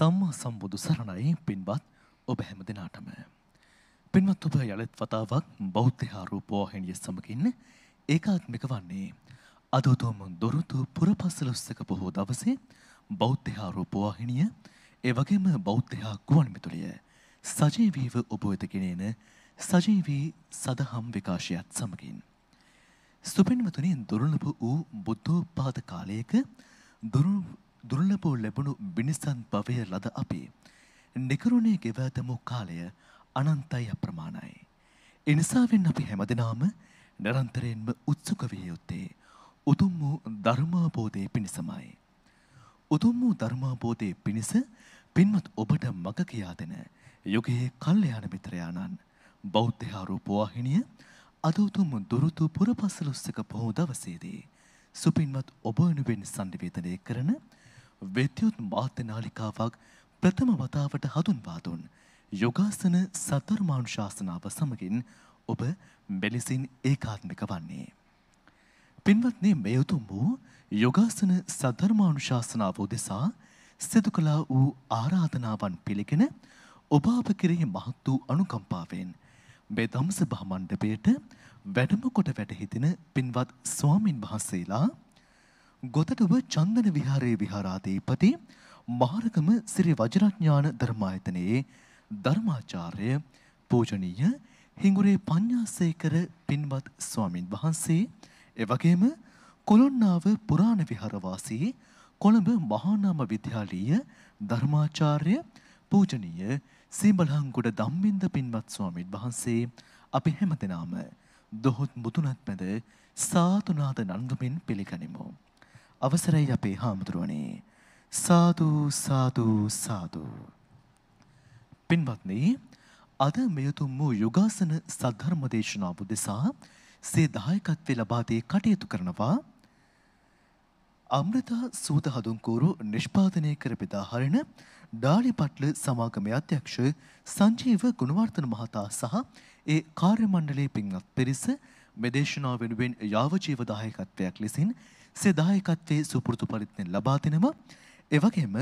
සම්මා සම්බුදු සරණයි පින්වත් ඔබ හැම දෙනාටම. පින්වත් ඔබ යළත් වතාවක් බෞද්ධ හාරූපවාහිනිය සමගින් ඒකාත්මික වන්නේ. අද උතුම් දොරතු පුරපසළොස්වක බොහෝ දවසේ බෞද්ධ හාරූපවාහිනිය ඒ වගේම බෞද්ධ ගුවන්විදුලිය සජීවීව ඔබ වෙත ගෙනෙන සජීවී සදහම් විකාශයත් සමගින්. සුපින්වතුනි දුර්ලභ වූ බුද්ධෝත්පාද කාලයක දුරු දුර්ලභව ලැබුණු බිනිසන් භවය ලද අපි නිකරුණේ ගෙවතමු කාලය අනන්තයි අප්‍රමාණයි. එනිසාවෙන් අපි හැමදෙනාම නිරන්තරයෙන්ම උත්සුක විය යුත්තේ උතුම් වූ ධර්මාබෝධයේ පිණිසමයි. උතුම් වූ ධර්මාබෝධයේ පිණිස පින්වත් ඔබට මඟ කියා දෙන යුගයේ කල්යාණ මිත්‍රයාණන් බෞද්ධ ආරූපවාහිනිය අද උතුම් දුරුතු පුරපසළොස්වක පොහොව දවසේදී සුපින්වත් ඔබ වෙනුවෙන් සම්නිවේදනය කරන විද්‍යුත් මාධ්‍යනාලිකාවක් ප්‍රථම වතාවට හඳුන්වා දුන් යෝගාසන සතරමානුශාසනාව සමගින් ඔබ මෙලෙසින් ඒකාත්මික වන්නේ. පින්වත්නි මේ උතුම් වූ යෝගාසන සතරමානුශාසනාව උදෙසා සිදු කළා වූ ආරාධනාවන් පිළිගෙන ඔබ අප කෙරෙහි මහත් වූ අනුකම්පාවෙන් මේ ධම්සභා මණ්ඩපයේට වැඩම කොට වැඩ හිටින පින්වත් ස්වාමින් වහන්සේලා ගොතටුව චන්දන විහාරයේ විහාරාධීපති මහරකම සිරි වජරඥාන ධර්මායතනයේ ධර්මාචාර්ය පූජනීය හිඟුරේ පඤ්ඤාසේකර පින්වත් ස්වාමින් වහන්සේ එවැගේම කොළොන්නාව පුරාණ විහාරවාසී කොළඹ මහානාම විද්‍යාලීය ධර්මාචාර්ය පූජනීය සීබලහංගොඩ ධම්මින්ද පින්වත් ස්වාමින් වහන්සේ අපි හැමදෙනාම දොහොත් මුතුනත් මැද සාතුනාද නන්දුමින් පිළිගනිමු. අවසරයි අපේ හාමුදුරුවනේ. සාදු සාදු සාදු. පින්වත්නි අද මෙයුතුම් වූ යුගාසන සද්ධර්ම දේශනාව දෙසා සේ දායකත්වය ලබා දී කටයුතු කරනවා අමෘතා සූත හඳුන්කෝරු නිෂ්පාදනය කර බෙදා හරින ඩාලිපට්ල සමාගමේ අධ්‍යක්ෂ සංජීව ගුණවර්ධන මහතා සහ ඒ කාර්ය මණ්ඩලයේ පින්වත් පිරිස මේ දේශනාව වෙනුවෙන් යාව ජීව දායකත්වයක් ලෙසින් සෙදායකත්වයේ සුපුරුදු පරිත්නෙන් ලබා දෙනම එවගේම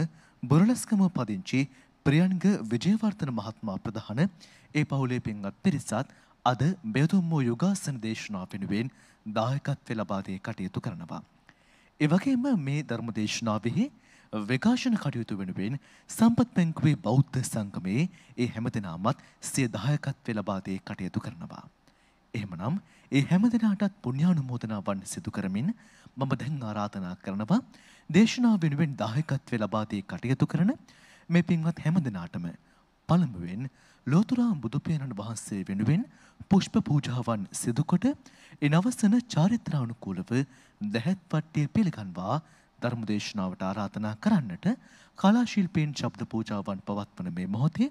බොරලස්කම පදිංචි ප්‍රියන්ග විජයවර්ධන මහත්මා ප්‍රධාන ඒ පවුලේ පින්වත් පිරිසත් අද බෙදුම් වූ යෝගාසන දේශනා වෙනුවෙන් දායකත්වය ලබා දී කටයුතු කරනවා. එවගේම මේ ධර්ම දේශනාවෙහි විකාශන කටයුතු වෙනුවෙන් සම්පත් බැංකුවේ බෞද්ධ සංගමයේ ඒ හැමදෙනාමත් සිය දායකත්වය ලබා දී කටයුතු කරනවා. එහෙමනම් ඒ හැම දෙනාටත් පුණ්‍යානුමෝදනා වන්න සිදු කරමින් මම දැන් ආරාධනා කරනවා දේශනාව වෙනුවෙන් දායකත්වය ලබා දී කටයුතු කරන මේ පින්වත් හැම දෙනාටම පළමුවෙන් ලෝතුරා බුදු පියාණන් වහන්සේ වෙනුවෙන් පුෂ්ප පූජාවන් සිදු කොට එනවසන චාරිත්‍රානුකූලව දැහැත් පට්ටිය පිළිගන්වා ධර්මදේශනාවට ආරාධනා කරන්නට කලාශිල්පීන් ශබ්ද පූජාවන් පවත්වන මේ මොහොතේ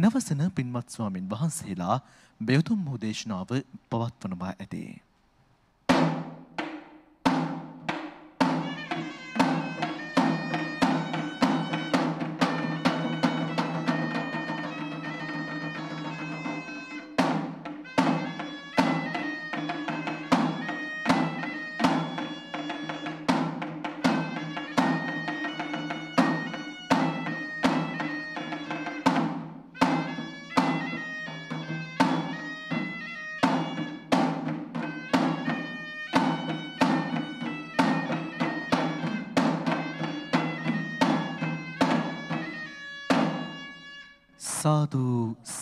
ඉනවසන පින්වත් ස්වාමින් වහන්සේලා බෙවතුම් මෝදේශනාව පවත්වනවා ඇතේ.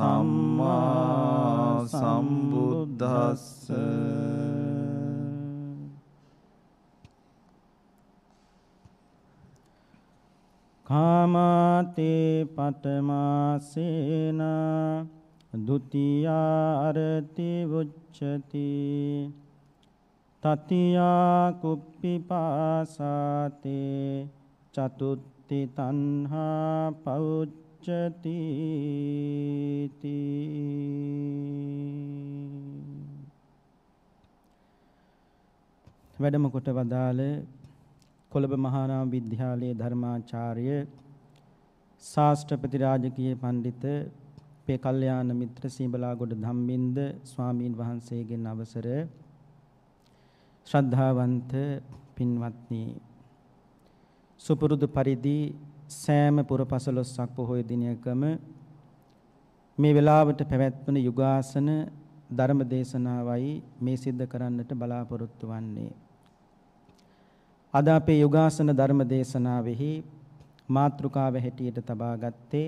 සම්මා සම්බුද්දස්ස කාමාතේ පඨමාසේන ဒ ුතියාරති වුච්ඡති තතියා කුප්පිපාසාතේ චතුත්ති තණ්හා පෞච්ච උච්චති වැඩම කොට වදාළ කොළඹ මහානාම විද්‍යාලයේ ධර්මාචාර්ය ශාස්ත්‍රපති රාජකීය පඬිත පේ කල්යාණ මිත්‍ර සීබලාගොඩ ධම්මින්ද ස්වාමීන් වහන්සේගෙන් අවසර ශ්‍රද්ධාවන්ත පින්වත්නි සුපුරුදු පරිදි සෑම පුර පසළොස්සක් පොහොය දිනයකම මේ වෙලාවට පැවැත්වෙන යුගාසන ධර්ම දේශනාවයි මේ සිද්ධ කරන්නට බලාපොරොත්තු වන්නේ. අද අපේ යුගාසන ධර්ම දේශනාවෙහි මාතෘකාව හැටියට තබා ගත්තේ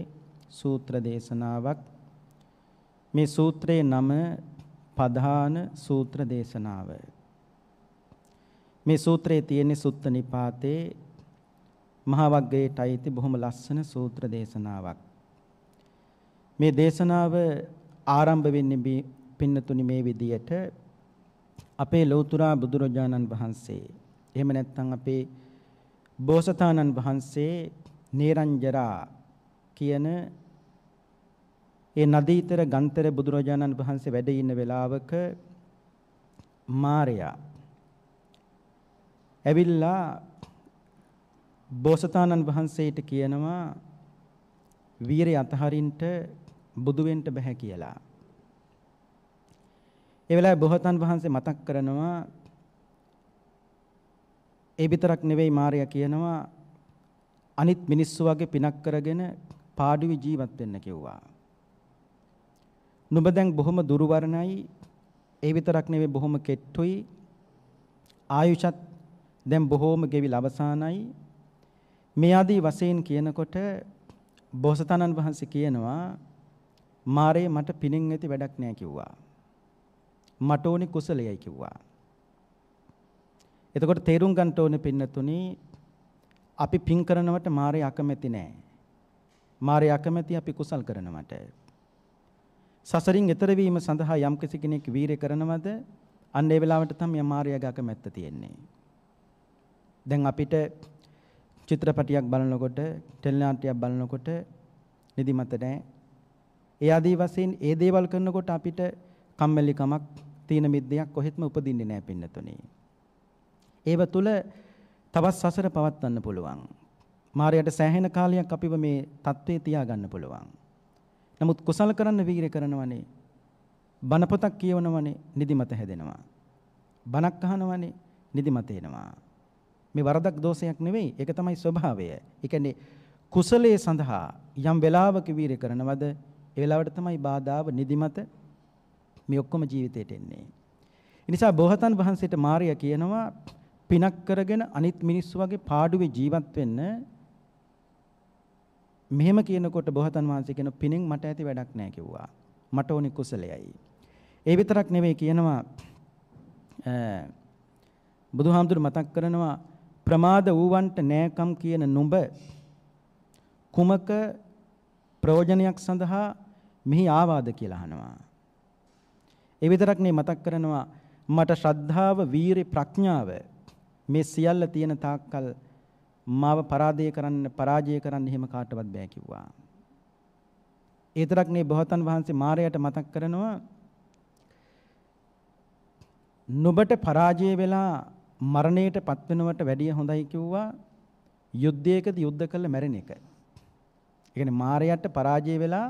සූත්‍ර දේශනාවක්. මේ සූත්‍රයේ නම පධාන සූත්‍ර දේශනාව. මේ සූත්‍රයේ තියෙන සුත්ත නිපාතේ මහවග්ගයේට අයිති බොහොම ලස්සන සූත්‍ර දේශනාවක්. මේ දේශනාව ආරම්භ වෙන්නේ පින්නතුනි මේ විදියට අපේ ලෞතුරා බුදුරජාණන් වහන්සේ එහෙම නැත්නම් අපේ බෝසතාණන් වහන්සේ නේරංජරා කියන ඒ නදීතර ගන්තර බුදුරජාණන් වහන්සේ වැඩ ඉන්න වෙලාවක මාරයා ඇවිල්ලා බෝසතාණන් වහන්සේට කියනවා වීරය අතහරින්ට බුදු වෙන්න බෑ කියලා. ඒ වෙලාවේ බෝසතාණන් වහන්සේ මතක් කරනවා ඒ විතරක් නෙවෙයි මාර්යා කියනවා අනිත් මිනිස්සු වගේ පිනක් කරගෙන පාඩුවේ ජීවත් වෙන්න කිව්වා. නුඹ දැන් බොහොම දුර්වර්ණයි. ඒ විතරක් නෙවෙයි බොහොම කෙට්ටුයි. ආයුෂත් දැන් බොහොම ගෙවිලා අවසానයි. මේ ආදී වශයෙන් කියනකොට බෝසතාණන් වහන්සේ කියනවා මාරේ මට පිණින් ඇති වැඩක් නෑ කිව්වා. මට ඕනි කුසලයයි කිව්වා. එතකොට තේරුම් ගන්න ඕනේ පින්නතුනි අපි පින් කරනවට මාරේ අකමැති නෑ. මාරේ අකමැති අපි කුසල් කරනවට. සසරින් එතර වීම සඳහා යම් කෙනෙක් වීරය කරනවද අන්න ඒ වෙලාවට තමයි මාරයාගේ අකමැත්ත තියෙන්නේ. දැන් අපිට චිත්‍රපටියක් බලනකොට ටෙලිනාට්‍යයක් බලනකොට නිදිමත නැහැ. ඒ ආදී වශයෙන් ඒ දේවල් කරනකොට අපිට කම්මැලිකමක් තීන මිද්දයක් කොහෙත්ම උපදින්නේ නැහැ පින්නතුනේ. ඒව තුල තවත් සසර පවත්වන්න පුළුවන්. මායයට සෑහෙන කාලයක් අපිව මේ தત્ත්වේ තියාගන්න පුළුවන්. නමුත් කුසල කරන්න වීරය කරනවනේ. බණ පොතක් කියවනවනේ නිදිමත හැදෙනවා. බණක් අහනවනේ නිදිමත එනවා. මේ වරදක් දෝෂයක් නෙවෙයි. ඒක තමයි ස්වභාවය. ඒ කියන්නේ කුසලයේ සඳහා යම් වෙලාවක වීරය කරනවද ඒ වෙලාවට තමයි බාධාව නිදිමත මේ ඔක්කොම ජීවිතයට එන්නේ. ඒ නිසා බෝසතන් වහන්සේට මාර්යා කියනවා පිනක් කරගෙන අනිත් මිනිස්සු වගේ පාඩුවේ ජීවත් වෙන්න මෙහෙම කියනකොට බෝසතන් වහන්සේ කියන පිනෙන් මට ඇති වැඩක් නැහැ කිව්වා. මට ඕනේ කුසලයයි. ඒ විතරක් නෙවෙයි කියනවා බුදුහාමුදුර මතක් කරනවා ප්‍රමාද වූවන්ට නෑකම් කියන නුඹ කුමක ප්‍රයෝජනයක් සඳහා මෙහි ආවාද කියලා අහනවා. ඒ විතරක් නේ මතක් කරනවා මට ශ්‍රද්ධාව, වීරිය, ප්‍රඥාව මේ සියල්ල තියෙන තාක්කල් මාව පරාදේ කරන්න, පරාජය කරන්න එහෙම කාටවත් බෑ කිව්වා. ඒ විතරක් නේ බෝසතන් වහන්සේ මාරයට මතක් කරනවා නුඹට පරාජය වෙලා මරණයට පත්වෙනවට වැඩිය හොඳයි කිව්වා යුද්ධයකදී යුද්ධ කළ මැරෙන එක. ඒ කියන්නේ මාරයට පරාජය වෙලා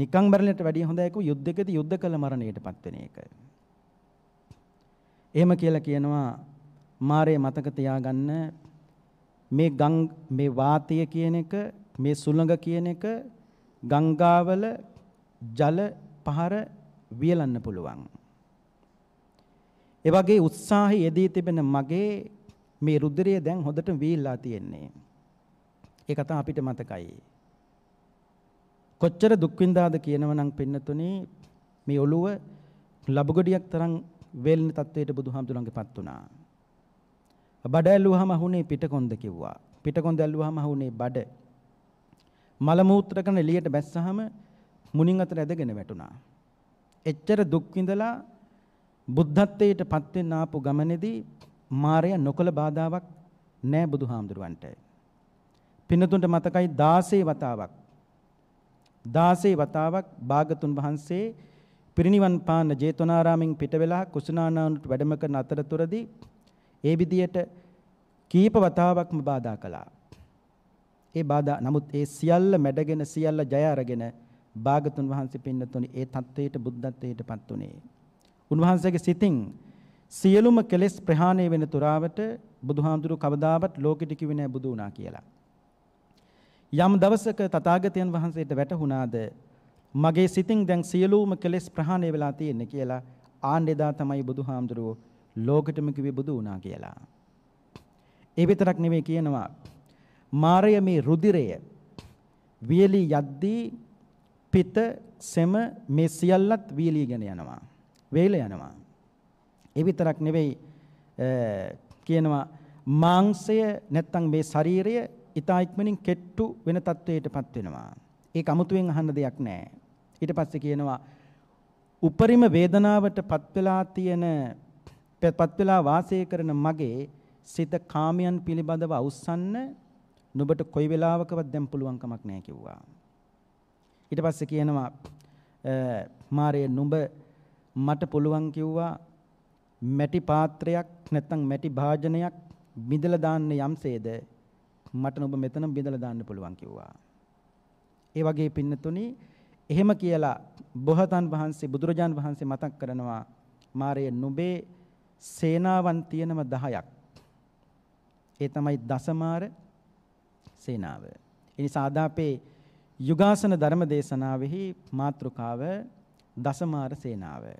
නිකං මැරෙන්නට වැඩිය හොඳයි කිව්වා යුද්ධයකදී යුද්ධ කළ මරණයට පත්වෙන එක. එහෙම කියලා කියනවා මාරේ මතක තියාගන්න මේ ගං මේ වාතය කියන එක මේ සුළඟ කියන එක ගංගාවල ජල පහර වියලන්න පුළුවන්. ඒ වගේ උත්සාහය යෙදී තිබෙන මගේ මේ රුධිරය දැන් හොඳට වීලා තියෙන්නේ. ඒක තමයි අපිට මතකයි. කොච්චර දුක් විඳාද කියනවනම් පින්නතුනේ මේ ඔළුව ලබගොඩියක් තරම් වේලෙන තත්වයට බුදුහාමුදුරන්ගේපත් වුණා. බඩ ඇල්ලුවාම අහුනේ පිටකොන්ද කිව්වා. පිටකොන්ද ඇල්ලුවාම අහුනේ බඩ. මල මූත්‍ර කරන එළියට බැස්සහම මුණින් අතර ඇදගෙන වැටුණා. එච්චර දුක් විඳලා බුද්ධත්වයට පත් වෙන්න ආපු ගමනේදී මාරය නොකල බාධාවක් නෑ බුදුහාමුදුරුවන්ට. පින්නතුන්ට මතකයි 16 වතාවක් 16 වතාවක් භාගතුන් වහන්සේ පිරිණිවන් පාන්න ජේතවනාරාමෙන් පිට වෙලා කුසිනානානුට වැඩම කරන අතරතුරදී ඒ විදියට කීප වතාවක්ම බාධා කළා. ඒ බාධා නමුත් ඒ සියල්ල මැඩගෙන සියල්ල ජය අරගෙන භාගතුන් වහන්සේ පින්නතුනි ඒ தത്വයට බුද්ධත්වයටපත් උනේ. උන්වහන්සේගේ සිතින් සියලුම කෙලෙස් ප්‍රහාණය වෙන තුරාවට බුදුහාමුදුරු කවදාවත් ලෝකෙට කිවි නෑ බුදු වුණා කියලා. යම් දවසක තථාගතයන් වහන්සේට වැටහුණාද මගේ සිතින් දැන් සියලුම කෙලෙස් ප්‍රහාණය වෙලා තියෙන්නේ කියලා ආන් එදා තමයි බුදුහාමුදුරුව ලෝකෙටම කිවි බුදු වුණා කියලා. ඒ විතරක් නෙමෙයි කියනවා මාරය මේ රුධිරය වියලි යද්දී පිත සෙම මේ සියල්ලත් වියලීගෙන යනවා. වේල යනවා. ඒ විතරක් නෙවෙයි කියනවා මාංශය නැත්තම් මේ ශරීරය ඊතා ඉක්මනින් කෙට්ටු වෙන තත්වයකටපත් වෙනවා. ඒක 아무තුවෙන් අහන්න දෙයක් නෑ. ඊට පස්සේ කියනවා උපරිම වේදනාවටපත් වෙලා තියෙන පත් වෙලා වාසය කරන මගේ සිත කාමයන් පිළිබඳව අවසන්න නුඹට කොයි වෙලාවකවත් දැන් පුළුවන් කමක් නැහැ කිව්වා. ඊට පස්සේ කියනවා මාරේ නුඹ මට පුළුවන් කිව්වා මැටි පාත්‍රයක් නැත්නම් මැටි භාජනයක් බිඳලා දාන්න යම්සේද මට ඔබ මෙතන බිඳලා දාන්න පුළුවන් කිව්වා. ඒ වගේ පින්නතුනි එහෙම කියලා බොහතන් වහන්සේ බුදුරජාන් වහන්සේ මතක් කරනවා මාරයේ නුඹේ සේනාවන් තියෙනම 10ක්. ඒ තමයි දසමාර සේනාව. ඒ නිසා අද අපේ යුගාසන ධර්ම දේශනාවෙහි මාතෘකාව දසමාර සේනාවයි.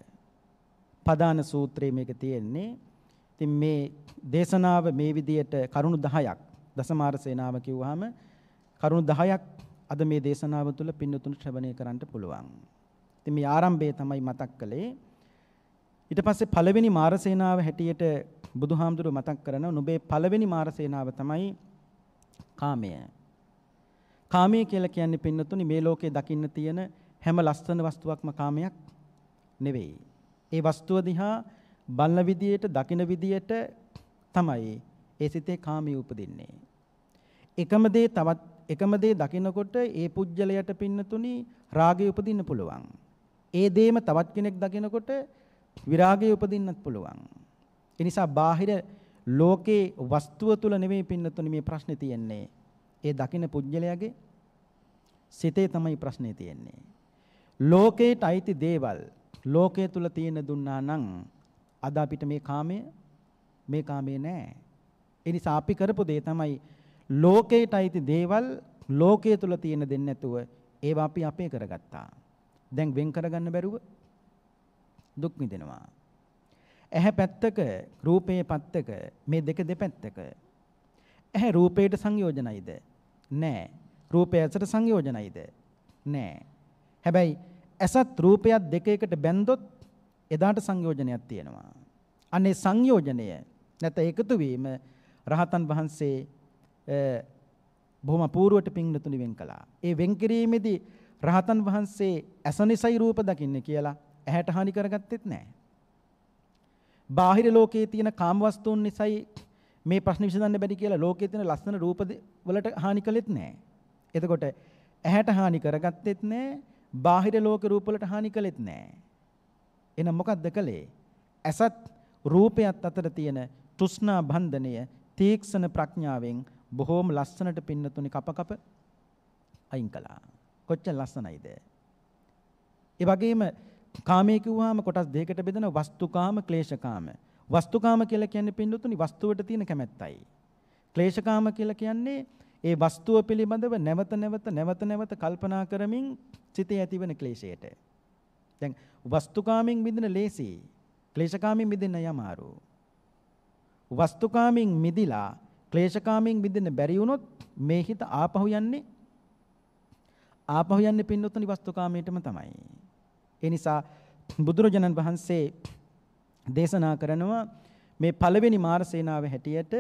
පදාන සූත්‍රයේ මේක තියෙන්නේ. ඉතින් මේ දේශනාව මේ විදියට කරුණු 10ක් දසමාර සේනාව කිව්වහම කරුණු 10ක් අද මේ දේශනාව තුළ පින්නතුන් ශ්‍රවණය කරන්න පුළුවන්. ඉතින් මේ ආරම්භය තමයි මතක් කළේ. ඊට පස්සේ පළවෙනි මාර සේනාව හැටියට බුදුහාමුදුරුව මතක් කරන නුඹේ පළවෙනි මාර සේනාව තමයි කාමය. කාමය කියලා කියන්නේ පින්නතුනි මේ ලෝකේ දකින්න තියෙන හැම ලස්සන වස්තුවක්ම කාමයක් නෙවෙයි. ඒ වස්තුව දිහා බලන විදියට දකින විදියට තමයි ඒ සිතේ කාමී උපදින්නේ. එකම දේ තවත් එකම දේ දකිනකොට ඒ පුජ්‍යලයට පින්නතුණි රාගය උපදින්න පුළුවන්. ඒ දේම තවත් කෙනෙක් දකිනකොට විරාගය උපදින්නත් පුළුවන්. ඒ නිසා බාහිර ලෝකේ වස්තුව තුල නෙමෙයි පින්නතුණි මේ ප්‍රශ්නේ තියෙන්නේ. ඒ දකින පුජ්‍යලයාගේ සිතේ තමයි ප්‍රශ්නේ තියෙන්නේ. ලෝකේට අයිති දේවල් ලෝකයේ තුල තියෙන දුන්නා නම් අද අපිට මේ කාමය මේ කාමේ නෑ. ඒ නිසා අපි කරපු දේ තමයි ලෝකයට අයිති දේවල් ලෝකයේ තුල තියෙන දෙන්නේ නැතුව ඒවා අපි අපේ කරගත්තා. දැන් වෙන් කරගන්න බැරුව දුක් විඳිනවා. ඇහැ පැත්තක රූපයේ පැත්තක මේ දෙක දෙපැත්තක ඇහැ රූපයට සංයෝජනයිද? නෑ. රූපය ඇසට සංයෝජනයිද? නෑ. හැබැයි ඇසත් රූපයත් දෙක එකට බැන්දොත් එදාට සංයෝජනයක් තියෙනවා. අනේ සංයෝජනය නැත එකතු වීම රහතන් වහන්සේ බොහොම පූර්වට පිංනතුනි වෙන් කළා. ඒ වෙන් කිරීමේදී රහතන් වහන්සේ ඇස නිසයි රූප දකින්නේ කියලා ඇහැට හානි කරගත්තෙත් නැහැ. බාහිර ලෝකයේ තියෙන කාමවස්තුන් නිසයි මේ ප්‍රශ්න විසඳන්න බැරි කියලා ලෝකයේ තියෙන ලස්සන රූප වලට හානි කළෙත් නැහැ. එතකොට ඇහැට හානි කරගත්තෙත් නැහැ බාහිර ලෝක රූපවලට හානි කළෙත් නැහැ. එහෙනම් මොකද්ද කළේ? ඇසත් රූපයත් අතර තියෙන තෘෂ්ණා බන්ධනය තීක්ෂණ ප්‍රඥාවෙන් බොහෝම ලස්සනට පින්නතුනි කප කප අයින් කළා. කොච්චර ලස්සනයිද? ඒ වගේම කාමයේ කිව්වහම කොටස් දෙකකට බෙදෙන වස්තුකාම ක්ලේශකාම. වස්තුකාම කියලා කියන්නේ පින්නතුනි වස්තුවට තියෙන කැමැත්තයි. ක්ලේශකාම කියලා කියන්නේ ඒ වස්තුව පිළිබඳව නැවත නැවත නැවත නැවත කල්පනා කරමින් සිතේ ඇතිවන ක්ලේශයට. දැන් වස්තුකාමින් මිදෙන ලේසි. ක්ලේශකාමින් මිදෙන්න යමාරු. වස්තුකාමින් මිදිලා ක්ලේශකාමින් මිදෙන්න බැරි වුණොත් මේ හිත ආපහු යන්නේ ආපහු යන්නේ පින්නොත්නි වස්තුකාමයටම තමයි. ඒ නිසා බුදුරජාණන් වහන්සේ දේශනා කරනවා මේ පළවෙනි මාර්සේනාව හැටියට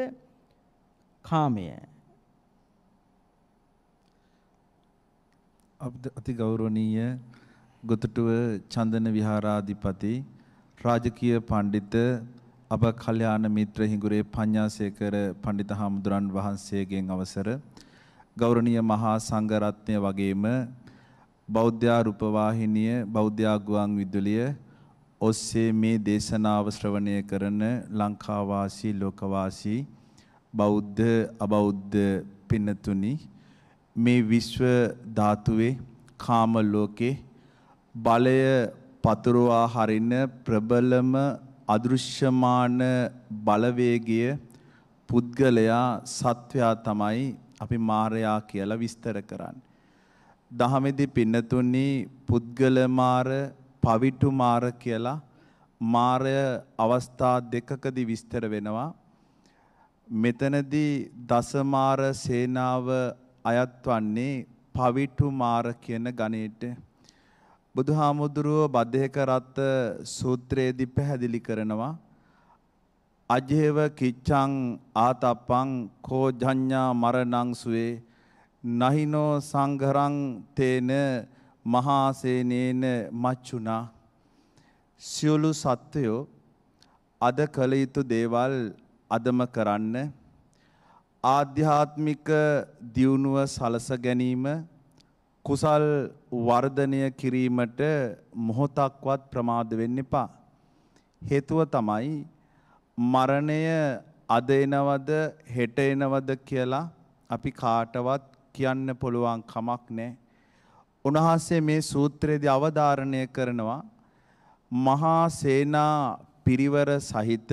කාමය අති ගෞරවනීය ගොතටුව චන්දන විහාරාධිපති රාජකීය පඬිත අප කල්යාණ මිත්‍ර හිඟුරේ පඤ්ඤාසේකර පඬිත හාමුදුරන් වහන්සේගෙන් අවසර ගෞරවනීය මහා සංඝ රත්නය වගේම බෞද්ධ රූප වාහිනිය බෞද්ධ ගුවන් විදුලිය ඔස්සේ මේ දේශනාව ශ්‍රවණය කරන ලංකා වාසී ලෝක වාසී බෞද්ධ අබෞද්ධ පින්නතුනි මේ විශ්ව ධාතුවේ කාම ලෝකේ බලය පතුරවා හරින ප්‍රබලම අදෘශ්‍යමාන බලවේගය පුද්ගලයා සත්වයා තමයි අපි මාරයා කියලා විස්තර කරන්නේ. දහමෙදි පින්නතුනි පුද්ගල මාර, පවිටු මාර කියලා මාරය අවස්ථා දෙකකදී විස්තර වෙනවා. මෙතනදී දසමාර සේනාව අයත් වන්නේ පවිටු මාර කියන ගණයට. බුදුහාමුදුරුව බද්දේක රත් සූත්‍රයේදී පැහැදිලි කරනවා අජේව කිච්ඡං ආතප්පං කෝ ජඤ්ඤා මරණං සුවේ නහිනෝ සංඝරං තේන මහාසේනේන මච්චුනා සියලු සත්වයෝ අද කළ යුතු දේවල් අදම කරන්න ආධ්‍යාත්මික දියුණුව සලස ගැනීම කුසල් වර්ධනය කිරීමට මොහොතක්වත් ප්‍රමාද වෙන්න එපා. හේතුව තමයි මරණය අද එනවද හෙට එනවද කියලා අපි කාටවත් කියන්න පුළුවන් කමක් නැහැ. උන්වහන්සේ මේ සූත්‍රයේදී අවධාරණය කරනවා මහා සේනා පිරිවර සහිත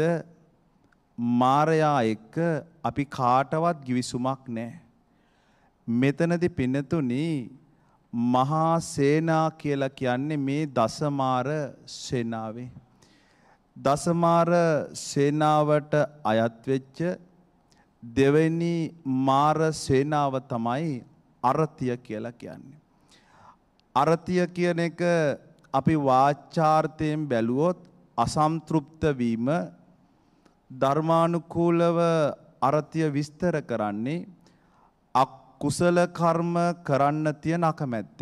මාරයා එක්ක අපි කාටවත් ගිවිසුමක් නැහැ. මෙතනදී පින්නතුනි මහා සේනා කියලා කියන්නේ මේ දසමාර සේනාවේ. දසමාර සේනාවට අයත් වෙච්ච දෙවෙනි මාර සේනාව තමයි අරතිය කියලා කියන්නේ. අරතිය කියන එක අපි වාචාර්ථයෙන් බැලුවොත් අසම්තෘප්ත වීම ධර්මානුකූලව අර්ථය විස්තර කරන්නේ අකුසල කර්ම කරන්න තියෙන අකමැත්ත.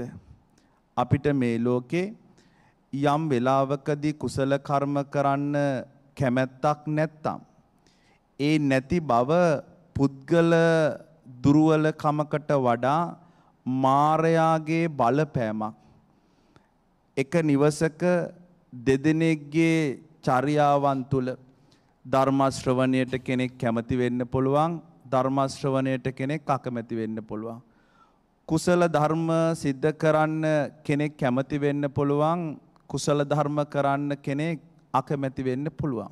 අපිට මේ ලෝකේ යම් වෙලාවකදී කුසල කර්ම කරන්න කැමැත්තක් නැත්තම් ඒ නැති බව පුද්ගල දුර්වල කමකට වඩා මාරයාගේ බලපෑමක් එක නිවසක දෙදෙනෙක්ගේ චර්යාවන් තුළ ධර්මාශ්‍රවණයට කෙනෙක් කැමති වෙන්න පුළුවන් ධර්මාශ්‍රවණයට කෙනෙක් අකමැති වෙන්න පුළුවන්. කුසල ධර්ම සිද්ධ කරන්න කෙනෙක් කැමති වෙන්න පුළුවන් කුසල ධර්ම කරන්න කෙනෙක් අකමැති වෙන්න පුළුවන්.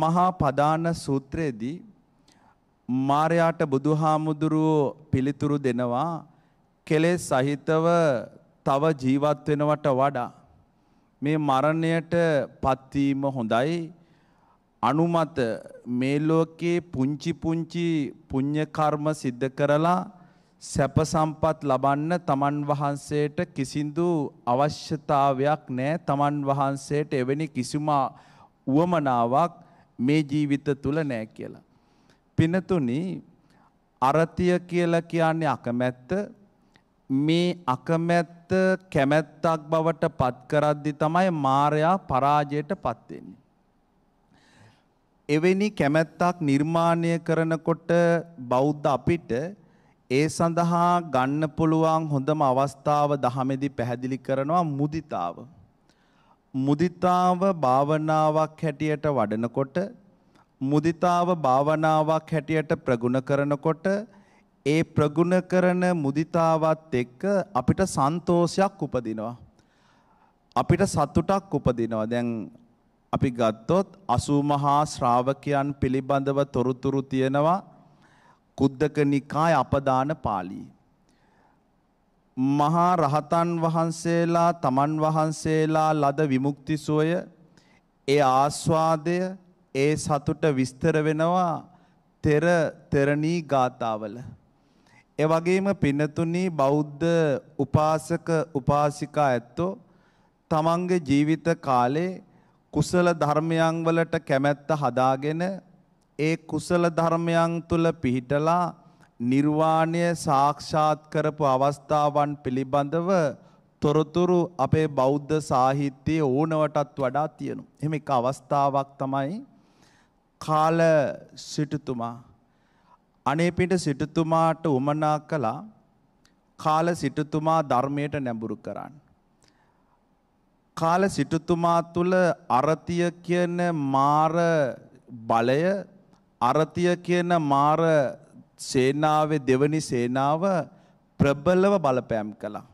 මහා පදාන සූත්‍රයේදී මාරයාට බුදුහාමුදුරුවෝ පිළිතුරු දෙනවා කෙලෙස් සහිතව තව ජීවත් වෙනවට වඩා මේ මරණයට පත්වීම හොඳයි අනුමත මේ ලෝකේ පුංචි පුංචි පුණ්‍ය කර්ම සිද්ධ කරලා සැප සම්පත් ලබන්න තමන් වහන්සේට කිසිඳු අවශ්‍යතාවයක් නැහැ තමන් වහන්සේට එවැනි කිසිම උවමනාවක් මේ ජීවිත තුල නැහැ කියලා. පිනතුනි අරතිය කියලා කියන්නේ අකමැත්ත මේ අකමැත්ත කැමැත්තක් බවට පත් කරද්දි තමයි මායයා පරාජයට පත් වෙන්නේ. එවැනි කැමැත්තක් නිර්මාණය කරනකොට බෞද්ධ අපිට ඒ සඳහා ගන්න පුළුවන් හොඳම අවස්ථාව දහමෙදි පැහැදිලි කරනවා මුදිතාව. මුදිතාව භාවනාවක් හැටියට වඩනකොට මුදිතාව භාවනාවක් හැටියට ප්‍රගුණ කරනකොට ඒ ප්‍රගුණ කරන මුදිතාවත් එක්ක අපිට සන්තෝෂයක් උපදිනවා. අපිට සතුටක් උපදිනවා. දැන් අපි ගත්තොත් 80 මහා ශ්‍රාවකයන් පිළිබඳව තොරතුරු තියෙනවා කුද්දක නිකාය අපදාන පාළි. මහා රහතන් වහන්සේලා තමන් වහන්සේලා ලද විමුක්ති සෝය ඒ ආස්වාදය ඒ සතුට විස්තර වෙනවා තෙර තෙරණී ගාතාවල. ඒ වගේම පින්නතුනි බෞද්ධ උපාසක උපාසිකා ඇත්තෝ තමන්ගේ ජීවිත කාලේ කුසල ධර්මයන් වලට කැමැත්ත හදාගෙන ඒ කුසල ධර්මයන් තුල පිහිටලා නිර්වාණය සාක්ෂාත් කරපු අවස්ථාවන් පිළිබඳව තොරතුරු අපේ බෞද්ධ සාහිත්‍යයේ ඕනවටත් වඩා තියෙනවා. එහෙම එක අවස්ථාවක් තමයි කාල සිටුතුමා අනේ පිට සිටුතුමාට උමනා කළා කාල සිටුතුමා ධර්මයට නැඹුරු කරන්න. කාල සිටුතුමා තුළ අරතිය කියන මාර බලය අරතිය කියන මාර සේනාවේ දෙවනි සේනාව ප්‍රබලව බලපෑම් කළා.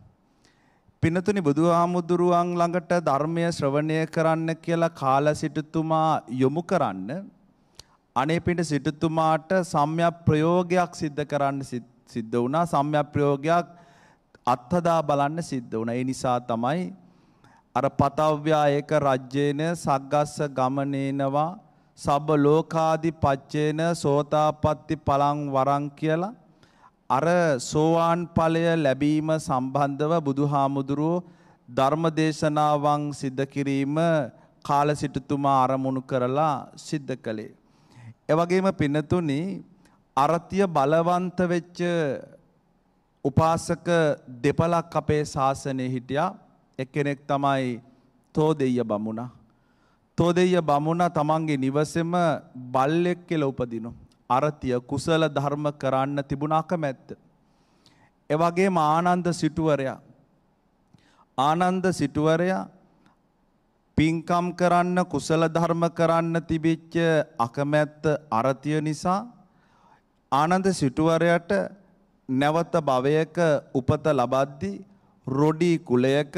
පිනතුනි බුදුහාමුදුරුවන් ළඟට ධර්මය ශ්‍රවණය කරන්න කියලා කාල සිටුතුමා යොමු කරන්න අනේ පිට සිටුතුමාට සම්‍යක් ප්‍රයෝගයක් සිද්ධ කරන්න සිද්ධ වුණා සම්‍යක් ප්‍රයෝගයක් අත්හදා බලන්න සිද්ධ වුණා. ඒ නිසා තමයි අර පතව්‍යා ඒක රජ්‍යේන සග්ගස්ස ගමනේනවා සබ්බ ලෝකාදි පච්චේන සෝතාපට්ටි පලං වරං කියලා අර සෝවාන් ඵලය ලැබීම සම්බන්ධව බුදුහාමුදුරුව ධර්මදේශනාවන් සිද්ධ කිරීම කාලසිටුතුමා අරමුණු කරලා සිද්ධ කළේ. ඒ වගේම පින්නතුනි අරතිය බලවන්ත වෙච්ච උපාසක දෙපලක් අපේ ශාසනයේ හිටියා එක්කෙනෙක් තමයි තෝදෙය බමුණා. තෝදෙය බමුණා තමන්ගේ නිවසේම බල්ලෙක් කියලා උපදිනු. අරතිය කුසල ධර්ම කරන්න තිබුණ අකමැත්ත. ඒ වගේම ආනන්ද සිටුවරයා ආනන්ද සිටුවරයා පින්කම් කරන්න කුසල ධර්ම කරන්න තිබිච්ච අකමැත්ත අරතිය නිසා ආනන්ද සිටුවරයට නැවත භවයක උපත ලබද්දී රොඩි කුලයක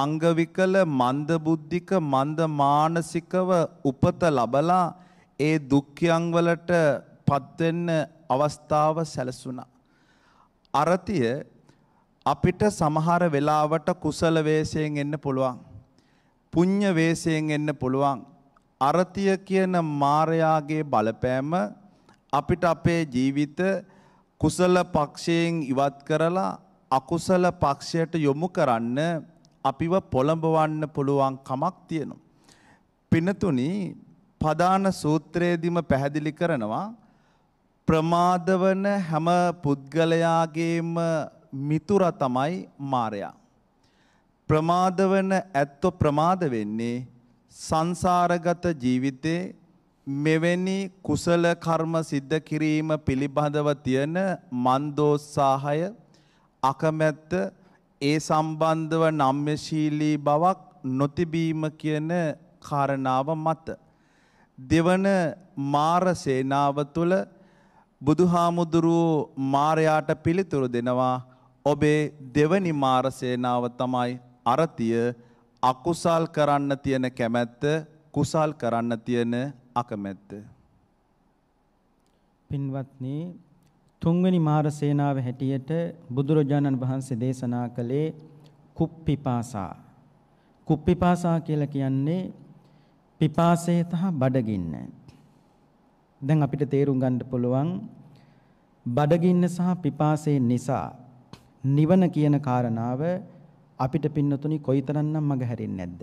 අංගවිකල මන්දබුද්ධික මන්ද මානසිකව උපත ලබලා ඒ දුක්ඛයන් වලට පත්වෙන්න අවස්ථාව සැලසුණා. අරතිය අපිට සමහර වෙලාවට කුසල වේසයෙන් එන්න පුළුවන්. පුඤ්ඤ වේසයෙන් එන්න පුළුවන්. අරතිය කියන මායාගේ බලපෑම අපිට අපේ ජීවිත කුසල පක්ෂයෙන් ඉවත් කරලා අකුසල පක්ෂයට යොමු කරන්න අපිව පොළඹවන්න පුළුවන් කමක් තියෙනවා. පිනතුනි පදාන සූත්‍රයේදීම පැහැදිලි කරනවා ප්‍රමාදවන හැම පුද්ගලයාගේම මිතුර තමයි මාරයා. ප්‍රමාදවන ඇත්ත ප්‍රමාද වෙන්නේ සංසාරගත ජීවිතේ මෙවැනි කුසල කර්ම සිද්ධ කිරීම පිළිබඳව තියෙන මන්දෝත්සාහය අකමැත්ත ඒ සම්බන්ධව නම්්‍යශීලී බවක් නොතිබීම කියන කාරණාව මත. දෙවන මාර සේනාව තුළ බුදුහාමුදුරුවෝ මාරයාට පිළිතුරු දෙනවා ඔබේ දෙවනි මාරසේනාව තමයි අරතිය අකුසල් කරන්න තියෙන කැමැත්ත කුසල් කරන්න තියෙන අකමැත්ත. පින්වත්නී තුන්වෙනි මාර සේනාව හැටියට බුදුරජාණන් වහන්සේ දේශනා කළේ කුප්පිපාසා. කුප්පිපාසා කියලා කියන්නේ පිපාසය තහ බඩගින්න. දැන් අපිට තේරුම් ගන්න පුළුවන් බඩගින්න සහ පිපාසය නිසා නිවන කියන කාරණාව අපිට පින්නතුනි කොයිතරම්නම් මග හැරෙන්නේ නැද්ද?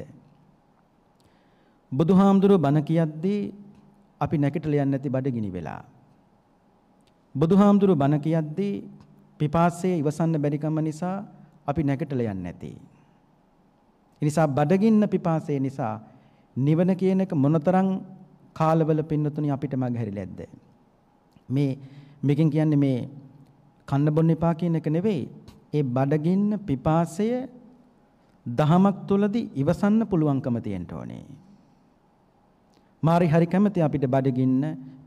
බුදුහාමුදුරුව බණ කියද්දී අපි නැකිටලා යන්නේ නැති බඩගිනි වෙලා. බුදුහාමුදුරු බණ කියද්දී පිපාසය ඉවසන්න බැරිකම නිසා අපි නැගිටලා යන්නේ නැති. ඒ නිසා බඩගින්න පිපාසය නිසා නිවන කියන එක මොනතරම් කාලවල පින්නතුණි අපිට මගහැරිලා ඇද්ද? මේ මේකෙන් කියන්නේ මේ කන්න බොන්න එපා කියන එක නෙවෙයි. ඒ බඩගින්න පිපාසය දහමක් තුලදී ඉවසන්න පුළුවන්කම තියෙන්න ඕනේ. මාරි හරි කැමති අපිට බඩගින්න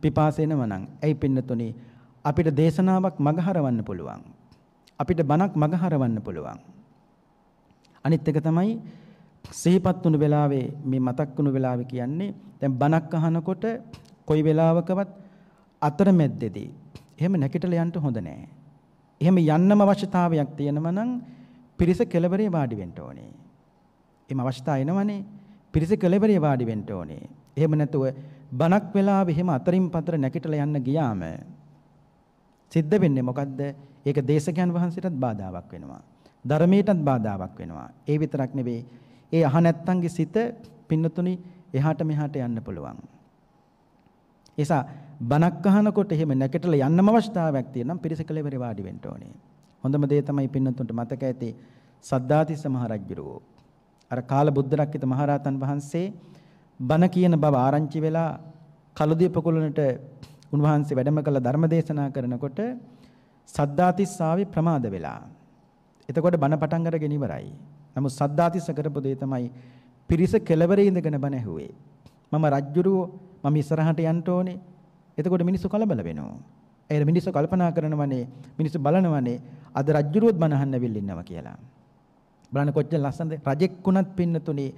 පිපාසෙනව නම් ඇයි පින්නතුනේ අපිට දේශනාවක් මගහරවන්න පුළුවන්. අපිට බණක් මගහරවන්න පුළුවන්. අනිත් එක තමයි සිහිපත් වුණු වෙලාවේ මේ මතක් වුණු වෙලාවේ කියන්නේ දැන් බණක් අහනකොට කොයි වෙලාවකවත් අතරමැද්දේදී එහෙම නැකිටලා යන්න හොඳ නෑ. එහෙම යන්නම අවශ්‍යතාවයක් තියෙනවා නම් පිරිස කෙළවරේ වාඩි වෙන්න ඕනේ. එම අවස්ථාව එනවනේ පිරිස කෙළවරේ වාඩි වෙන්න ඕනේ. එහෙම නැතුව බණක් වෙලාවේ එහෙම අතරින් පතර නැකිටලා යන්න ගියාම සිද්ධ වෙන්නේ මොකද්ද? ඒක දේශකයන් වහන්සේටත් බාධාවක් වෙනවා. ධර්මයටත් බාධාවක් වෙනවා. ඒ විතරක් නෙවෙයි. ඒ අහ නැත්තන්ගේ සිත පින්නතුනි එහාට මෙහාට යන්න පුළුවන්. එසා බණක් අහනකොට එහෙම නැකටලා යන්නම අවස්ථාවක් තියෙනම් පිරිසකලෙවරේ වාඩි වෙන්න ඕනේ. හොඳම දේ තමයි පින්නතුන්ට මතක ඇති සද්ධාතිස්ස මහරජුරෝ. අර කාලබුද්ධරක්කිත මහරහතන් වහන්සේ බණ කියන බව ආරංචි වෙලා කලුදිය පොකුලනට උන්වහන්සේ වැඩම කළ ධර්ම දේශනා කරනකොට සද්දාතිස්සාවේ ප්‍රමාද වෙලා. එතකොට බණ පටන් අරගෙන ඉවරයි. නමුත් සද්දාතිස්ස කරපු දේ තමයි පිරිස කෙළවරේ ඉඳගෙන බණ ඇහුවේ. මම රජ්ජුරුව මම ඉස්සරහට යන්න ඕනේ. එතකොට මිනිස්සු කලබල වෙනවා. ඒ මිනිස්සු කල්පනා කරනවනේ මිනිස්සු බලනවනේ අද රජ්ජුරුවත් බණ අහන්න වෙල් ඉන්නවා කියලා. බලන්න කොච්චර ලස්සනද රජෙක් වුණත් පින්නතුනේ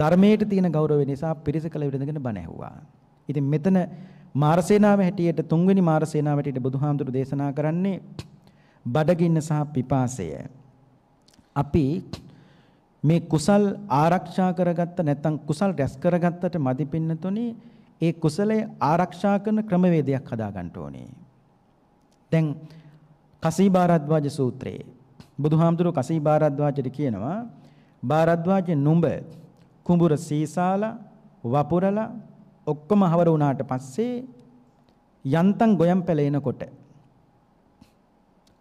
ධර්මයට තියෙන ගෞරවය නිසා පිරිස කල විරඳගෙන බණ ඇහුවා. ඉතින් මෙතන මාරසේනාව හැටියට තුන්වෙනි මාරසේනාව හැටියට බුදුහාමුදුරු දේශනා කරන්නේ බඩගින්න සහ පිපාසය. අපි මේ කුසල් ආරක්ෂා කරගත්ත නැත්නම් කුසල් රැස් කරගත්තට මදි පින්නතුනේ ඒ කුසලය ආරක්ෂා කරන ක්‍රමවේදයක් හදාගන්න ඕනේ. දැන් කසීබාරද්වාජ සූත්‍රයේ බුදුහාමුදුරු කසීබාරද්වාජට කියනවා බාරද්වාජ නුඹ කුඹුර සීසාලා වපුරලා ඔක්කොම හවර වුණාට පස්සේ යන්තම් ගොයම් පැලෙනකොට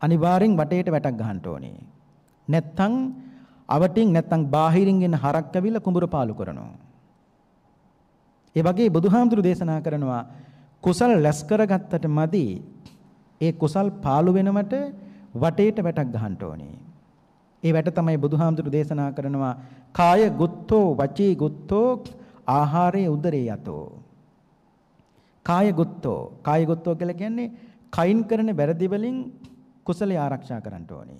අනිවාර්යෙන් වටේට වැටක් ගහන්න ඕනේ. නැත්තම් අවටින් නැත්තම් බාහිරින් එන හරක් කැවිලා කුඹුර පාලු කරනවා. ඒ වගේ බුදුහාමුදුරු දේශනා කරනවා කුසල් ලැස් කරගත්තට මදි ඒ කුසල් පාලු වෙනවට වටේට වැටක් ගහන්න ඕනේ. ඒ වැට තමයි බුදුහාමුදුරු දේශනා කරනවා කාය ගුත්තෝ වචී ගුත්තෝ ආහාරයේ උදරේ යතෝ කායගුත්තෝ කායගුත්තෝ කියලා කියන්නේ කයින් කරන වැරදි වලින් කුසලයේ ආරක්ෂා කරන්න ඕනේ.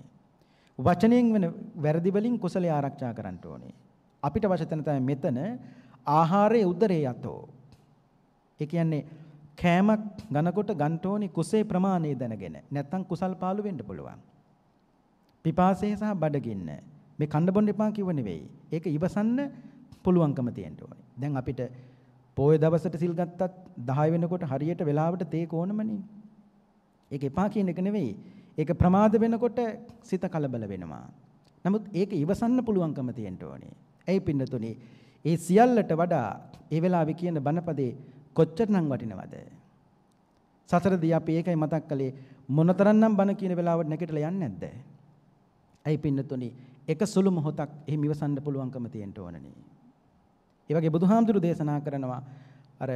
වචනයෙන් වෙන වැරදි වලින් කුසලයේ ආරක්ෂා කරන්න ඕනේ. අපිට වචන තමයි මෙතන ආහාරයේ උදරේ යතෝ. ඒ කියන්නේ කෑමක් ගනකොට ගන්න ඕනේ කුසේ ප්‍රමාණය දැනගෙන. නැත්තම් කුසල් පාළු වෙන්න පුළුවන්. පිපාසය සහ බඩගින්න. මේ කන්න බොන්න එපා කිව්ව නෙවෙයි. ඒක ඉවසන්න පුළුවන්කම තියෙන්න ඕනේ. දැන් අපිට පොය දවසට සිල් ගත්තත් 10 වෙනකොට හරියට වෙලාවට තේක ඕනමනේ. ඒක එපා කියන එක නෙවෙයි. ඒක ප්‍රමාද වෙනකොට සිත කලබල වෙනවා. නමුත් ඒක ඉවසන්න පුළුවන්කම තියෙන්න ඕනේ. ඇයි පින්නතුනේ? ඒ සියල්ලට වඩා ඒ වෙලාවේ කියන බණපදේ කොච්චරනම් වටිනවද? සතරදී අපි ඒකයි මතක් කළේ මොනතරම්නම් බණ කියන වෙලාවට නැගිටලා යන්නේ නැද්ද? ඇයි පින්නතුනේ? එක සුළු මොහොතක් එහෙම ඉවසන්න පුළුවන්කම තියෙන්න ඕනනේ. ඒ වගේ බුදුහාමුදුරු දේශනා කරනවා අර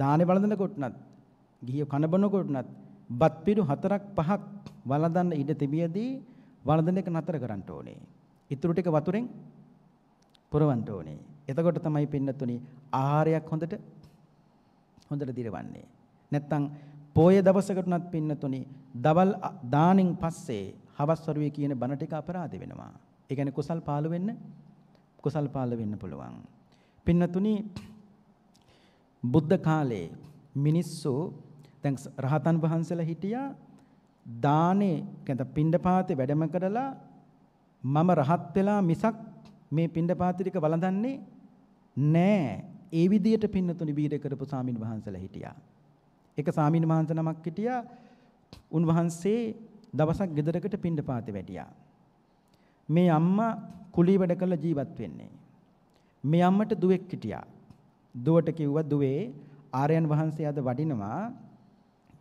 දානේ වළඳනකොටනත් ගිහිය කනබනකොටනත් බත් පිරු හතරක් පහක් වළඳන්න ඉඩ තිබියදී වළඳන එක නතර කරන්න ඕනේ. ඉතුරු ටික වතුරෙන් පුරවන්න ඕනේ. එතකොට තමයි පින්නතුනි ආහාරයක් හොඳට හොඳට දිරවන්නේ. නැත්තම් පෝය දවසකටුණත් පින්නතුනි දවල් දානින් පස්සේ හවස් වරුවේ කියන බණ ටික අපරාධ වෙනවා. ඒ කියන්නේ කුසල් පාළු වෙන්න කුසල් පාල වෙන්න පුළුවන්. පින්නතුනි බුද්ධ කාලේ මිනිස්සු දැන් රහතන් වහන්සේලා හිටියා දානේ කියන පින්ඩපාතේ වැඩම කරලා මම රහත් වෙලා මිසක් මේ පින්ඩපාතේ ටික වළඳන්නේ නෑ. ඒ විදියට පින්නතුනි බීඩ කරපු සාමින් වහන්සේලා හිටියා. එක සාමින් වහන්සේ නමක් හිටියා. උන්වහන්සේ දවසක් ගෙදරකට පින්ඩපාතේ වැටියා. මේ අම්මා කුලී වැඩ කරලා ජීවත් වෙන්නේ. මේ අම්මට දුවෙක් හිටියා. දුවට කිව්වා දුවේ ආර්යයන් වහන්සේ අද වඩිනවා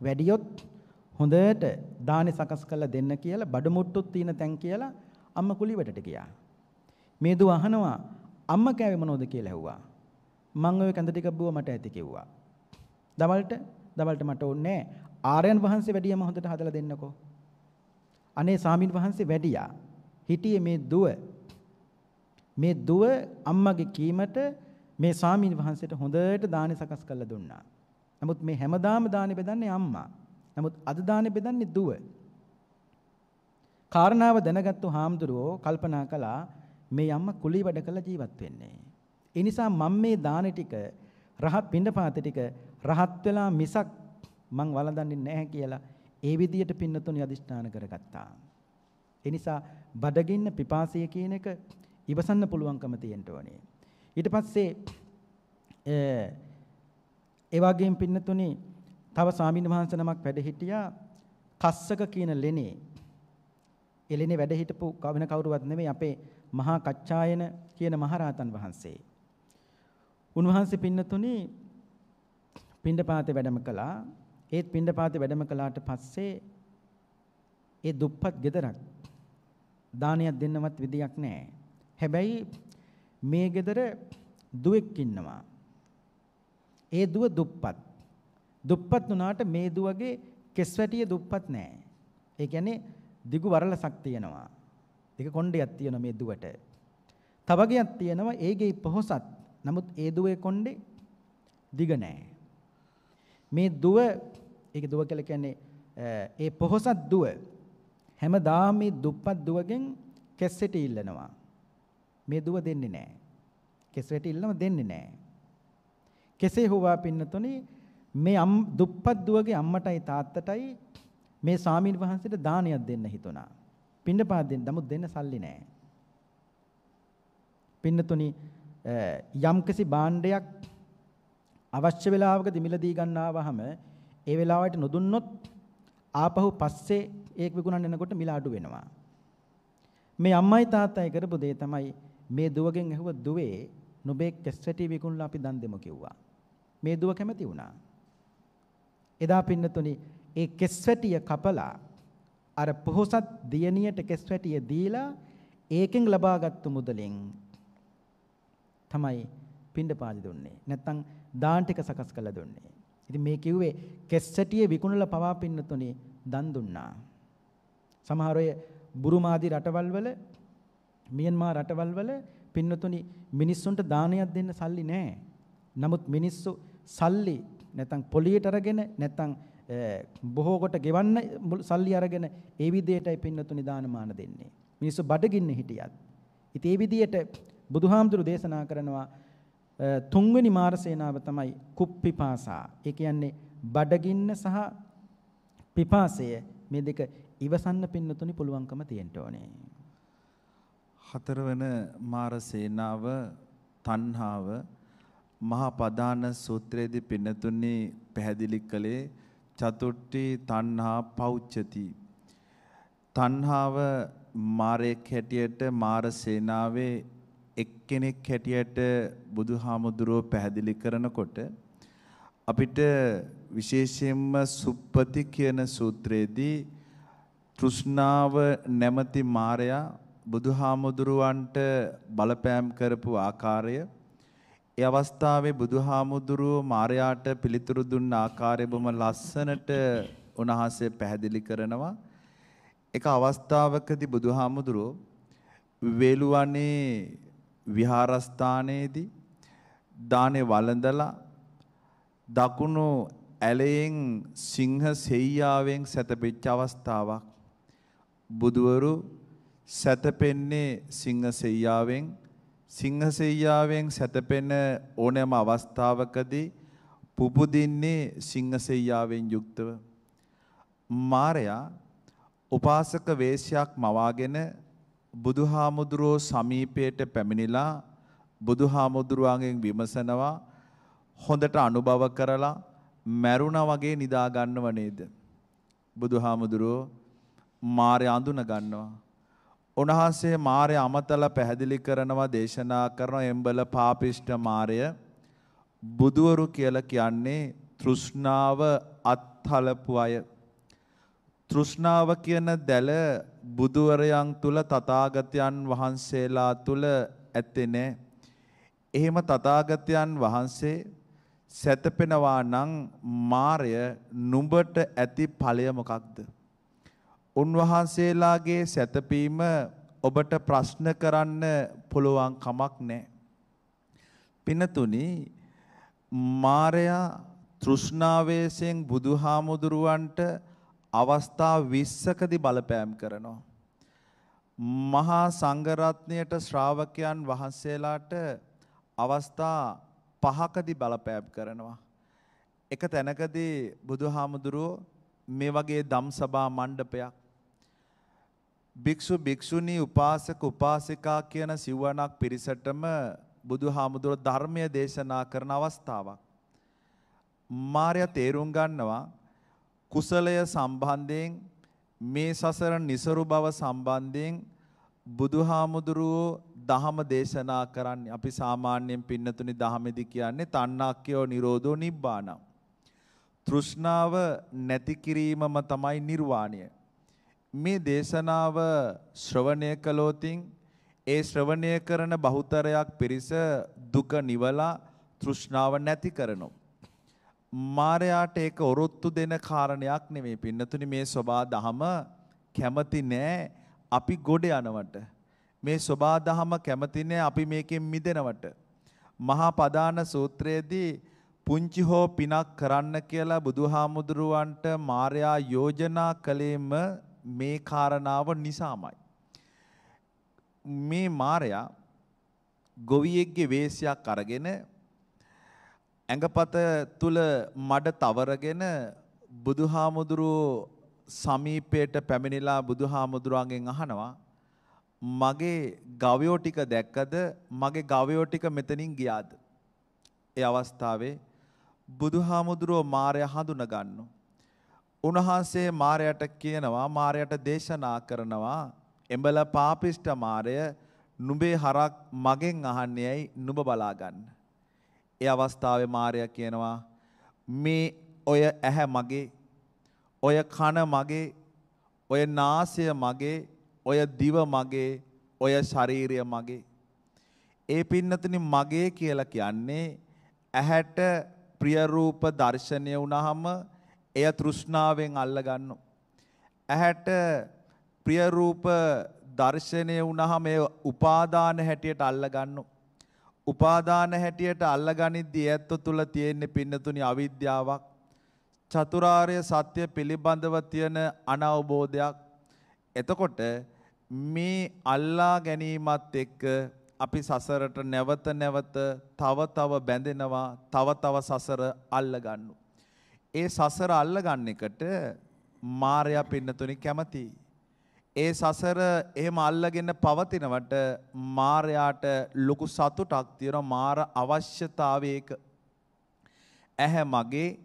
වැඩියොත් හොඳට දානි සකස් කරලා දෙන්න කියලා බඩු මුට්ටුත් තියෙන තැන් කියලා අම්ම කුලී වැඩට ගියා. මේ දුව අහනවා අම්ම කෑවේ මොනවද කියලා ඇහුවා. මං ওই කඳ ටික බුව මට ඇති කිව්වා. දවල්ට දවල්ට මට ඕනේ ආර්යයන් වහන්සේ වැඩියම හොඳට හදලා දෙන්නකෝ. අනේ සාමින් වහන්සේ වැඩියා. හිටියේ මේ දුව. මේ දුව අම්මගේ කීමට මේ ස්වාමීන් වහන්සේට හොඳට දානි සකස් කරලා දුන්නා. නමුත් මේ හැමදාම දානි බෙදන්නේ අම්මා. නමුත් අද දානි බෙදන්නේ දුව. කාරණාව දැනගත්තු හාමුදුරුවෝ කල්පනා කළා මේ අම්මා කුලී වැඩ කළ ජීවත් වෙන්නේ. ඒ නිසා මම මේ දානි ටික රහත් පින්නපාත ටික රහත් වෙලා මිසක් මං වළඳන්නේ නැහැ කියලා ඒ විදියට පින්නතුනි අදිෂ්ඨාන කරගත්තා. ඒ නිසා බඩගින්න පිපාසය කියන එක ඉවසන්න පුළුවන්කම තියෙන්න ඕනේ. ඊට පස්සේ ඒ වගේම පින්නතුනි තව ස්වාමීන් වහන්සේ නමක් වැඩ හිටියා කස්සක කියන ලෙනේ. ඒ ලෙනේ වැඩ හිටපු කවෙන කවුරුවත් නෙමෙයි අපේ මහා කච්චායන කියන මහරහතන් වහන්සේ. උන්වහන්සේ පින්නතුනි පින්ඩපාතේ වැඩම කළා. ඒත් පින්ඩපාතේ වැඩම කළාට පස්සේ ඒ දුප්පත් ගෙදරක් දානයක් දෙන්නවත් විදියක් නැහැ. හැබැයි මේ ගෙදර දුවෙක් ඉන්නවා. ඒ දුව දුප්පත්. දුප්පත් වුණාට මේ දුවගේ කෙස් වැටිය දුප්පත් නැහැ. ඒ කියන්නේ දිගු වරලසක් තියෙනවා. දිග කොණ්ඩයක් තියෙනවා මේ දුවට. තවගයක් තියෙනවා ඒගේ පොහොසත්. නමුත් ඒ දුවේ කොණ්ඩේ දිග නැහැ. මේ දුව ඒක දුව කියලා කියන්නේ ඒ පොහොසත් දුව හැමදාම මේ දුප්පත් දුවගෙන් කැස්සෙට ඉල්ලනවා. මේ දුව දෙන්නේ නැහැ. කෙසෙට ඉල්ලම දෙන්නේ නැහැ. කෙසේ හුවා පින්නතුනි මේ දුප්පත් දුවගේ අම්මටයි තාත්තටයි මේ ස්වාමීන් වහන්සේට දානයක් දෙන්න හිතුණා. පින්නපාත දෙන්න නමුත් දෙන්න සල්ලි නැහැ. පින්නතුනි යම්කිසි භාණ්ඩයක් අවශ්‍ය වෙලාවකදී මිලදී ගන්නවහම ඒ වෙලාවට නොදුන්නොත් ආපහු පස්සේ ඒක විකුණන්න එනකොට මිල අඩු වෙනවා. මේ අම්මයි තාත්තයි කරපු දේ තමයි මේ දුවගෙන් ඇහුව දුවේ නොබේ කැස්සටි විකුණලා අපි දන් දෙමු කිව්වා. මේ දුව කැමති වුණා. එදා පින්නතුනි ඒ කෙස්වැටිය කපලා අර පොහොසත් දියණියට කෙස්වැටිය දීලා ඒකෙන් ලබාගත්තු මුදලෙන් තමයි පින්ඩ පාදි දුන්නේ. නැත්තම් දාන ටික සකස් කළා දුන්නේ. ඉතින් මේ කිව්වේ කෙස්සටියේ විකුණලා පවා පින්නතුනේ දන් දුන්නා. සමහර අය බුරුමාදී රටවල් වල මියන්මා රටවල් වල පින්නතුනි මිනිස්සුන්ට දානයක් දෙන්න සල්ලි නැහැ. නමුත් මිනිස්සු සල්ලි නැත්නම් පොලියට අරගෙන නැත්නම් බොහෝ කොට ගෙවන්න සල්ලි අරගෙන ඒ විදිහටයි පින්නතුනි දානමාන දෙන්නේ. මිනිස්සු බඩගින්න හිටියත්. ඉතින් ඒ විදිහට බුදුහාමුදුරු දේශනා කරනවා තුන්වෙනි මාර සේනාව තමයි කුප්පිපාසා. ඒ කියන්නේ බඩගින්න සහ පිපාසය මේ දෙක ඉවසන්න පින්නතුනි පුළුවන්කම තියෙන්න ඕනේ. හතරවන මාර සේනාව තණ්හාව මහා පදාන සූත්‍රයේදී පින්නතුනි පැහැදිලි කළේ චතුට්ටි තණ්හා පෞච්චති. තණ්හාව මාරයක් හැටියට මාර සේනාවේ එක්කෙනෙක් හැටියට බුදුහාමුදුරුව පැහැදිලි කරනකොට අපිට විශේෂයෙන්ම සුප්පති කියන සූත්‍රයේදී තෘෂ්ණාව නැමැති මායයා බුදුහාමුදුරුවන්ට බලපෑම් කරපු ආකාරය ඒ අවස්ථාවේ බුදුහාමුදුරුව මාරයාට පිළිතුරු දුන්න ආකාරය බොම ලස්සනට උන්වහන්සේ පැහැදිලි කරනවා. එක අවස්ථාවකදී බුදුහාමුදුරුව වේලුවනේ විහාරස්ථානයේදී දානේ වළඳලා දකුණු ඇලයෙන් සිංහ සෙයියාවෙන් සැතපෙච්ච අවස්ථාවක් බුදවරු සැතපෙන්නේ සිංහ සෙයියාවෙන් සිංහ සෙයියාවෙන් සැතපෙන ඕනෑම අවස්ථාවකදී පුපුදින්නේ සිංහ සෙයියාවෙන් යුක්තව මාරයා උපාසක වේශයක් මවාගෙන බුදුහාමුදුරෝ සමීපයට පැමිණිලා බුදුහාමුදුරුවන්ගෙන් විමසනවා හොඳට අනුභව කරලා මැරුණා වගේ නිදා ගන්නව නේද? බුදුහාමුදුරෝ මාරය අඳුන ගන්නවා. උන්වහන්සේ මාරය අමතලා පැහැදිලි කරනවා දේශනා කරන එම්බල පාපිෂ්ඨ මාරය බුදවරු කියලා කියන්නේ තෘෂ්ණාව අත්හලපු අය. තෘෂ්ණාව කියන දැල බුදුවරයන් තුල තථාගතයන් වහන්සේලා තුල ඇත්තේ නැහැ. එහෙම තථාගතයන් වහන්සේ සැතපෙනවා නම් මාය නුඹට ඇති ඵලය මොකක්ද? උන්වහන්සේලාගේ සැතපීම ඔබට ප්‍රශ්න කරන්න පුළුවන් කමක් නැහැ. පිනතුනි මායя තෘෂ්ණාවේසෙන් බුදුහාමුදුරුවන්ට අවස්ථා 20කදී බලපෑම් කරනවා. මහා සංඝරත්නයට ශ්‍රාවකයන් වහන්සේලාට අවස්ථා පහකදී බලපෑම් කරනවා. එක තැනකදී බුදුහාමුදුරුවෝ මේ වගේ ධම් සභා මණ්ඩපයක් භික්ෂු භික්ෂුණී උපාසක උපාසිකා කියන සිවණක් පිරිසටම බුදුහාමුදුරුවෝ ධර්මය දේශනා කරන අවස්ථාවක්. මාර්යා තේරුම් ගන්නවා කුසලය සම්බන්ධයෙන් මේ සසර નિසරු බව සම්බන්ධයෙන් බුදුහාමුදුරුවෝ දහම දේශනා කරන්නේ අපි සාමාන්‍යයෙන් පින්නතුනි දහමෙදි කියන්නේ තණ්හාක්කයෝ නිරෝධෝ නිබ්බාණං තෘෂ්ණාව නැති කිරීමම තමයි නිර්වාණය. මේ දේශනාව ශ්‍රවණය කළොතින් ඒ ශ්‍රවණය කරන බහුතරයක් පිරිස දුක නිවලා තෘෂ්ණාව නැති කරනවා. මාරයාට ඒක ඔරොත්තු දෙන කාරණයක් නෙමෙයි. පින්නතුනි මේ සබා දහම කැමති නෑ අපි ගොඩ යනවට. මේ සබා දහම කැමති නෑ අපි මේකෙන් මිදෙනවට. මහා පදාන සූත්‍රයේදී පුංචි හෝ පිනක් කරන්න කියලා බුදුහාමුදුරුවන්ට මාරයා යෝජනා කළේම මේ කාරණාව නිසාමයි. මේ මාරයා ගොවියෙක්ගේ වේශයක් අරගෙන ඇඟපත තුල මඩ තවරගෙන බුදුහාමුදුරුව සමීපයට පැමිණිලා බුදුහාමුදුරුවන්ගෙන් අහනවා මගේ ගවයෝ ටික දැක්කද මගේ ගවයෝ ටික මෙතනින් ගියාද ඒ අවස්ථාවේ බුදුහාමුදුරුව මාරයා හඳුන ගන්නු. උන්වහන්සේ මාරයට කියනවා මාරයට දේශනා කරනවා එඹල පාපිෂ්ඨ මාරය නුඹේ හරක් මගෙන් අහන්නේ ඇයි නුඹ බලා ගන්න. ඒ අවස්ථාවේ මාරයා කියනවා මේ ඔය ඇහැ මගේ ඔය කන මගේ ඔය නාසය මගේ ඔය දිව මගේ ඔය ශරීරය මගේ ඒ පින්නතනි මගේ කියලා කියන්නේ ඇහැට ප්‍රිය රූප දර්ශනය වුණාම එය තෘෂ්ණාවෙන් අල්ල ගන්නවා ඇහැට ප්‍රිය රූප දර්ශනය වුණාම ඒ උපාදාන හැටියට අල්ල ගන්නවා උපාදාන හැටියට අල්ලගනිද්දී ඇත්ත තුල තියෙන පින්නතුනි අවිද්‍යාවක් චතුරාර්ය සත්‍ය පිළිබඳව තියෙන අනවබෝධයක් එතකොට මේ අල්ලා ගැනීමත් එක්ක අපි සසරට නැවත නැවත තව තව බැඳෙනවා තව තව සසර අල්ලගන්නු. ඒ සසර අල්ලගන්න එකට මායя පින්නතුනි කැමතියි. ඒ සසර එහෙම අල්ලගෙන පවතිනවට මාරයාට ලොකු සතුටක් තියෙනවා මාර අවශ්‍යතාවයක. ඇහැ මගේ,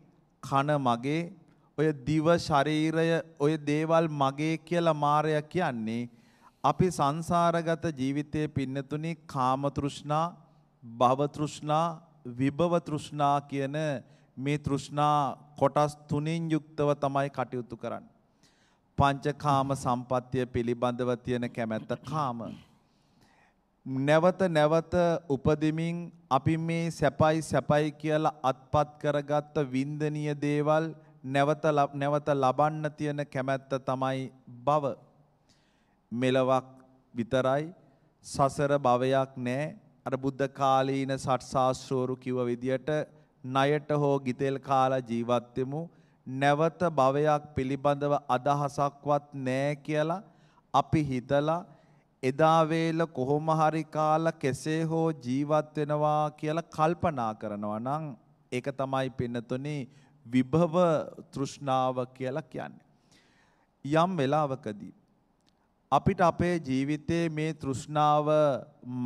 කන මගේ, ඔය දිව ශරීරය, ඔය දේවල් මගේ කියලා මාරයා කියන්නේ අපි සංසාරගත ජීවිතයේ පින්නතුනි කාම තෘෂ්ණා, භව තෘෂ්ණා, විභව තෘෂ්ණා කියන මේ තෘෂ්ණා කොටස් තුනෙන් යුක්තව තමයි කටයුතු කරන්නේ. පංචකාම සම්පත්තිය පිළිබඳව තියෙන කැමැත්ත කාම. නැවත නැවත උපදිමින් අපි මේ සැපයි සැපයි කියලා අත්පත් කරගත්ත වින්දනීය දේවල් නැවත නැවත ලබන්න තියෙන කැමැත්ත තමයි භව. මෙලවක් විතරයි සසර භවයක් නෑ. අර බුද්ධ කාලීන සට්සාස්ත්‍රෝරු කිව්ව විදියට ණයට හෝ ගිතෙල් කාලා ජීවත් වෙමු. නැවත භවයක් පිළිබඳව අදහසක්වත් නැහැ කියලා අපි හිතලා එදා වේල කොහොම හරි කාලා කෙසේ හෝ ජීවත් වෙනවා කියලා කල්පනා කරනවා නම් ඒක තමයි පින්නතුනේ විභව තෘෂ්ණාව කියලා කියන්නේ. යම් වෙලාවකදී අපිට අපේ ජීවිතයේ මේ තෘෂ්ණාව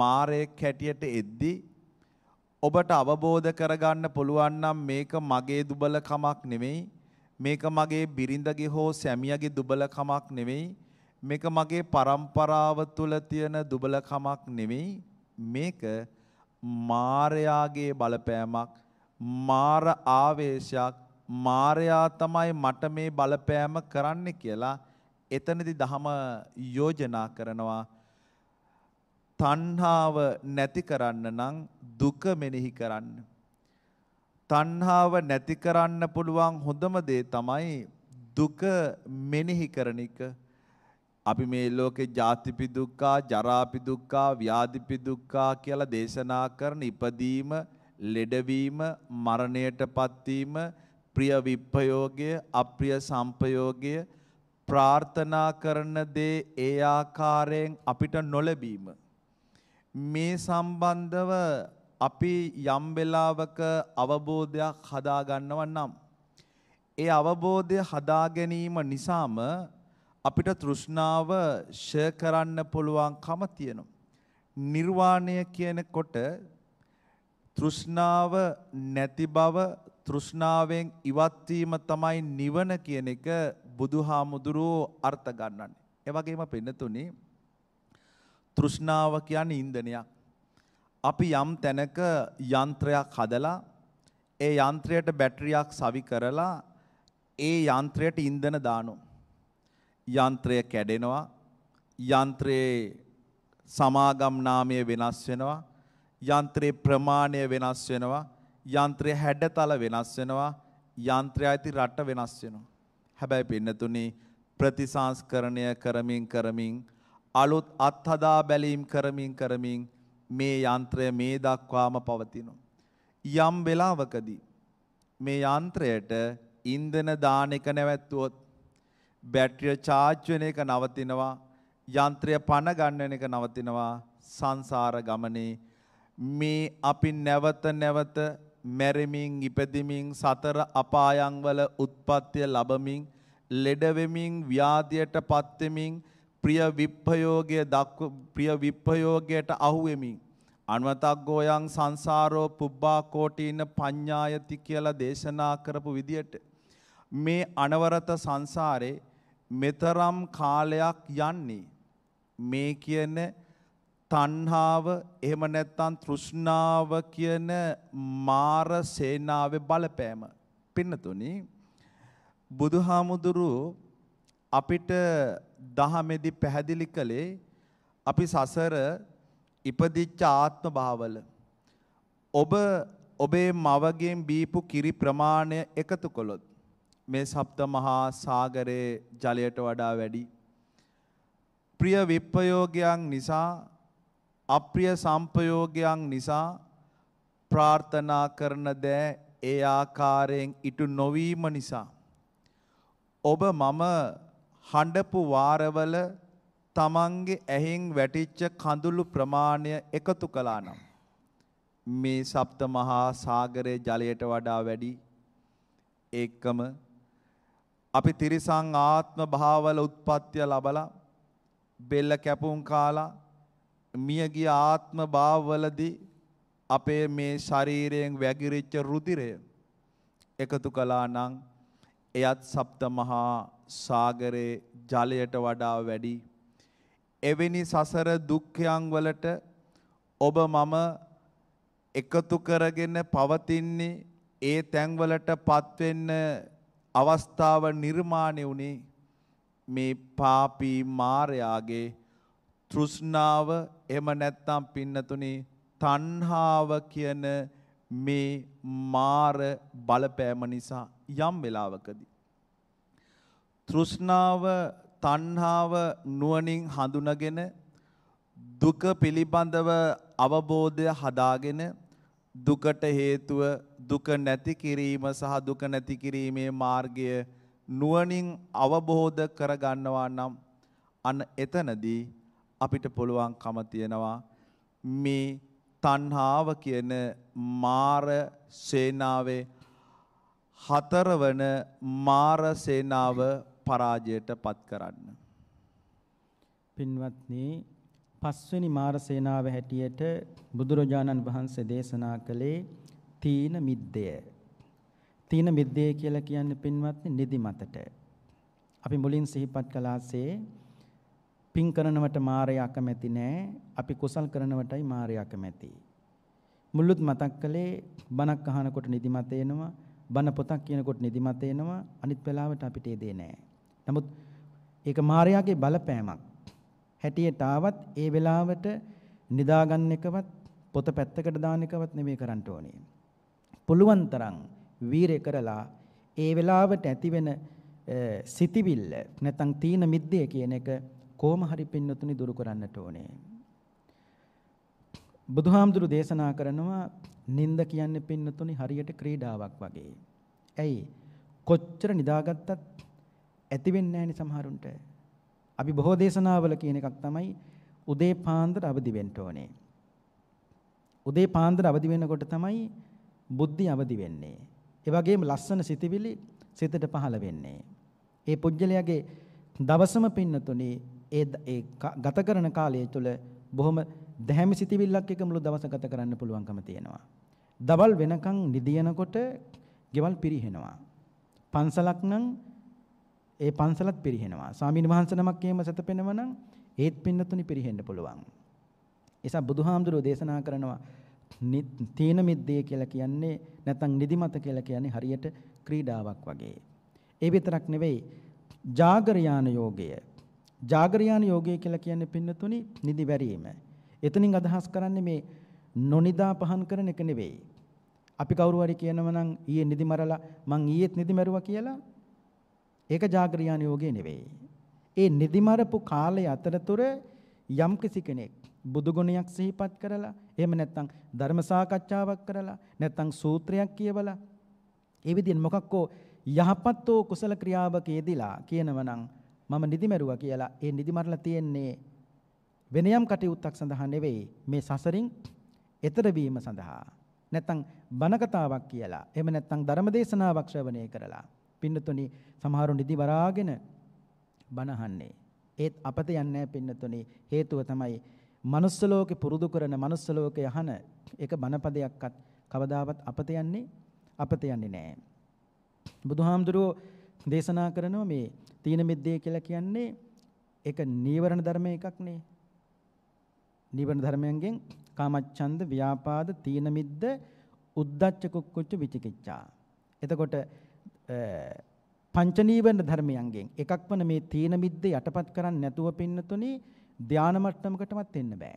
මාරයක් හැටියට එද්දී ඔබට අවබෝධ කරගන්න පුළුවන් නම් මේක මගේ දුබලකමක් නෙමෙයි මේක මගේ බිරිඳගේ හෝ සැමියාගේ දුබලකමක් නෙවෙයි. මේක මගේ પરම්පරාව තුල තියෙන දුබලකමක් නෙවෙයි. මේක මාරයාගේ බලපෑමක්, මාර ආවේශයක්, මාරයා තමයි මට මේ බලපෑම කරන්න කියලා එතනදි දහම යෝජනා කරනවා. තණ්හාව නැති කරන්න නම් දුක මෙනෙහි කරන්න. තණ්හාව නැති කරන්න පුළුවන් හොඳම දේ තමයි දුක මෙනෙහි කරන එක. අපි මේ ලෝකේ ජාතිපි දුක්ඛා, ජරාපි දුක්ඛා, ව්‍යාධිපි දුක්ඛා කියලා දේශනා කරන ඉපදීම, ලෙඩවීම, මරණයටපත් වීම, ප්‍රිය විප්‍රයෝගය, අප්‍රිය සංපයෝගය ප්‍රාර්ථනා කරන දේ ඒ ආකාරයෙන් අපිට නොලැබීම මේ සම්බන්ධව අපි යම් වෙලාවක අවබෝධයක් හදා ගන්නව නම් ඒ අවබෝධය හදා ගැනීම නිසාම අපිට තෘෂ්ණාව ෂය කරන්න පුළුවන්කම තියෙනවා. නිර්වාණය කියනකොට තෘෂ්ණාව නැති බව තෘෂ්ණාවෙන් ඉවත් වීම තමයි නිවන කියන එක බුදුහාමුදුරුවෝ අර්ථ ගන්නන්නේ. ඒ වගේම පින්නතුනි තෘෂ්ණාව කියන්නේ ඉන්ධනයක්. අපි යම් තැනක යන්ත්‍රයක් හදලා ඒ යන්ත්‍රයට බැටරියක් සවි කරලා ඒ යන්ත්‍රයට ඉන්ධන දානවා. යන්ත්‍රය කැඩෙනවා. යන්ත්‍රයේ සමාගම් නාමය වෙනස් වෙනවා. යන්ත්‍රයේ ප්‍රමාණය වෙනස් වෙනවා. යන්ත්‍රයේ හැඩතල වෙනස් වෙනවා. යන්ත්‍රය ඇති රට වෙනස් වෙනවා. හැබැයි පින්නතුනි ප්‍රතිසංස්කරණය කරමින් කරමින් අලුත් අත්හදා බැලීම් කරමින් කරමින් මේ යන්ත්‍රය මේ දක්වාම පවතිනවා. යම් වෙලාවකදී මේ යන්ත්‍රයට ඉන්ධන දාන එක නැවැත්තුවොත් බැටරිය චාර්ජ් වෙන එක නවතිනවා යන්ත්‍රය පණ ගන්න වෙන එක නවතිනවා සංසාර ගමනේ මේ අපි නැවත නැවත මැරෙමින් ඉපදෙමින් සතර අපායන් වල උත්පත්ති ලැබමින් ලෙඩ වෙමින් ව්‍යාධියට පත් වෙමින් ප්‍රිය විප්පයෝගය දක්ව ප්‍රිය විප්පයෝගයට අහුවෙමින් අන්වතග්ගෝයන් සංසාරෝ පුබ්බා කෝටීන පඤ්ඤායති කියලා දේශනා කරපු විදියට මේ අනවරත සංසාරේ මෙතරම් කාලයක් යන්නේ මේ කියන තණ්හාව එහෙම නැත්නම් තෘෂ්ණාව කියන මාර සේනාවේ බලපෑම පින්නතුනි බුදුහාමුදුරු අපිට දහමෙදි පැහැදිලි කළේ අපි සසර ඉපදිච්ච ආත්ම භාවල ඔබ ඔබේ මවගෙන් බීපු කිරි ප්‍රමාණය එකතු කළොත් මේ සප්ත මහා සාගරයේ ජලයට වඩා වැඩි ප්‍රිය විප්පයෝගයන් නිසා අප්‍රිය සම්පයෝගයන් නිසා ප්‍රාර්ථනා කරන දෑ ඒ ආකාරයෙන් ඉටු නොවීම නිසා ඔබ මම හඬපු වාරවල තමන්ගේ ඇහෙන් වැටිච්ච කඳුළු ප්‍රමාණය එකතු කළා නම් මේ සප්ත මහා සාගරයේ ජලයට වඩා වැඩි ඒකම අපි තිරිසං ආත්ම භාවල උත්පත්තිය ලබලා බෙල්ල කැපුම් කාලා මියගිය ආත්ම භාවවලදී අපේ මේ ශරීරයෙන් වැගිරිච්ච රුධිරය එකතු කළා නම් එයත් සප්ත මහා සාගරයේ ජලයට වඩා වැඩි. එවැනි සසර දුක්ඛයන් වලට ඔබ මම එකතු කරගෙන පවතින්නේ ඒ තැන්වලට පත්වෙන්න අවස්ථාව නිර්මාණය වුණේ මේ පාපී මාරයාගේ තෘෂ්ණාව එම නැත්තම් පින්නතුනේ තණ්හාව කියන මේ මාර බලපෑම නිසා යම් වෙලාවකදී තෘෂ්ණාව තණ්හාව නුවණින් හඳුනගෙන දුක පිළිබඳව අවබෝධය හදාගෙන දුකට හේතුව දුක නැති කිරීම සහ දුක නැති කිරීමේ මාර්ගය නුවණින් අවබෝධ කරගන්නවා නම් අන්න එතනදී අපිට පුළුවන්කම තියෙනවා මේ තණ්හාව කියන මාර සේනාවේ හතරවන මාර සේනාව පරාජයට පත් කරන්න. පින්වත්නි පස්වෙනි මාර සේනාව හැටියට බුදුරජාණන් වහන්සේ දේශනා කළේ තීන මිද්දය. තීන මිද්දය කියලා කියන්නේ පින්වත්නි නිදිමතට. අපි මුලින් සිහිපත් කළාසේ පින් කරනවට මාරය අකමැති නෑ අපි කුසල් කරනවටයි මාරය අකමැති. මුල්ලුත් මතක් කළේ බණක් අහනකොට නිදිමත එනවා, බණ පොතක් කියනකොට නිදිමත එනවා, අනිත් වෙලාවට අපිට ඒ දේ නෑ. නමුත් ඒක මායාවේ බලපෑමක්. හැටියට ආවත් ඒ වෙලාවට නිදාගන්න එකවත් පොත පැත්තකට දාන එකවත් නෙමෙයි කරන්න ඕනේ. පුළුවන් තරම් වීරය කරලා ඒ වෙලාවට ඇතිවෙන සිතිවිල්ල නැත්නම් තීන මිද්දේ කියන එක කොහොම හරි පින්නතුනි දුරු කරන්නට ඕනේ. බුදුහාමුදුරු දේශනා කරනවා නිନ୍ଦ කියන්නේ පින්නතුනි හරියට ක්‍රීඩාවක් වගේ. ඇයි? කොච්චර නිදාගත්තත් ඇති වෙන්නේ නැහැ සමහරුන්ට. අපි බොහෝ දේශනාවල කියන එකක් තමයි උදේ පාන්දර අවදි වෙන්න ඕනේ. උදේ පාන්දර අවදි වෙනකොට තමයි බුද්ධි අවදි වෙන්නේ. ඒ වගේම ලස්සන සිතිවිලි සිතට පහළ වෙන්නේ. ඒ පුජ්‍යලයාගේ දවසම පින්නතුනේ ඒ ඒ ගත කරන කාලය තුළ බොහොම දැහැමි සිතිවිල්ලක් එක මුළු දවස ගත කරන්න පුළුවන්කම තියෙනවා. දවල් වෙනකන් නිදියනකොට ගෙවල් පිරිහෙනවා. පන්සලක් නම් ඒ පන්සලත් පිරිහෙනවා. ස්වාමීන් වහන්සේ නමක් එහෙම සැතපෙනව නම් ඒත් පින්නතුනි පිරිහෙන්න පුළුවන්. එසා බුදුහාමුදුරුවෝ දේශනා කරනවා තීන මිද්දේ කියලා කියන්නේ නැත්නම් නිදිමත කියලා කියන්නේ හරියට ක්‍රීඩාවක් වගේ. ඒ විතරක් නෙවෙයි జాగරයාන යෝගය. జాగරයාන යෝගය කියලා කියන්නේ පින්නතුනි නිදිවැරීම. එතනින් අදහස් කරන්නේ මේ නොනිදා පහන් කරන එක නෙවෙයි. අපි කවුරු හරි කියනවනම් ඊයේ නිදිමරලා මං ඊයේත් නිදිමරුවා කියලා ඒක జాగරියාන යෝගේ නෙවෙයි. ඒ නිදිමරපු කාලය අතරතුර යම් කිසි කෙනෙක් බුදු ගුණයක් සිහිපත් කරලා එහෙම නැත්නම් ධර්ම සාකච්ඡාවක් කරලා නැත්නම් සූත්‍රයක් කියවලා ඒ විදිහෙන් මොකක්කෝ යහපත් වූ කුසල ක්‍රියාවක යෙදিলা කියනවනම් මම නිදිමරුවා කියලා ඒ නිදිමරලා තියෙන්නේ වෙන යම් කටයුත්තක් සඳහා නෙවෙයි මේ සසරින් එතර වීම සඳහා නැත්නම් බණ කතාවක් කියලා එහෙම නැත්නම් ධර්ම දේශනාවක් ශ්‍රවණය කරලා පින්නතුනි සමහරුන් නිදි බරාගෙන බනහන්නේ. ඒත් අපත යන්නේ නැහැ පින්නතුනි. හේතුව තමයි manuss ලෝකේ පුරුදු කරන manuss ලෝකේ යහන ඒක බනපදයක්වත් කවදාවත් අපත යන්නේ අපත යන්නේ නැහැ. බුදුහාමුදුරුවෝ දේශනා කරනවා මේ තීන මිද්දේ කියලා කියන්නේ ඒක නීවරණ ධර්ම එකක් නේ. නීවරණ ධර්මයන්ගෙන් කාමච්ඡන්ද, ව්‍යාපාද, තීන මිද්ද, උද්ධච්ච කුක්කුච්ච විචිකිච්ඡා. එතකොට පංච නීවරණ ධර්මයන්ගෙන් එකක් වන මේ තීන මිද්ද යටපත් කරන්නේ නැතුව පින්නතුනේ ධානා මට්ටමකටවත් එන්න බෑ.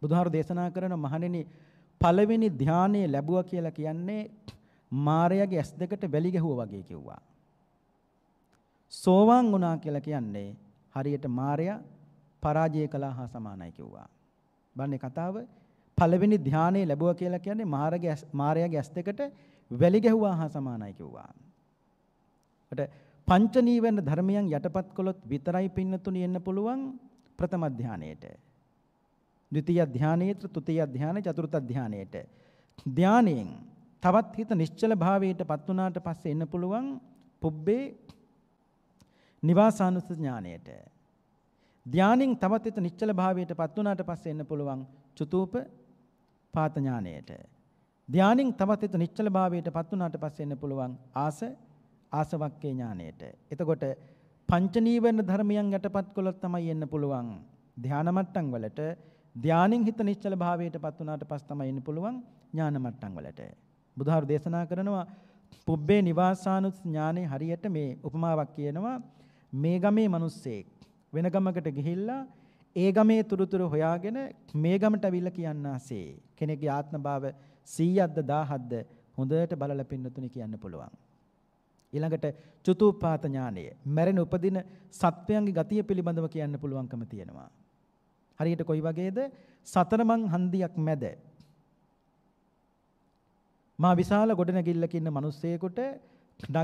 බුදුහාරු දේශනා කරන මහණෙනි පළවෙනි ධානය ලැබුවා කියලා කියන්නේ මාරයාගේ ඇස් දෙකට වැලි ගැහුවා වගේ කිව්වා. සෝවාන් වුණා කියලා කියන්නේ හරියට මාරයා පරාජය කළා හා සමානයි කිව්වා. බලන්න කතාව පළවෙනි ධානය ලැබුවා කියලා කියන්නේ මාරයාගේ මාරයාගේ ඇස් දෙකට වැලි ගැහුවා හා සමානයි කිව්වා. ඒකට පංච නීවරණ ධර්මයන් යටපත් කළොත් විතරයි පින්නතුණි එන්න පුළුවන් ප්‍රථම ධානයේට. ද්විතීය ධානයේට, තෘතීය ධානයේ, චතුර්ථ ධානයේට. ධානයෙන් තවත් හිත නිශ්චල භාවයටපත් වුණාට පස්සේ එන්න පුළුවන් පුබ්බේ නිවාසානුස ඥානයට. ධානයෙන් තවත් හිත නිශ්චල භාවයටපත් වුණාට පස්සේ එන්න පුළුවන් චතුූප පාත ඥානයට. ධානයෙන් තවත් ඒතු නිශ්චල භාවයටපත් වුණාට පස්සේ එන්න පුළුවන් ආස ආසවක්කේ ඥානයට. එතකොට පංච නීවරණ ධර්මයන් යටපත් කළොත් තමයි එන්න පුළුවන් ධාන මට්ටම් වලට. ධානයෙන් හිත නිශ්චල භාවයටපත් වුණාට පස්ස තමයි එන්න පුළුවන් ඥාන මට්ටම් වලට. බුදුහාරු දේශනා කරනවා පුබ්බේ නිවාසානුත් ඥානේ හරියට මේ උපමාවක් කියනවා මේ ගමේ මිනිස්සෙක් වෙන ගමකට ගිහිල්ලා ඒ ගමේ තුරුතුරු හොයාගෙන මේ ගමට අවිල්ලා කියන්නාසේ කෙනෙක්ගේ ආත්මභාව 100ක්ද 1000ක්ද හොඳට බලලා පින්නතුනි කියන්න පුළුවන්. ඊළඟට චතුප්පාත ඥානය මැරෙන උපදින සත්වයන්ගේ ගතිය පිළිබඳව කියන්න පුළුවන්කම තියෙනවා. හරියට කොයි වගේද? සතරමන් හන්දියක් මැද මා විශාල ගොඩනැගිල්ලක ඉන්න මිනිස්සෙකුට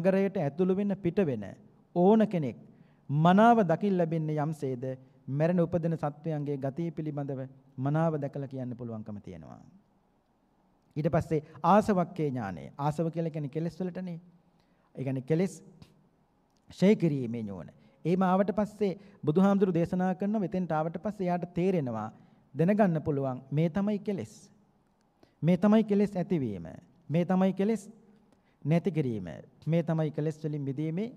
නගරයට ඇතුළු වෙන්න පිට වෙන ඕන කෙනෙක් මනාව දකින්න ලැබෙන්නේ යම්සේද මැරෙන උපදින සත්වයන්ගේ ගතිය පිළිබඳව මනාව දැකලා කියන්න පුළුවන්කම තියෙනවා. ඊට පස්සේ ආසවක්කේ ඥානය. ආසව කියලා කියන්නේ කෙලෙස් වලටනේ. ඒ කියන්නේ කෙලෙස් ෂේ කිරීමේ ඥාන. එහෙම ආවට පස්සේ බුදුහාමුදුරු දේශනා කරන මෙතෙන්ට ආවට පස්සේ යාට තේරෙනවා දැනගන්න පුළුවන් මේ තමයි කෙලෙස්. මේ තමයි කෙලෙස් ඇතිවීම. මේ තමයි කෙලෙස් නැති කිරීම. මේ තමයි කෙලෙස් වලින් මිදීමේ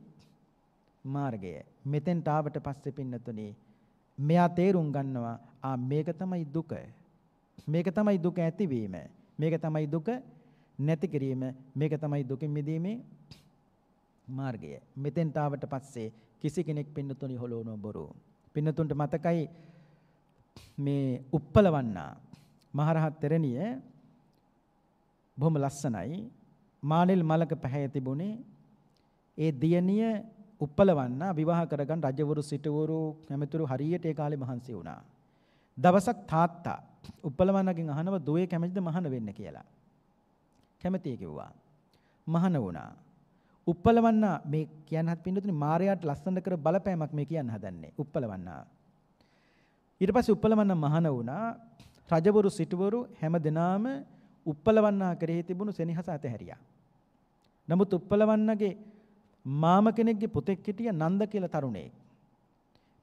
මාර්ගය. මෙතෙන්ට ආවට පස්සේ පින්නතුනේ මෙයා තේරුම් ගන්නවා ආ මේක තමයි දුක. මේක තමයි දුක ඇතිවීම. මේක තමයි දුක නැති කිරීම. මේක තමයි දුකින් මිදීමේ මාර්ගය. මෙතෙන්ට ආවට පස්සේ කිසි කෙනෙක් පින්නතුනි හොලවනෝ බොරු. පින්නතුන්ට මතකයි මේ උප්පලවන්නා මහරහත් තෙරණිය බොහොම ලස්සනයි. මානෙල් මලක පැහැය තිබුණේ ඒ දියණිය උප්පලවන්න විවාහ කරගන්න රජවරු සිටවරු නැමතුරු හරියට ඒ කාලේ මහන්සි වුණා. දවසක් තාත්තා උප්පලමන්නගෙන් අහනවා දුවේ කැමැතිද මහාන වෙන්න කියලා. කැමැතියි කිව්වා. මහාන වුණා. උප්පලවන්න මේ කියන්නත් පින්නතුනි මාරයාට ලස්සන කර බලපෑමක් මේ කියන්න හදන්නේ උප්පලවන්න ඊට පස්සේ උප්පලවන්න මහාන වුණා රජවරු සිටවරු හැම දිනාම උප්පලවන්න කරෙහි තිබුණු සෙනෙහස අතහැරියා නමුත් උප්පලවන්නගේ මාම කෙනෙක්ගේ පුතෙක් හිටිය නන්ද කියලා තරුණයෙක්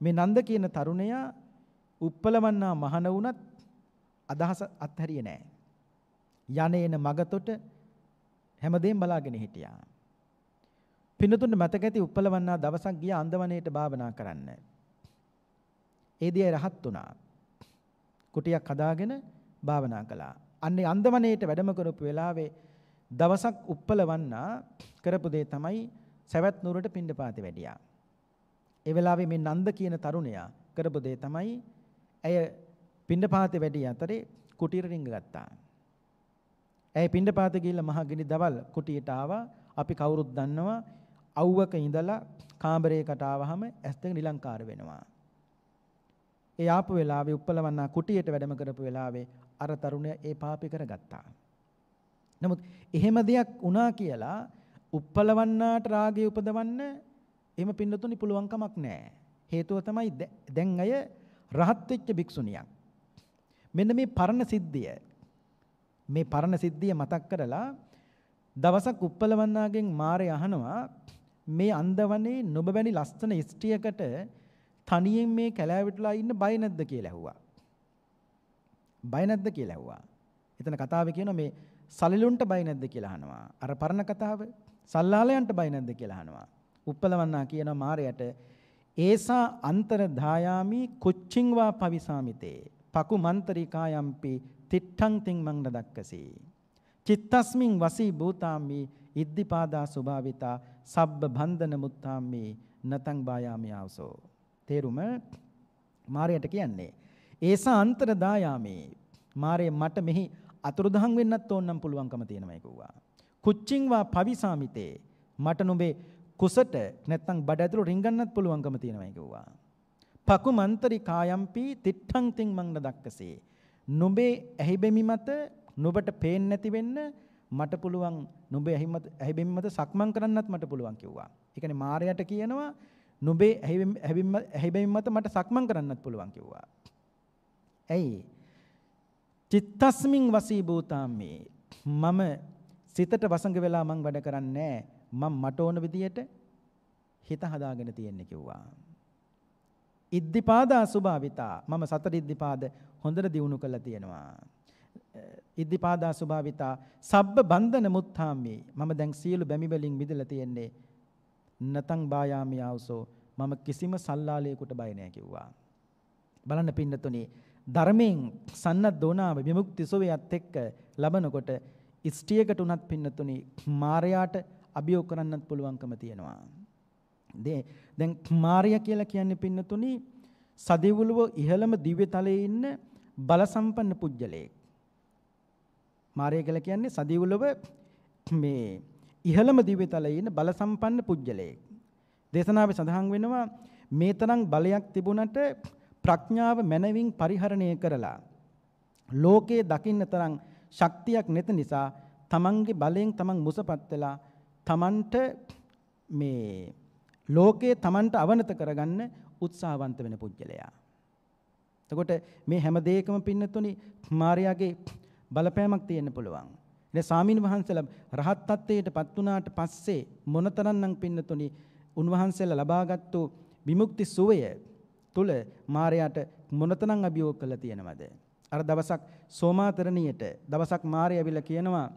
මේ නන්ද කියන තරුණයා උප්පලවන්න මහාන වුණත් අදහස අත්හැරියේ නෑ. යනේන මගතොට හැමදේම බලාගෙන හිටියා. පින්නතුන් මතක ඇති උපලවන්නා දවසක් ගියා අන්දවණේට භාවනා කරන්න. ඒ දිහා රහත් වුණා. කුටියක් හදාගෙන භාවනා කළා. අන්නේ අන්දවණේට වැඩම කරපු වෙලාවේ දවසක් උප්පලවන්නා කරපු දේ තමයි සවැත් නුවරට පිණ්ඩපාතේ වැඩියා. ඒ වෙලාවේ මේ නන්ද කියන තරුණයා කරපු දේ තමයි ඇය පිණ්ඩපාතේ වැඩි අතරේ කුටීර රිංග ගත්තා. ඇයි පිණ්ඩපාත ගිහිල්ලා මහගිනි දවල් කුටියට ආවා. අපි කවුරුත් දන්නවා අවුවක ඉඳලා කාමරයකට ආවහම ඇස් දෙක නිලංකාර වෙනවා. ඒ ආපු වෙලාවේ උප්පලවන්නා කුටියට වැඩම කරපු වෙලාවේ අර තරුණය ඒ පාපේ කරගත්තා. නමුත් එහෙම දෙයක් වුණා කියලා උප්පලවන්නාට රාගය උපදවන්න එහෙම පින්නතුනි පුළුවන් කමක් නැහැ. හේතුව තමයි දැන් අය රහත් වෙච්ච භික්ෂුණියක්. මෙන්න මේ පරණ සිද්ධිය මේ පරණ සිද්ධිය මතක් කරලා දවසක් උප්පලවන්නාගෙන් මාරේ අහනවා මේ අන්දවනේ නොබ වැනි ලස්සන ස්ත්‍රියකට තනියෙන් මේ කැලෑවිටලා ඉන්න බය නැද්ද කියලා ඇහුවා. බය නැද්ද කියලා ඇහුවා. එතන කතාවේ කියනවා මේ සලිලුන්ට බය නැද්ද කියලා අහනවා. අර පරණ කතාව සල්ලාලයන්ට බය නැද්ද කියලා අහනවා. උප්පලවන්නා කියනවා මාරයට ඒසා අන්තර ධායාමි කොච්චින්වා පවිසාමිතේ පකු මන්තරිකායම්පි තිට්ඨං තින් මං නදක්කසේ චිත්තස්මින් වසී භූතාම්මි ඉද්ධිපාදා ස්වභාවිතා සබ්බ බන්ධන මුත්තාම්මි නතං බායාමි ආවසෝ තේරුම මාරයට කියන්නේ ඒසා අන්තර දායාමේ මාරේ මට මෙහි අතුරුදහන් වෙන්නත් ඕනනම් පුළුවන්කම තියෙනවා කිව්වා කුච්චින්වා පවිසාමිතේ මට නුඹේ කුසට නැත්තම් බඩ ඇතුළු රිංගන්නත් පුළුවන්කම තියෙනවා කිව්වා පකුමන්තරි කායම්පි තිට්ඨං තින් මංන දක්කසේ. නුඹේ ඇහිබෙමි මත නුඹට පේන්නේ නැති වෙන්න මට පුළුවන් නුඹේ ඇහිබෙමි මත සක්මන් කරන්නත් මට පුළුවන් කිව්වා. ඒ කියන්නේ මාරයට කියනවා නුඹේ ඇහිබෙමි මත මට සක්මන් කරන්නත් පුළුවන් කිව්වා. ඇයි? චිත්තස්මින් වසී භූතාම්මේ මම සිතට වසඟ වෙලා මං වැඩ කරන්නේ මම මට ඕන විදියට හිත හදාගෙන තියෙන්නේ කිව්වා. ඉද්ධිපාදා ස්වභාවිතා මම සතර ඉද්ධිපාද හොඳට දියුණු කරලා තියෙනවා. ඉද්ධිපාදා ස්වභාවිතා සබ්බ බන්ධන මුත්තාමි මම දැන් සියලු බැමි වලින් මිදලා තියෙන්නේ. නතං බායාමි ආවසෝ මම කිසිම සල්ලාලයකට බය නැහැ කිව්වා. බලන්න පින්නතුනි ධර්මයෙන් සන්නත් දෝනාව විමුක්ති සෝවයත් එක්ක ලබනකොට ඉෂ්ටියකට උනත් පින්නතුනි මාරයාට අභියෝග කරන්නත් පුළුවන්කම තියෙනවා. දේ දැන් මාර්යා කියලා කියන්නේ පින්නතුනි සදෙව්ලුව ඉහළම දිව්‍ය තලයේ ඉන්න බලසම්පන්න පුජ්‍යලයෙක්. මාර්යා කියලා කියන්නේ සදෙව්ලුව මේ ඉහළම දිව්‍ය තලයේ ඉන්න බලසම්පන්න පුජ්‍යලයෙක්. දේශනාවේ සඳහන් වෙනවා මේ තරම් බලයක් තිබුණට ප්‍රඥාව මනවින් පරිහරණය කරලා ලෝකයේ දකින්න තරම් ශක්තියක් නැති නිසා තමන්ගේ බලයෙන් තමන් මුසපත් වෙලා තමන්ට මේ ලෝකයේ Tamanට අවනත කරගන්න උත්සාහවන්ත වෙන පුජ්‍යලයා. එතකොට මේ හැම දෙයකම පින්නතුනි මාර්යාගේ බලපෑමක් තියෙන්න පුළුවන්. ඉතින් සාමින් වහන්සේලා රහත් තත්ත්වයටපත් වුණාට පස්සේ මොනතරම්නම් පින්නතුනි උන්වහන්සේලා ලබාගත්තු විමුක්ති සුවය තුල මාර්යාට මොනතරම් අභියෝග කළා තියෙනවද? අර දවසක් සෝමාතරණියට දවසක් මාර්ය ඇවිල්ලා කියනවා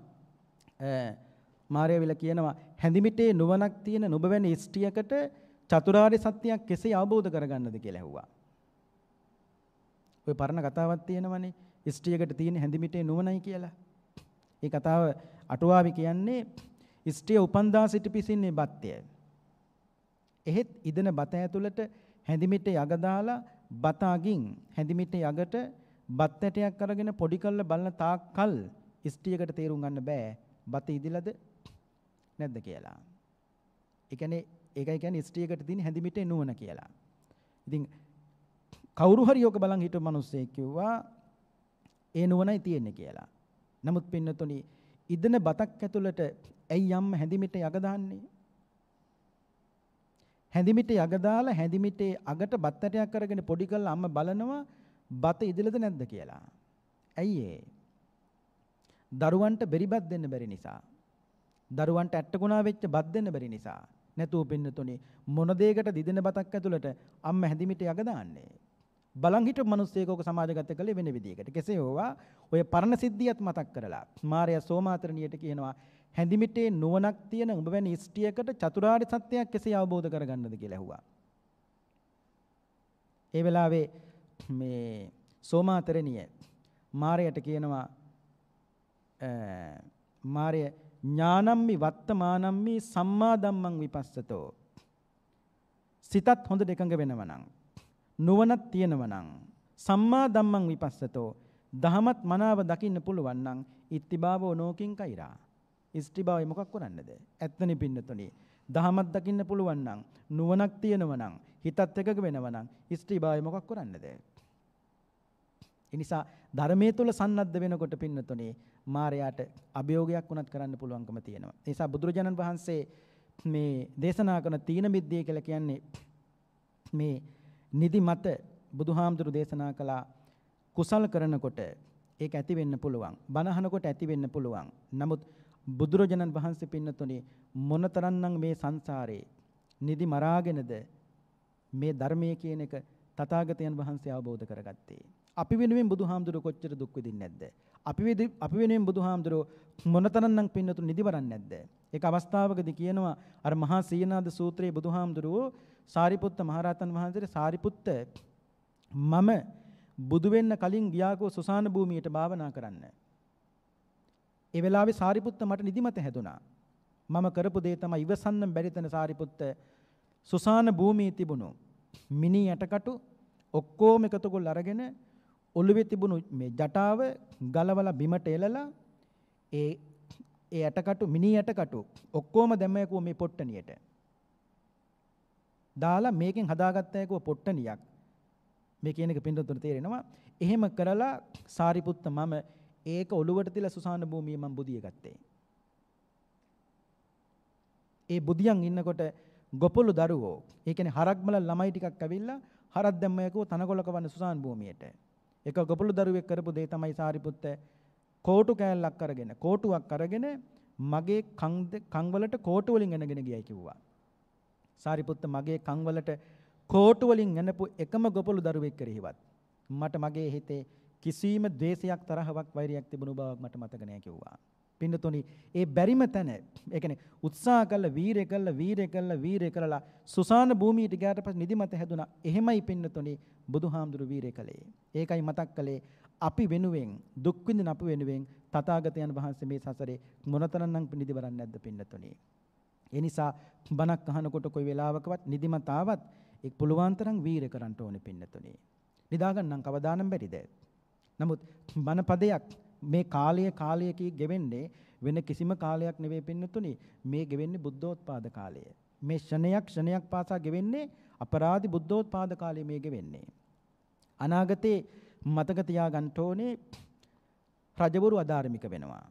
මාර්යවිල කියනවා හැඳිමිටේ නුවණක් තියෙන නුඹ වැනි ඉෂ්ටියකට චතුරාර්ය සත්‍යයක් කෙසේ අවබෝධ කරගන්නද කියලා ඇහුවා. ඔය පරණ කතාවක් තියෙනවනේ ඉෂ්ටියකට තියෙන හැඳිමිටේ නුවණයි කියලා. ඒ කතාව අටුවාවි කියන්නේ ඉෂ්ටිය උපන්දා සිට පිසින්නේ බත්ය. එහෙත් ඉදන බත ඇතුළට හැඳිමිට යග දාලා බත අගින් හැඳිමිට යගට බත් ඇටයක් අරගෙන පොඩි කරලා බලන තාක් කල් ඉෂ්ටියකට තේරුම් ගන්න බෑ. බත ඉදිලද නැද්ද කියලා. ඒ කියන්නේ ඒකයි කියන්නේ ST එකට තියෙන හැඳිමිටේ නුවණ කියලා. ඉතින් කවුරු හරි යෝක බලන් හිටපු මිනිස්සෙක් කිව්වා ඒ නුවණයි තියෙන්නේ කියලා. නමුත් පින්නතුනි ඉදෙන බතක් ඇතුළට ඇයි යම් හැඳිමිට යග දාන්නේ? හැඳිමිට යග දාලා හැඳිමිටේ අගට බත්තටයක් කරගෙන පොඩි කරලා අම්ම බලනවා බත ඉදලද නැද්ද කියලා. ඇයි ඒ? දරුවන්ට බෙරිබත් දෙන්න බැරි නිසා. දරුවන්ට ඇට්ටකුණා වෙච්ච බත් දෙන්න බැරි නිසා. නැතුව පින්නතුනේ මොන දෙයකට දිදෙන බතක් ඇතුළට අම්ම හැදිමිට යග දාන්නේ. බලන් හිටපු මිනිස්සෙක් ඕක සමාජගත කළේ වෙන විදියකට. කෙසේ හෝවා ඔය පරණ සිද්ධියත් මතක් කරලා මාර්යා සෝමාතරණියට කියනවා හැඳිමිටේ නුවණක් තියෙන උඹ වැනි ඉෂ්ටියකට චතුරාර්ය සත්‍යයක් කෙසේ අවබෝධ කරගන්නද කියලා ඇහුවා. ඒ වෙලාවේ මේ සෝමාතරණිය මාරයට කියනවා මාරය ඥානම්මි වත්තමානම්මි සම්මා ධම්මං විපස්සතෝ සිතත් හොඳට එකඟ වෙනවා නම් නුවණක් තියෙනවා නම් සම්මා ධම්මං විපස්සතෝ දහමත් මනාව දකින්න පුළුවන් නම් ඉත්තිභාවෝ නෝකින් කෛරා ඉස්තිභාවය මොකක් කරන්නද ඇත්තනේ පින්නතුනේ දහමත් දකින්න පුළුවන් නම් නුවණක් තියෙනවා නම් හිතත් එකඟ වෙනවා නම් ඉස්තිභාවය මොකක් කරන්නද එනිසා ධර්මයේ තුල සන්නද්ධ වෙනකොට පින්නතුනේ මාරයාට අභියෝගයක් වුණත් කරන්න පුළුවන්කම තියෙනවා. ඒ නිසා බුදුරජාණන් වහන්සේ මේ දේශනා කරන තීන මිද්දේ කියලා කියන්නේ මේ නිදි මත බුදුහාමුදුරු දේශනා කළා කුසල් කරනකොට ඒක ඇති වෙන්න පුළුවන්. බනහනකොට ඇති වෙන්න පුළුවන්. නමුත් බුදුරජාණන් වහන්සේ පින්නතුනේ මොනතරම්නම් මේ සංසාරේ නිදි මරාගෙනද මේ ධර්මයේ කියන එක තථාගතයන් වහන්සේ අවබෝධ කරගත්තේ. අපි වෙනුවෙන් බුදුහාමුදුරුවෝ කොච්චර දුක් විඳින්නේ නැද්ද? අපි වෙදි අපි වෙනුවෙන් බුදුහාමුදුරුවෝ මොනතරම්නම් පින්නතුන් නිදිවරන්නේ නැද්ද? ඒක අවස්ථාවකදී කියනවා අර මහා සීනාද සූත්‍රයේ බුදුහාමුදුරුවෝ සාරිපුත්ත මහරහතන් වහන්සේට සාරිපුත්ත මම බුදු වෙන්න කලින් ගියාකෝ සුසාන භූමියට භාවනා කරන්න. ඒ වෙලාවේ සාරිපුත්ත මට නිදිමත හැදුනා. මම කරපු දේ තමයි ඉවසන්න බැරි තැන සාරිපුත්ත සුසාන භූමියේ තිබුණු මිනි යටකටු ඔක්කොම එකතු කරලා අරගෙන ඔළුවේ තිබුණු මේ ජටාව ගලවලා බිමට එලලා ඒ ඒ ඇටකටු මිනි ඇටකටු ඔක්කොම දැම්මයකුව මේ පොට්ටනියට. දාලා මේකෙන් හදාගත්තයකුව පොට්ටනියක් මේ කියන එක පින්ඩතුන තේරෙනවා. එහෙම කරලා සාරිපුත්ත මම ඒක ඔළුවට තියලා සුසාන භූමිය මම බුදිය ගත්තේ. ඒ බුදියන් ඉන්නකොට ගොපළු දරුවෝ ඒ කියන්නේ හරක්මල ළමයි ටිකක් ඇවිල්ලා හරක් දැම්මයකෝ තනකොළ කවන්න සුසාන භූමියට. එක ගොපළු දරුවෙක් කරපු දේ තමයි සාරිපුත්ත කෝටු කෑල්ලක් අරගෙන කෝටුවක් අරගෙන මගේ කන් වලට කෝටු වලින් එනගෙන ගියයි කිව්වා. සාරිපුත්ත මගේ කන් වලට කෝටු වලින් එනපු එකම ගොපළු දරුවෙක් කරෙහිවත් මට මගේ හිතේ කිසිම ද්වේෂයක් තරහවක් වෛරයක් තිබුණු බවක් මට මතක නෑ කිව්වා. පින්නතුනි ඒ බැරිම තැන ඒ කියන්නේ උත්සාහ කළා වීරය කළා වීරය කළා වීරය කළා සුසාන භූමියට ගියාට පස්සේ නිදිමත හැදුනා එහෙමයි පින්නතුනි බුදුහාමුදුරු වීරය කළේ ඒකයි මතක් කළේ අපි වෙනුවෙන් දුක් විඳින අපි වෙනුවෙන් තථාගතයන් වහන්සේ මේ සසරේ මොනතරම්නම් නිදිවරන්නේ නැද්ද පින්නතුනි ඒ නිසා බණක් අහනකොට කොයි වෙලාවකවත් නිදිමත ආවත් ඒ පුළුවන් තරම් වීරය කරන්න ඕනේ පින්නතුනි නිදාගන්නම් කවදානම් බැරිද නමුත් බණ පදයක් මේ කාලය කාලයකී ගෙවෙන්නේ වෙන කිසිම කාලයක් නෙවෙයි පින්නතුනි මේ ගෙවෙන්නේ බුද්ධෝත්පාද කාලය. මේ ෂණයක් ෂණයක් පාසා ගෙවෙන්නේ අපරාධි බුද්ධෝත්පාද කාලය මේ ගෙවෙන්නේ. අනාගතේ මතක තියාගන්න ඕනේ රජවරු අධාර්මික වෙනවා.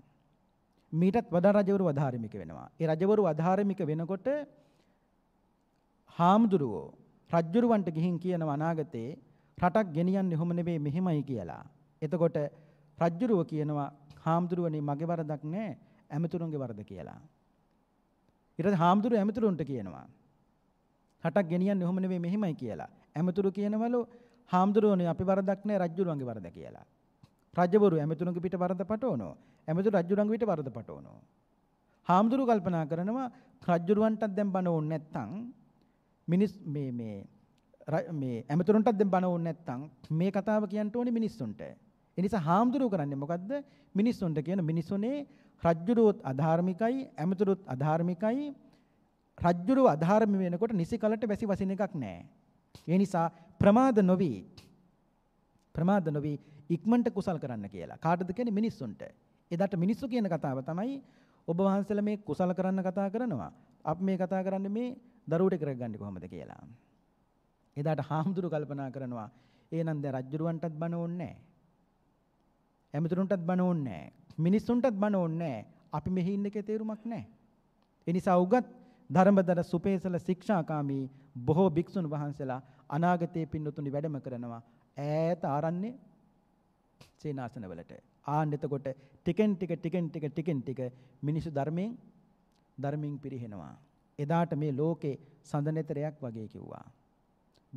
මීටත් වඩා රජවරු අධාර්මික වෙනවා. ඒ රජවරු අධාර්මික වෙනකොට හාමුදුරුවෝ රජුරවන්ට ගිහින් කියනවා අනාගතේ රටක් ගෙනියන්නේ කොහොම නෙවෙයි මෙහෙමයි කියලා. එතකොට රජ්ජුරුව කියනවා හාමුදුරුවනේ මගේ වරදක් නෑ ඇමතුරුන්ගේ වරද කියලා. ඊට හාමුදුරුව ඇමතුරුන්ට කියනවා. හටක් ගෙනියන්නේ ඔහොම නෙවෙයි මෙහෙමයි කියලා. ඇමතුරු කියනවලු හාමුදුරුවනේ අපි වරදක් නෑ රජ්ජුරුවන්ගේ වරද කියලා. රජවරු ඇමතුරුන්ගේ පිට වරද පටවනවා. ඇමතුරු රජ්ජුරුවන්ගේ පිට වරද පටවනවා. හාමුදුරු කල්පනා කරනවා රජ්ජුරුවන්ටත් දැන් බන ඕනේ නැත්තම් මිනිස් මේ මේ මේ ඇමතුරුන්ටත් දැන් බන ඕනේ නැත්තම් මේ කතාව කියන්න ඕනේ මිනිස්සුන්ට. ඒ නිසා හාමුදුරුවෝ කරන්නේ මොකද්ද? මිනිස්සුන්ට කියන මිනිසුනේ රජ්ජුරුවොත් අධාර්මිකයි, ඇමතුරුත් අධාර්මිකයි. රජ්ජුරුව අධාර්ම වෙනකොට නිසි කලට වැසි වසින එකක් නැහැ. ඒ නිසා ප්‍රමාද නොවි ප්‍රමාද නොවි ඉක්මනට කුසල් කරන්න කියලා. කාටද කියන්නේ මිනිස්සුන්ට. එදාට මිනිස්සු කියන කතාව තමයි ඔබ වහන්සේලා මේ කුසල කරන්න කතා කරනවා. අපි මේ කතා කරන්නේ මේ දරුවට කරගන්නේ කොහොමද කියලා. එදාට හාමුදුරු කල්පනා කරනවා. එහෙනම් දැන් රජ්ජුරුවන්ටත් බන ඕනේ නැහැ. ඇමතුරුන්ටත් බන ඕන්නේ මිනිස්සුන්ටත් බන ඕන්නේ අපි මෙහි ඉන්න එකේ තේරුමක් නැහැ. ඒ නිසා උගත් ධර්මදර සුපේසල ශික්ෂාකාමී බොහෝ භික්ෂුන් වහන්සේලා අනාගතයේ පින්නතුනි වැඩම කරනවා ඈත ආරන්නේ සේනාසනවලට. ආන්න එතකොට ටිකෙන් ටික ටිකෙන් ටික ටිකෙන් ටික මිනිසු ධර්මයෙන් ධර්මයෙන් පිරිහෙනවා. එදාට මේ ලෝකේ සඳනතරයක් වගේ කිව්වා.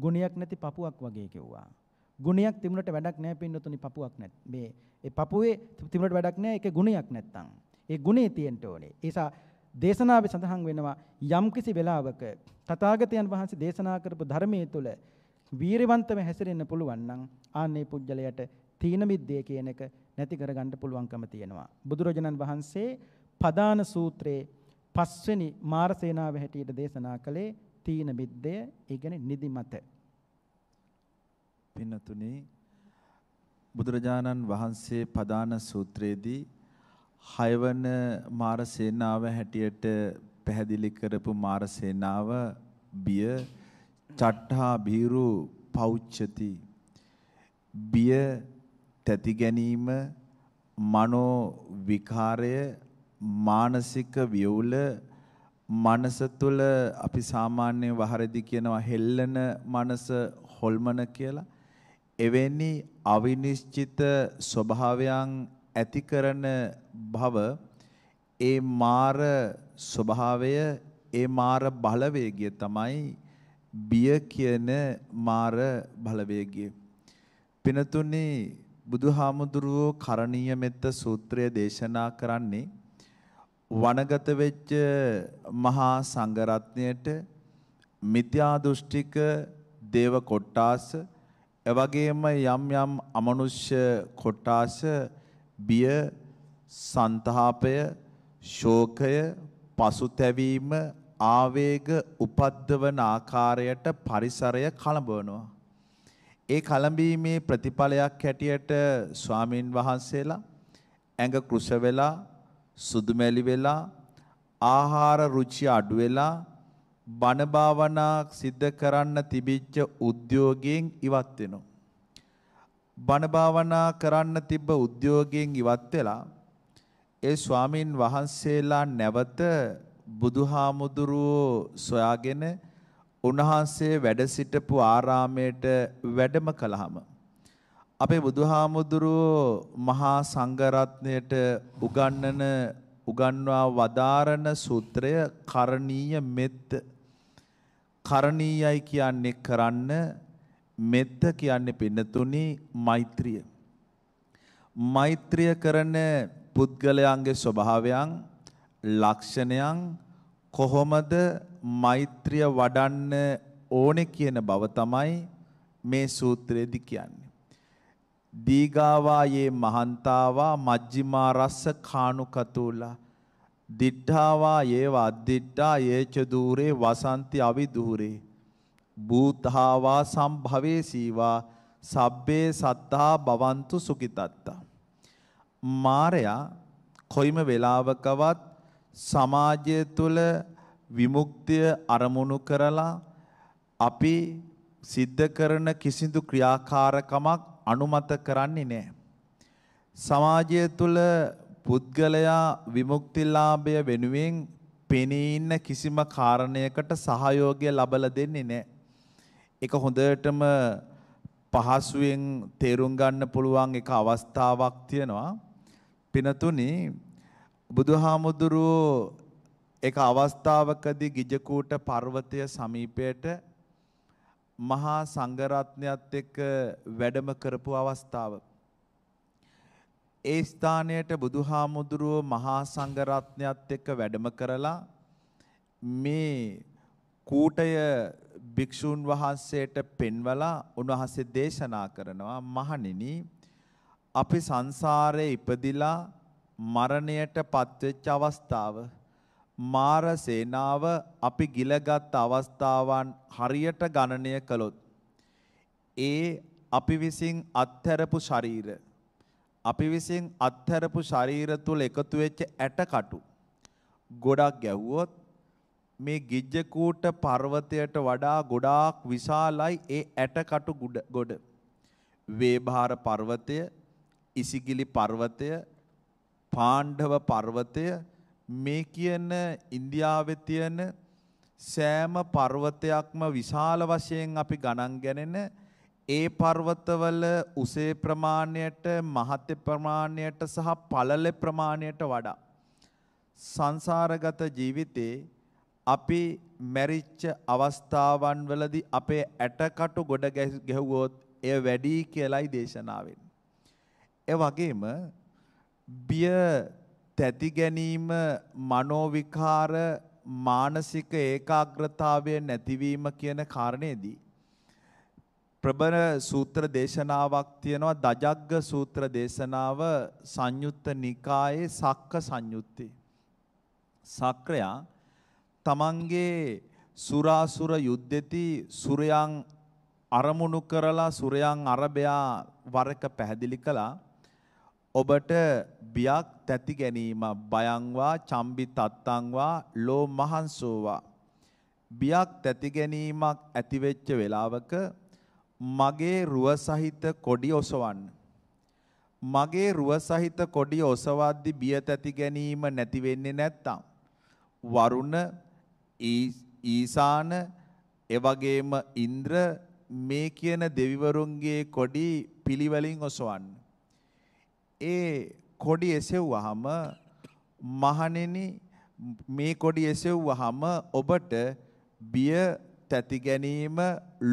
ගුණයක් නැති පපුවක් වගේ කිව්වා. ගුණයක් තිබුණට වැඩක් නැහැ පින්නතුනි පපුවක් නැත්. මේ ඒ පපුවේ තිබුණට වැඩක් නැහැ ඒක ගුණයක් නැත්තම්. ඒ ගුණේ තියෙන්න ඕනේ. ඒසා දේශනාවේ සඳහන් වෙනවා යම්කිසි වෙලාවක තථාගතයන් වහන්සේ දේශනා කරපු ධර්මයේ තුල වීරවන්තව හැසිරෙන්න පුළුවන් නම් ආන්නේ පුජ්‍යලයට තීන මිද්දේ කියන එක නැති කරගන්න පුළුවන්කම තියෙනවා. බුදුරජාණන් වහන්සේ පදාන සූත්‍රයේ පස්වෙනි මාරසේනාව හැටියට දේශනා කළේ තීන මිද්දය, ඒ කියන්නේ නිදිමත. පින්නතුනි බුදුරජාණන් වහන්සේ පදාන සූත්‍රයේදී හයවන මාර සේනාව හැටියට පැහැදිලි කරපු මාර සේනාව බිය චට්ඨා බීරු පෞච්ඡති බිය තැති ගැනීම මනෝ විකාරය මානසික වියුල මනස තුළ අපි සාමාන්‍ය වහරදි කියනවා හෙල්ලන මනස හොල්මන කියලා එවැනි අවිනිශ්චිත ස්වභාවයන් ඇති කරන භව ඒ මාර ස්වභාවය ඒ මාර බලවේගය තමයි බිය කියන මාර බලවේගය. පිනතුනේ බුදුහාමුදුරුවෝ කරණීය මෙත්ත සූත්‍රය දේශනා කරන්නේ වනගත වෙච්ච මහා සංඝරත්නයට මිත්‍යා දෘෂ්ටික දේව කොට්ටාස එවැගේම යම් යම් අමනුෂ්‍ය කොටාස බිය සන්තාපය ශෝකය පසුතැවීම ආවේග උපද්දවන ආකාරයට පරිසරය කලඹවනවා. ඒ කලඹීමේ ප්‍රතිඵලයක් හැටියට ස්වාමින් වහන්සේලා ඇඟ කුස වෙලා සුදු මැලි වෙලා ආහාර රුචි අඩු වෙලා බණ භාවනා සිද්ධ කරන්න තිබිච්ච උද්‍යෝගයෙන් ඉවත් වෙනවා. බණ භාවනා කරන්න තිබ්බ උද්‍යෝගයෙන් ඉවත් වෙලා ඒ ස්වාමින් වහන්සේලා නැවත බුදුහාමුදුරුවෝ සොයාගෙන උන්වහන්සේ වැඩ සිටපු ආරාමයට වැඩම කළාම අපේ බුදුහාමුදුරුවෝ මහා සංඝරත්නයට උගන්වන උගන්වා වදාරන සූත්‍රය කරණීය මෙත්ත කරණීයයි කියන්නේ කරන්න මෙත්ත කියන්නේ පින්නතුනි මෛත්‍රිය. මෛත්‍රිය කරන පුද්ගලයන්ගේ ස්වභාවයන් ලක්ෂණයන් කොහොමද මෛත්‍රිය වඩන්න ඕනේ කියන බව තමයි මේ සූත්‍රයේදී කියන්නේ. දීගාවායේ මහන්තාවා මජ්ජිමා රස්ස කානුකතූලා දිට්ඨාවා ඒව අද්දිට්ඨා යේච দূරේ වසන්ති අවිදූරේ භූතාවා සම්භවේසීවා සබ්බේ සත්තා බවන්තු සුඛිතත්තා මාරයා කොයිම වෙලාවකවත් සමාජය තුළ විමුක්තිය අරමුණු කරලා අපි සිද්ධ කරන කිසිදු ක්‍රියාකාරකමක් අනුමත කරන්නේ නැහැ. සමාජය තුළ පුද්ගලයා විමුක්තිලාභය වෙනුවෙන් පෙනී ඉන්න කිසිම කාරණයකට සහයෝගය ලබලා දෙන්නේ නැහැ. ඒක හොඳටම පහසුවෙන් තේරුම් ගන්න පුළුවන් එක අවස්ථාවක් තියෙනවා. පිනතුනි බුදුහාමුදුරුවෝ එක අවස්ථාවකදී ගිජකූට පර්වතය සමීපයට මහා සංඝරත්නයත් එක්ක වැඩම කරපු අවස්ථාවක ඒ ස්ථානයට බුදුහාමුදුරුව මහා සංඝරත්නයත් එක්ක වැඩම කරලා මේ කූටය භික්ෂූන් වහන්සේට පෙන්වලා උන්වහන්සේ දේශනා කරනවා මහණෙනි අපි සංසාරයේ ඉපදිලා මරණයට පත්වෙච්ච අවස්ථාව මාර සේනාව අපි ගිලගත් අවස්ථාවන් හරියට ගණනය කළොත් ඒ අපි විසින් අත්හැරපු ශරීරය අපි විසින් අත්හැරපු ශරීර තුල එකතු වෙච්ච ඇටකටු ගොඩක් ගැහුවොත් මේ ගිජ්ජකූට පර්වතයට වඩා ගොඩාක් විශාලයි ඒ ඇටකටු ගොඩ. වේභාර පර්වතය, ඉසිගිලි පර්වතය, පාණ්ඩව පර්වතය මේ කියන ඉන්දියාවේ තියෙන සෑම පර්වතයක්ම විශාල වශයෙන් අපි ගණන් ගන්නේ ඒ පර්වතවල උසේ ප්‍රමාණයට මහත්ය ප්‍රමාණයට සහ පළල ප්‍රමාණයට වඩා සංසාරගත ජීවිතේ අපි මැරිච්ච අවස්ථාවන් වලදී අපේ ඇටකටු ගොඩ ගැහුවොත් එය වැඩි කියලයි දේශනාවෙන්. ඒ වගේම බිය තැති ගැනීම මනෝවිකාර මානසික ඒකාග්‍රතාවය නැතිවීම කියන කාරණේදී ප්‍රබල සූත්‍ර දේශනාවක් තියෙනවා දජග්ග සූත්‍ර දේශනාව සංයුත්ත නිකායේ සක්ක සංයුත්තේ. සක්‍රයා තමන්ගේ සුරාසුර යුද්ධෙති සුරයන් අරමුණු කරලා සුරයන් අරබයා වරක පැහැදිලි කළා. ඔබට බියක් තැති ගැනීම බයංවා චම්බි තත්තංවා ලෝ මහන්සෝවා. බියක් තැති ගැනීමක් ඇතිවෙච්ච වෙලාවක මගේ රුව සහිත කොඩි ඔසවන්න. මගේ රුව සහිත කොඩි ඔසවද්දි බිය තැති ගැනීම නැති වෙන්නේ නැත්තම් වරුණ ඊසාන එවගේම ඉන්ද්‍ර මේ කියන දෙවිවරුන්ගේ කොඩි පිළිවෙලින් ඔසවන්න. ඒ කොඩි එසෙව්වහම මහණෙනි මේ කොඩි එසෙව්වහම ඔබට බිය තැති ගැනීම,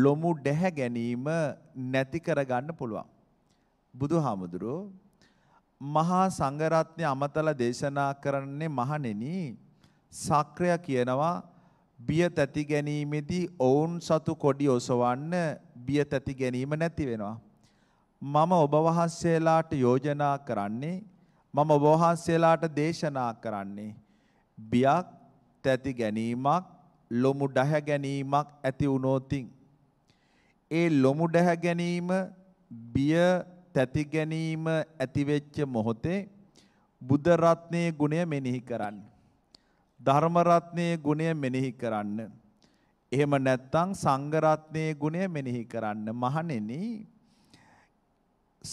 ලොමු ඩැහැ ගැනීම නැති කරගන්න පුළුවන්. බුදුහාමුදුරුවෝ මහා සංඝරත්නය අමතලා දේශනා කරන්නේ මහණෙනි සක්‍රය කියනවා බිය තැති ගැනීමේදී ඔවුන් සතු කොඩි ඔසවන්න බිය තැති ගැනීම නැති වෙනවා. මම ඔබ වහන්සේලාට යෝජනා කරන්නේ මම ඔබ වහන්සේලාට දේශනා කරන්නේ බියක් තැති ගැනීමක් ලොමු ඩැහැ ගැනීමක් ඇති වුණොතින් ඒ ලොමු ඩැහැ ගැනීම බිය තැති ගැනීම ඇති වෙච්ච මොහොතේ බුද්ධ රත්නයේ ගුණය මෙනෙහි කරන්න ධර්ම රත්නයේ ගුණය මෙනෙහි කරන්න එහෙම නැත්නම් සංඝ රත්නයේ ගුණය මෙනෙහි කරන්න මහණෙනි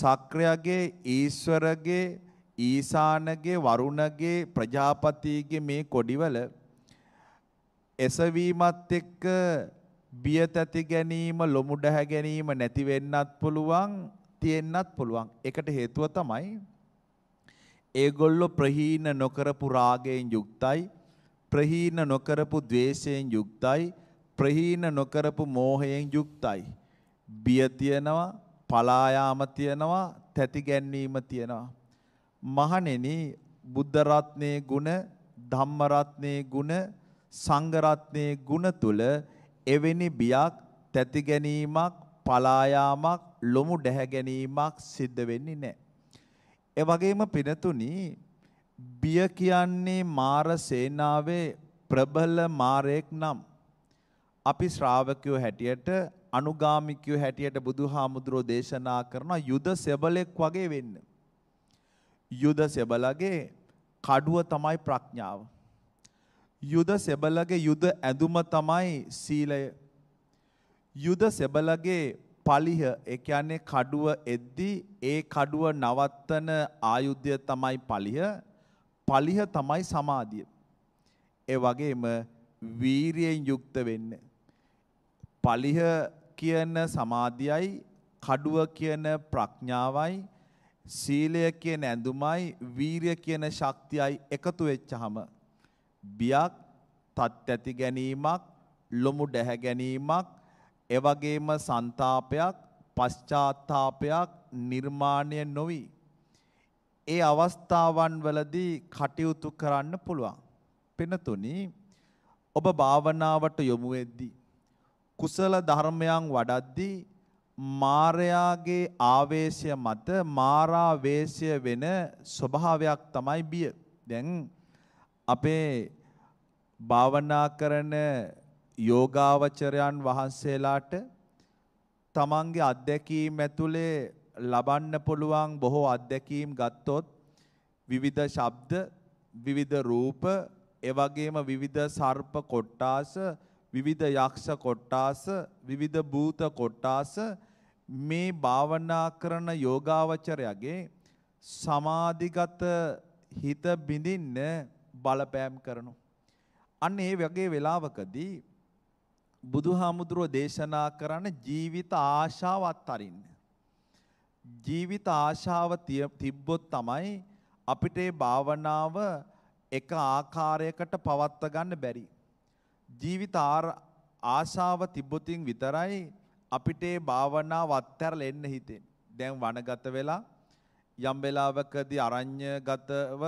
සක්‍රයාගේ ඊශ්වරගේ ඊසානගේ වරුණගේ ප්‍රජාපතිගේ මේ කොඩිවල එසවීමත් එක්ක බිය තැති ගැනීම, ලොමු දැහැ ගැනීම නැති වෙන්නත් පුළුවන්, තියෙන්නත් පුළුවන්. ඒකට හේතුව තමයි ඒගොල්ලෝ ප්‍රහීන නොකරපු රාගයෙන් යුක්තයි, ප්‍රහීන නොකරපු ద్వේෂයෙන් යුක්තයි, ප්‍රහීන නොකරපු මෝහයෙන් යුක්තයි. බිය තියනවා, පලා යාම තියනවා, තැති ගැනීම තියනවා. මහණෙනි, බුද්ධ රත්නයේ ගුණ, ධම්ම රත්නයේ ගුණ සංඝ රත්නයේ ගුණ තුල එවැනි බියක් තැති ගැනීමක් පලා යාමක් ලොමු දැහැ ගැනීමක් සිද්ධ වෙන්නේ නැහැ. ඒ වගේම පිනතුනි බිය කියන්නේ මාර සේනාවේ ප්‍රබල මාරයෙක් නම් අපි ශ්‍රාවකයෝ හැටියට අනුගාමිකයෝ හැටියට බුදුහාමුදුරෝ දේශනා කරන යුද සෙබලෙක් වගේ වෙන්න. යුද සෙබලගේ කඩුව තමයි ප්‍රඥාව. යුද සෙබලගේ යුද ඇඳුම තමයි සීලය. යුද සෙබලගේ පලිහ ඒ කියන්නේ කඩුව එද්දී ඒ කඩුව නවත්තන ආයුධය තමයි පලිහ. පලිහ තමයි සමාධිය. ඒ වගේම වීරියෙන් යුක්ත වෙන්න. පලිහ කියන සමාධියයි කඩුව කියන ප්‍රඥාවයි සීලය කියන ඇඳුමයි වීරිය කියන ශක්තියයි එකතු වෙච්චහම බියක් තත් ඇති ගැනීමක් ලොමු දැහැ ගැනීමක් එවැගේම සන්තාපයක් පශ්චාත්තාපයක් නිර්මාණය නොවි. ඒ අවස්ථාවන් වලදී කටයුතු කරන්න පුළුවන්. පිනතුනි ඔබ භාවනාවට යොමු වෙද්දී කුසල ධර්මයන් වඩද්දී මාරයාගේ ආවේශය මත මාරා වේශය වෙන ස්වභාවයක් තමයි බිය. දැන් අපේ භාවනා කරන යෝගාවචරයන් වහන්සේලාට තමන්ගේ අත්දැකීම් ඇතුලේ ලබන්න පුළුවන් බොහෝ අත්දැකීම් ගත්තොත් විවිධ ශබ්ද විවිධ රූප එවැගේම විවිධ සර්ප කොට්ටාස විවිධ යක්ෂ කොට්ටාස විවිධ භූත කොට්ටාස මේ භාවනා කරන යෝගාවචරයගේ සමාධිගත හිත බිඳින්න බලපෑම් කරනු. අන්න ඒ වගේ වෙලාවකදී බුදුහාමුදුරුව දේශනා කරන ජීවිත ආශාව අත්හරින්න. ජීවිත ආශාව තිබ්බොත් තමයි අපිට ඒ භාවනාව එක ආකාරයකට පවත්ව ගන්න බැරි. ජීවිත ආශාව තිබ්බොතින් විතරයි අපිට ඒ භාවනාව අත්හැරලා එන්න හිතෙන්නේ. දැන් වනගත වෙලා යම් වෙලාවකදී අරඤ්‍යගතව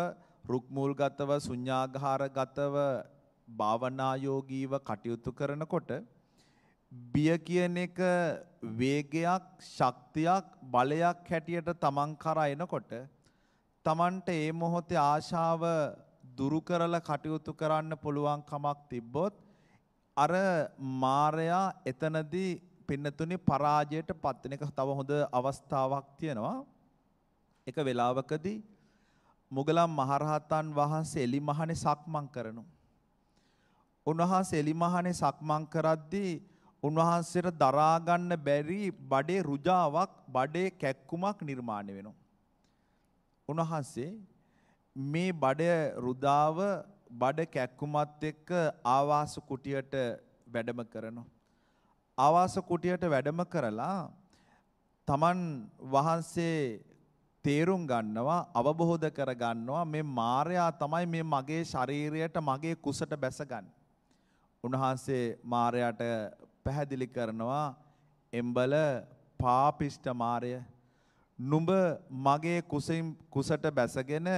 රුක්මූල්ගතව ශුඤ්ඤාගාරගතව භාවනායෝගීව කටයුතු කරනකොට බිය කියන එක වේගයක්, ශක්තියක්, බලයක් හැටියට තමන් කරා එනකොට තමන්ට ඒ මොහොතේ ආශාව දුරු කරලා කටයුතු කරන්න පුළුවන් කමක් තිබ්බොත් අර මායයා එතනදී පින්නතුනේ පරාජයට පත් වෙන එක තව හොඳ අවස්ථාවක් තියෙනවා. එක වෙලාවකදී මුගලම් මහරහතන් වහන්සේ එලිමහනේ සක්මන් කරනවා. උන්වහන්සේ එලිමහනේ සක්මන් කරද්දී උන්වහන්සේට දරා ගන්න බැරි බඩේ රුජාවක් බඩේ කැක්කුමක් නිර්මාණය වෙනවා. උන්වහන්සේ මේ බඩ රුදාව බඩ කැක්කුමත් එක්ක ආවාස කුටියට වැඩම කරනවා. ආවාස කුටියට වැඩම කරලා තමන් වහන්සේ තේරුම් ගන්නවා අවබෝධ කර ගන්නවා මේ මායයා තමයි මේ මගේ ශරීරයට මගේ කුසට බැසගන්නේ. උන්වහන්සේ මායයට පැහැදිලි කරනවා එම්බල පාපිෂ්ඨ මායය නුඹ මගේ කුසින් කුසට බැසගෙන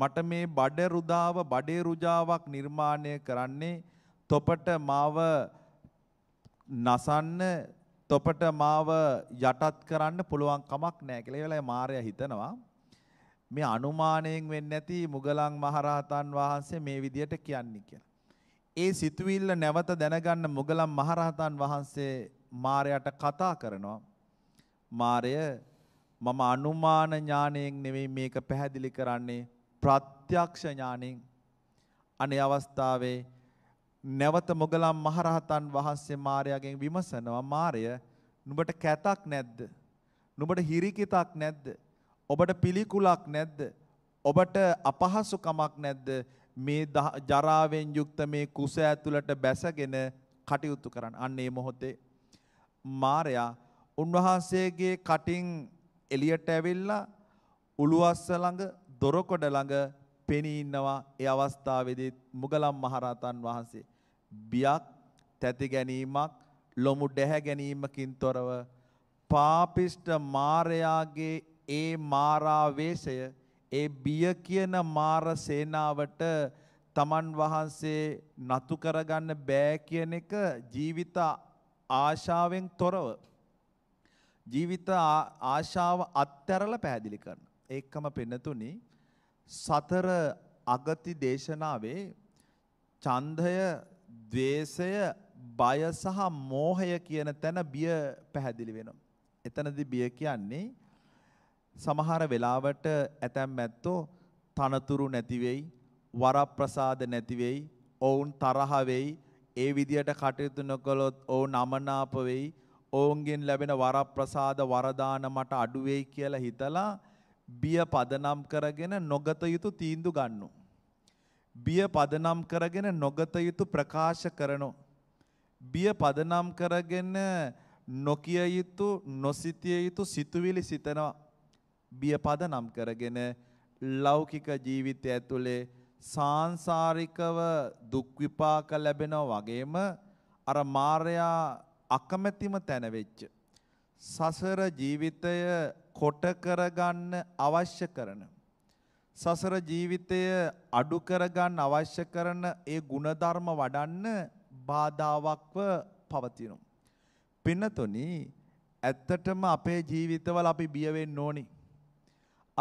මට මේ බඩ රුදාව බඩේ රුජාවක් නිර්මාණය කරන්නේ තොපට මාව නසන්න තොපට මාව යටත් කරන්න පුළුවන් කමක් නැහැ කියලා. ඒ වෙලාවේ මාර්යා හිතනවා මේ අනුමානයෙන් වෙන්නේ නැති මුගලන් මහරහතන් වහන්සේ මේ විදියට කියන්නේ කියලා. ඒ සිතුවිල්ල නැවත දැනගන්න මුගලන් මහරහතන් වහන්සේ මාර්යාට කතා කරනවා. මාර්ය මම අනුමාන ඥාණයෙන් නෙවෙයි මේක පැහැදිලි කරන්නේ ප්‍රත්‍යක්ෂ ඥාණයෙන්. අනේ අවස්ථාවේ නැවත මොගලම් මහරහතන් වහන්සේ මාරයාගෙන් විමසනවා මාරය නුඹට කැතක් නැද්ද? නුඹට හිරිකිතක් නැද්ද? ඔබට පිළිකුලක් නැද්ද? ඔබට අපහසුකමක් නැද්ද? මේ ජරාවෙන් යුක්ත මේ කුස ඇතුළට බැසගෙන කටයුතු කරන්න. අන්න ඒ මොහොතේ මාරයා උන්වහන්සේගේ කටින් එළියට ඇවිල්ලා උළුවස්ස ළඟ දොරකොඩ ළඟ පෙනී ඉන්නවා ඒ අවස්ථාවේදී මුගලම් මහරහතන් වහන්සේ බියක් තැති ගැනීමක් ලොමු ඩැහැ ගැනීමකින් තොරව පාපිෂ්ඨ මාරයාගේ ඒ මාරාවේශය ඒ බිය කියන මාර සේනාවට තමන් වහන්සේ නතු කරගන්න බෑ කියන එක ජීවිත ආශාවෙන් තොරව ජීවිත ආශාව අත්හැරලා පැහැදිලි කරන. ඒකම පෙන්නතුනේ සතර අගති දේශනාවේ ඡන්දය, ద్వේෂය, බය සහ මෝහය කියන තැන බිය පැහැදිලි වෙනවා. එතනදී බිය කියන්නේ සමහර වෙලාවට ඇතැම් ඇත්තෝ තනතුරු නැති වෙයි, වරප්‍රසාද නැති වෙයි, ඔවුන් තරහ වෙයි, ඒ විදියට කටයුතු නොකළොත් ඔවුන් අමනාප වෙයි, ඔවුන්ගෙන් ලැබෙන වරප්‍රසාද වරදාන මට අඩු වෙයි කියලා හිතලා බිය පදනම් කරගෙන නොගත යුතු තීන්දු ගන්නු. බිය පදනම් කරගෙන නොගත යුතු ප්‍රකාශ කරනු. බිය පදනම් කරගෙන නොකිය යුතු නොසිතිය යුතු සිතුවිලි සිතනවා. බිය පදනම් කරගෙන ලෞකික ජීවිතය ඇතුලේ සාංසාරිකව දුක් විපාක ලැබෙනවා වගේම අර මායයා අකමැතිම තැන වෙච්ච සසර ජීවිතය කොට කරගන්න අවශ්‍ය කරන සසර ජීවිතය අඩු කරගන්න අවශ්‍ය කරන ඒ ಗುಣධර්ම වඩන්න බාධාවක්ව පවතිනවා. පින්නතුනි ඇත්තටම අපේ ජීවිතවල අපි බිය වෙන්න ඕනි.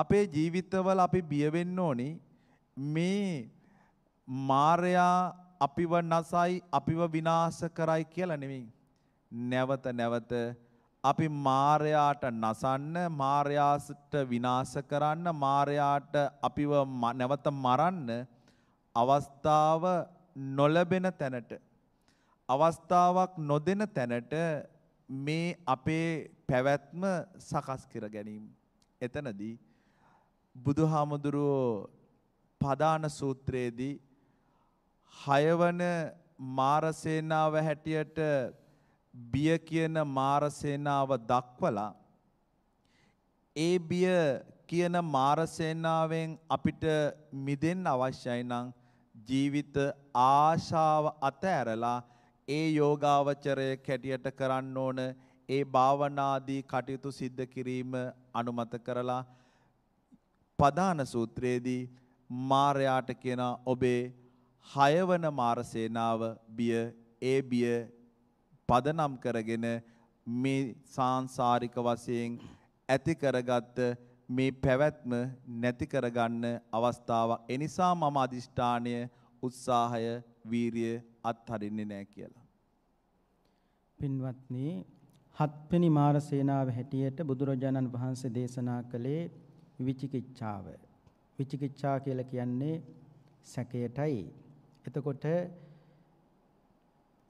අපේ ජීවිතවල අපි බිය වෙන්න ඕනි මේ මාරයා අපිව නසයි අපිව විනාශ කරයි කියලා නෙමෙයි. නැවත නැවත අපි මාරයාට නසන්න මාරයාට විනාශ කරන්න මාරයාට අපිව නැවත මරන්න අවස්ථාව නොලබෙන තැනට අවස්ථාවක් නොදෙන තැනට මේ අපේ පැවැත්ම සකස් කර ගැනීම. එතනදී බුදුහාමුදුරුවෝ පදාන සූත්‍රයේදී හයවන මාරසේනාව හැටියට බිය කියන මාරසේනාව දක්වලා ඒ බිය කියන මාරසේනාවෙන් අපිට මිදෙන්න අවශ්‍යයි නම් ජීවිත ආශාව අතහැරලා ඒ යෝගාවචරය කැටියට කරන්න ඕන ඒ භාවනාදී කටයුතු සිද්ධ කිරීම අනුමත කරලා පදාන සූත්‍රයේදී මාරයාට කියන ඔබේ හයවන මාරසේනාව බිය ඒ බිය පදනම් කරගෙන මේ සාංශාරික වශයෙන් ඇති කරගත්ත මේ පැවැත්ම නැති කරගන්න අවස්ථාවක්. ඒ නිසා මම අදිෂ්ඨානය, උත්සාහය, වීරිය අත්හරින්නේ නැහැ කියලා. පින්වත්නි, හත්වෙනි මාර සේනාව හැටියට බුදුරජාණන් වහන්සේ දේශනා කළේ විචිකිච්ඡාව. විචිකිච්ඡා කියලා කියන්නේ සැකයටයි. එතකොට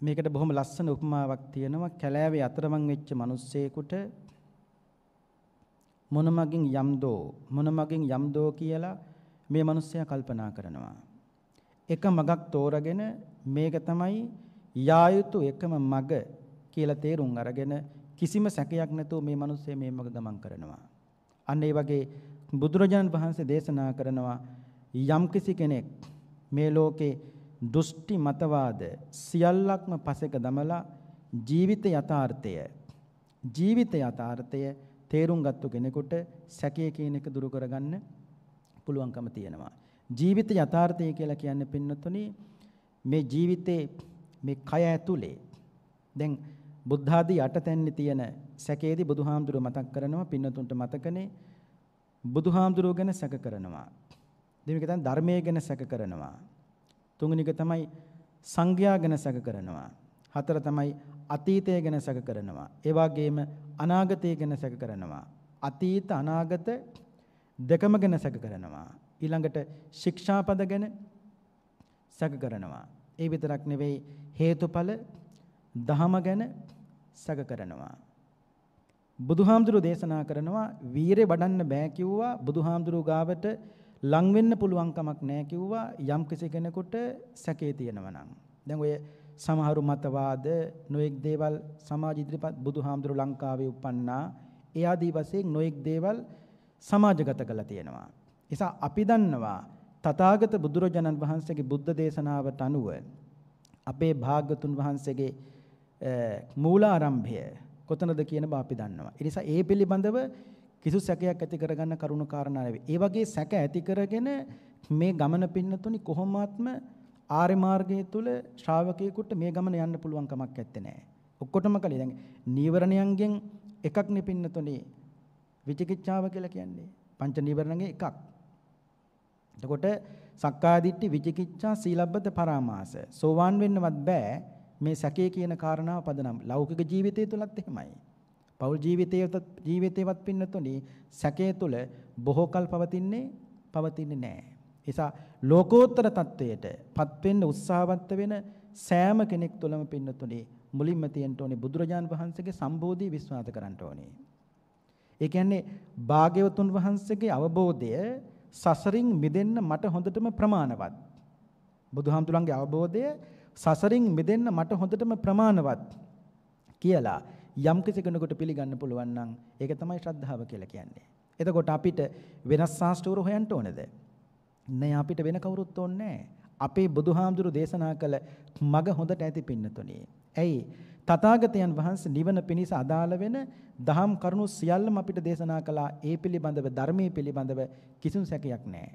මේකට බොහොම ලස්සන උපමාවක් තියෙනවා කැලෑවේ අතරමං වෙච්ච මිනිස්සෙකුට මොනමගින් යම්දෝ මොනමගින් යම්දෝ කියලා මේ මිනිස්සයා කල්පනා කරනවා එක මගක් තෝරගෙන මේක තමයි යායුතු එකම මග කියලා තේරුම් අරගෙන කිසිම සැකයක් නැතුව මේ මිනිස්සේ මේ මග ගමන් කරනවා අන්න ඒ වගේ බුදුරජාණන් වහන්සේ දේශනා කරනවා යම් කිසි කෙනෙක් මේ ලෝකේ දෘෂ්ටි මතවාද සියල්ලක්ම පසෙක දමලා ජීවිත යථාර්ථය ජීවිත යථාර්ථය තේරුම් ගත්තු කෙනෙකුට සැකය කියන එක දුරු කරගන්න පුළුවන්කම තියෙනවා. ජීවිත යථාර්ථය කියලා කියන්නේ පින්නතුනි මේ ජීවිතේ මේ කය ඇතුලේ දැන් බුද්ධාදී යටතැන්නේ තියෙන සැකේදී බුදුහාමුදුරුව මතක් කරනවා පින්නතුන්ට මතකනේ බුදුහාමුදුරුව ගැන සැක කරනවා. දෙවෙනි එක තමයි ධර්මයේ ගැන සැක කරනවා. තුන්වෙනි එක තමයි සංඝයා ගැන සැක කරනවා. හතර තමයි අතීතය ගැන සැක කරනවා. ඒ වගේම අනාගතය ගැන සැක කරනවා. අතීත අනාගත දෙකම ගැන සැක කරනවා. ඊළඟට ශික්ෂාපද ගැන සැක කරනවා. ඒ විතරක් නෙවෙයි හේතුඵල දහම ගැන සැක කරනවා. බුදුහාමුදුරු දේශනා කරනවා වීරය වඩන්න බෑ කිව්වා බුදුහාමුදුරු ගාවට ලං වෙන්න පුළුවන් කමක් නැහැ කිව්වා යම් කිසි කෙනෙකුට සැකේ තියෙනවා නම්. දැන් ඔය සමහරු මතවාද නොඑක් දේවල් සමාජ ඉදිරිපත් බුදුහාමුදුරු ලංකාවේ උපන්නා ඒ ආදී වශයෙන් නොඑක් දේවල් සමාජගත කළා තියෙනවා. නිසා අපි දන්නවා තථාගත බුදුරජාණන් වහන්සේගේ බුද්ධ දේශනාවට අනුව අපේ භාග්‍යතුන් වහන්සේගේ මූලාරම්භය කොතනද කියන බව අපි දන්නවා. ඒ නිසා ඒ පිළිබඳව කිසි සැකයක් ඇති කරගන්න කරුණු කාරණා නෙවෙයි. ඒ වගේ සැක ඇති කරගෙන මේ ගමන පින්නතුනි කොහොමත්ම ආර්ය මාර්ගය තුල ශ්‍රාවකයෙකුට මේ ගමන යන්න පුළුවන් කමක් නැත්තේ නෑ. ඔක්කොටම කලේ දැන් නීවරණයන්ගෙන් එකක් නෙපින්නතුනි විචිකිච්ඡාව කියලා කියන්නේ. පංච නීවරණගේ එකක්. එතකොට සක්කාදිට්ඨි විචිකිච්ඡා සීලබ්බත පරාමාස සෝවාන් වෙන්නවත් බෑ මේ සැකේ කියන කාරණාව පදනම් ලෞකික ජීවිතය තුලත් එහෙමයි පෞල් ජීවිතයේ ජීවිතේවත් පින්නතුනි සැකයේ තුල බොහෝ කල් පවතින්නේ පවතින්නේ නැහැ. නිසා ලෝකෝත්තර தത്വයට පත් වෙන්න උත්සාහවන්ත වෙන සෑම කෙනෙක් තුළම පින්නතුනේ මුලින්ම තියෙන්න ඕනේ බුදුරජාන් වහන්සේගේ සම්බෝධි විශ්වාස කරන්න ඕනේ. ඒ කියන්නේ භාග්‍යවතුන් වහන්සේගේ අවබෝධය සසරින් මිදෙන්න මට හොඳටම ප්‍රමාණවත්. බුදුහාමුදුරන්ගේ අවබෝධය සසරින් මිදෙන්න මට හොඳටම ප්‍රමාණවත් කියලා යම් කෙනෙකුට පිළිගන්න පුළුවන් නම් ඒක තමයි ශ්‍රද්ධාව කියලා කියන්නේ. එතකොට අපිට වෙනස් ශාස්ත්‍රවරු හොයන්න ඕනද? නෑ අපිට වෙන කවුරුත් ඕනේ අපේ බුදුහාමුදුරු දේශනා කළ මග හොඳට ඇති පින්නතුණි. ඇයි? තථාගතයන් වහන්සේ නිවන පිණිස අදාළ වෙන දහම් කරුණු සියල්ලම අපිට දේශනා කළා. ඒ පිළිබඳව ධර්මයේ පිළිබඳව කිසිම සැකයක් නැහැ.